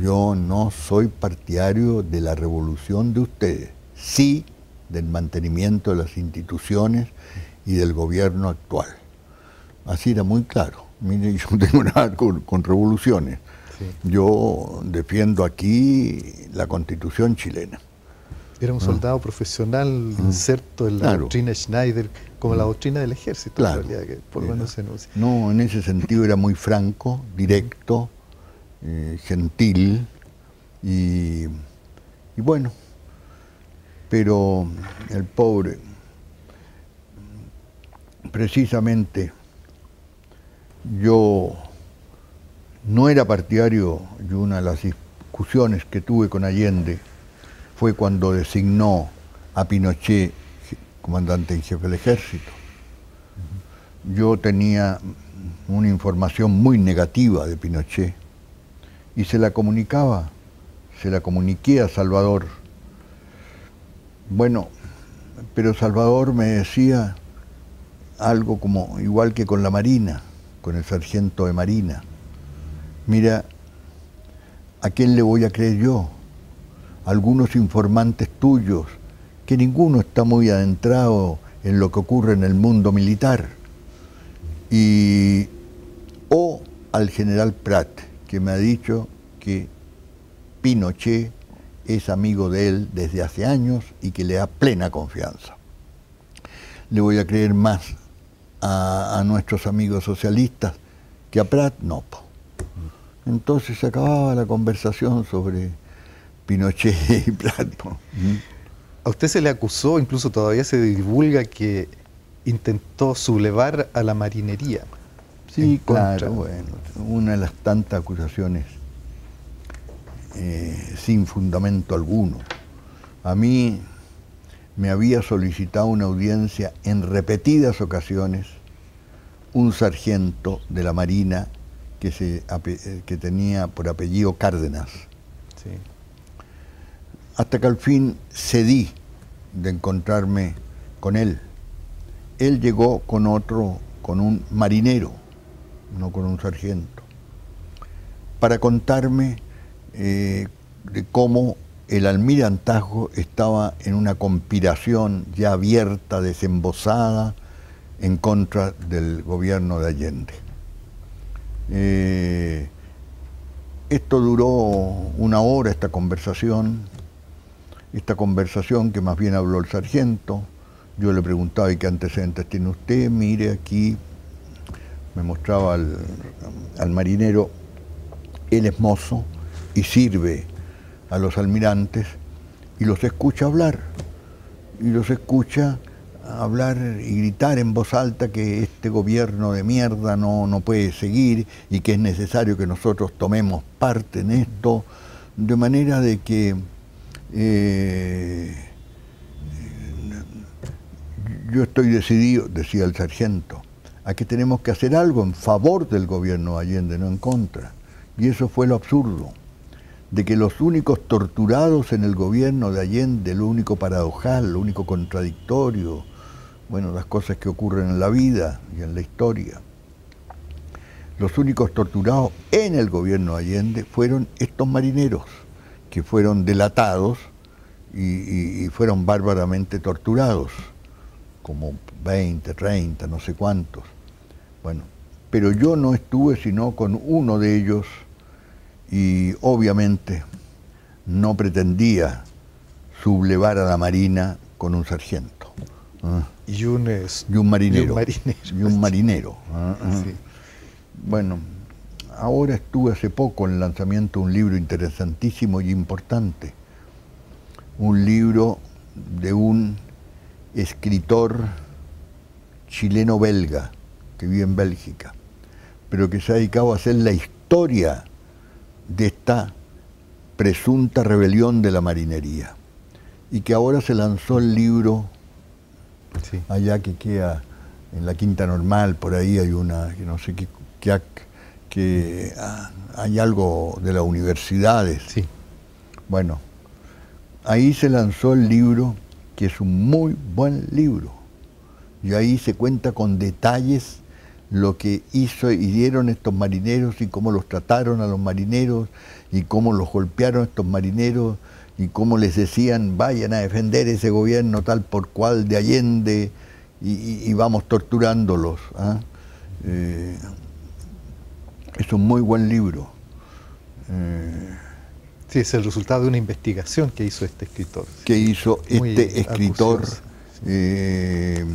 B: yo no soy partidario de la revolución de ustedes, sí del mantenimiento de las instituciones y del gobierno actual. Así era muy claro. Mire, yo tengo nada con, revoluciones. Yo defiendo aquí la constitución chilena.
A: Era un ah. soldado profesional ah. inserto en la doctrina Schneider, como la ah. doctrina del ejército, claro. por lo menos se
B: No, en ese sentido era muy franco, directo, eh, gentil y, bueno, pero el pobre precisamente yo no era partidario y una de las discusiones que tuve con Allende fue cuando designó a Pinochet comandante en jefe del ejército. Yo tenía una información muy negativa de Pinochet y se la comunicaba, se la comuniqué a Salvador. Bueno, pero Salvador me decía algo como igual que con la Marina, con el sargento de Marina. Mira, ¿a quién le voy a creer yo? Algunos informantes tuyos, que ninguno está muy adentrado en lo que ocurre en el mundo militar. Y o al general Pratt que me ha dicho que Pinochet es amigo de él desde hace años y que le da plena confianza. Le voy a creer más a, nuestros amigos socialistas que a Prat, no. Entonces se acababa la conversación sobre Pinochet y Prat. A usted se le acusó, incluso todavía se divulga
A: que intentó sublevar a la marinería.
B: Sí, claro, bueno, una de las tantas acusaciones eh, sin fundamento alguno. A mí me había solicitado una audiencia en repetidas ocasiones un sargento de la Marina que, eh, que tenía por apellido Cárdenas. Hasta que al fin cedí de encontrarme con él. Él llegó con otro, con un marinero no con un sargento, para contarme eh, de cómo el almirantazgo estaba en una conspiración ya abierta, desembosada, en contra del gobierno de Allende. Eh, esto duró una hora, esta conversación, esta conversación que más bien habló el sargento. Yo le preguntaba, ¿y qué antecedentes tiene usted? Mire, aquí me mostraba al, marinero, él es mozo y sirve a los almirantes y los escucha hablar, y los escucha hablar y gritar en voz alta que este gobierno de mierda no, puede seguir y que es necesario que nosotros tomemos parte en esto, de manera de que eh, yo estoy decidido, decía el sargento, Aquí tenemos que hacer algo en favor del gobierno Allende, no en contra. Y eso fue lo absurdo, de que los únicos torturados en el gobierno de Allende, lo único paradojal, lo único contradictorio, bueno, las cosas que ocurren en la vida y en la historia, los únicos torturados en el gobierno de Allende fueron estos marineros, que fueron delatados y, y, fueron bárbaramente torturados, como 20, 30, no sé cuántos. Bueno, pero yo no estuve sino con uno de ellos y obviamente no pretendía sublevar a la Marina con un sargento. ¿eh? Y un, marinero. Y un marinero. ¿eh? Bueno, ahora estuve hace poco en el lanzamiento de un libro interesantísimo y importante. Un libro de un escritor chileno-belga, vivía en Bélgica, pero que se ha dedicado a hacer la historia de esta presunta rebelión de la marinería. Y que ahora se lanzó el libro allá que queda en la Quinta Normal, por ahí hay una, que no sé qué, que, ah, hay algo de las universidades. Bueno, ahí se lanzó el libro, que es un muy buen libro. Y ahí se cuenta con detalles lo que hizo y dieron estos marineros y cómo los trataron a los marineros y cómo los golpearon estos marineros y cómo les decían vayan a defender ese gobierno tal por cual de Allende y, vamos torturándolos. ¿ah? Eh, es un muy buen libro. Eh, sí, es el resultado de una investigación que hizo este escritor. Que hizo este escritor. Eh,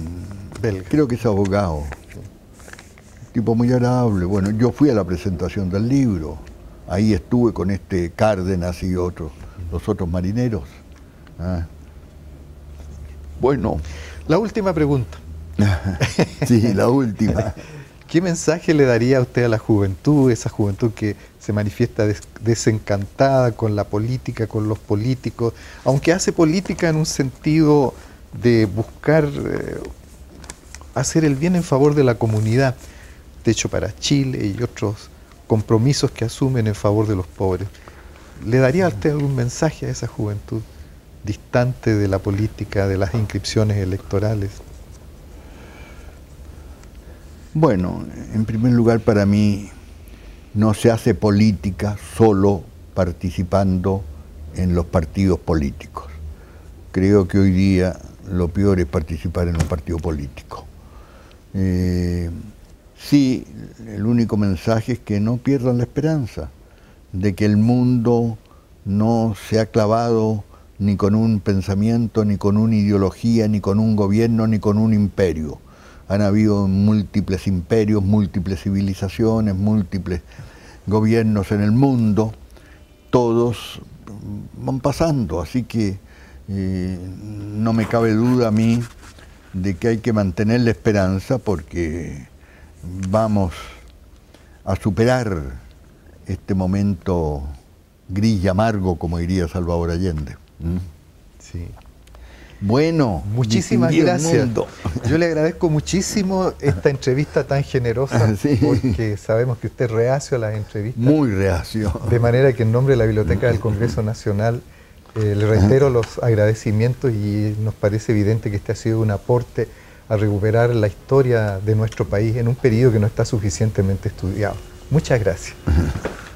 B: Belga. Creo que es abogado muy agradable. Bueno, yo fui a la presentación del libro, ahí estuve con este Cárdenas y otros, los otros marineros. Ah. Bueno. La última
A: pregunta. sí,
B: la última.
A: ¿Qué mensaje le daría a usted a la juventud, esa juventud que se manifiesta desencantada con la política, con los políticos, aunque hace política en un sentido de buscar eh, hacer el bien en favor de la comunidad? hecho para Chile y otros compromisos que asumen en favor de los pobres. ¿Le daría a usted algún mensaje a esa juventud distante de la política, de las inscripciones electorales?
B: Bueno, en primer lugar para mí no se hace política solo participando en los partidos políticos. Creo que hoy día lo peor es participar en un partido político. Eh, Sí, el único mensaje es que no pierdan la esperanza de que el mundo no se ha clavado ni con un pensamiento, ni con una ideología, ni con un gobierno, ni con un imperio. Han habido múltiples imperios, múltiples civilizaciones, múltiples gobiernos en el mundo. Todos van pasando, así que eh, no me cabe duda a mí de que hay que mantener la esperanza porque vamos a superar este momento gris y amargo, como diría Salvador Allende. Sí. Bueno, muchísimas gracias.
A: Yo le agradezco muchísimo esta entrevista tan generosa,
B: porque sabemos que
A: usted es reacio a las entrevistas. Muy reacio. De manera que en nombre de la Biblioteca del Congreso Nacional eh, le reitero los agradecimientos y nos parece evidente que este ha sido un aporte a recuperar la historia de nuestro país en un periodo que no está suficientemente estudiado.
B: Muchas gracias.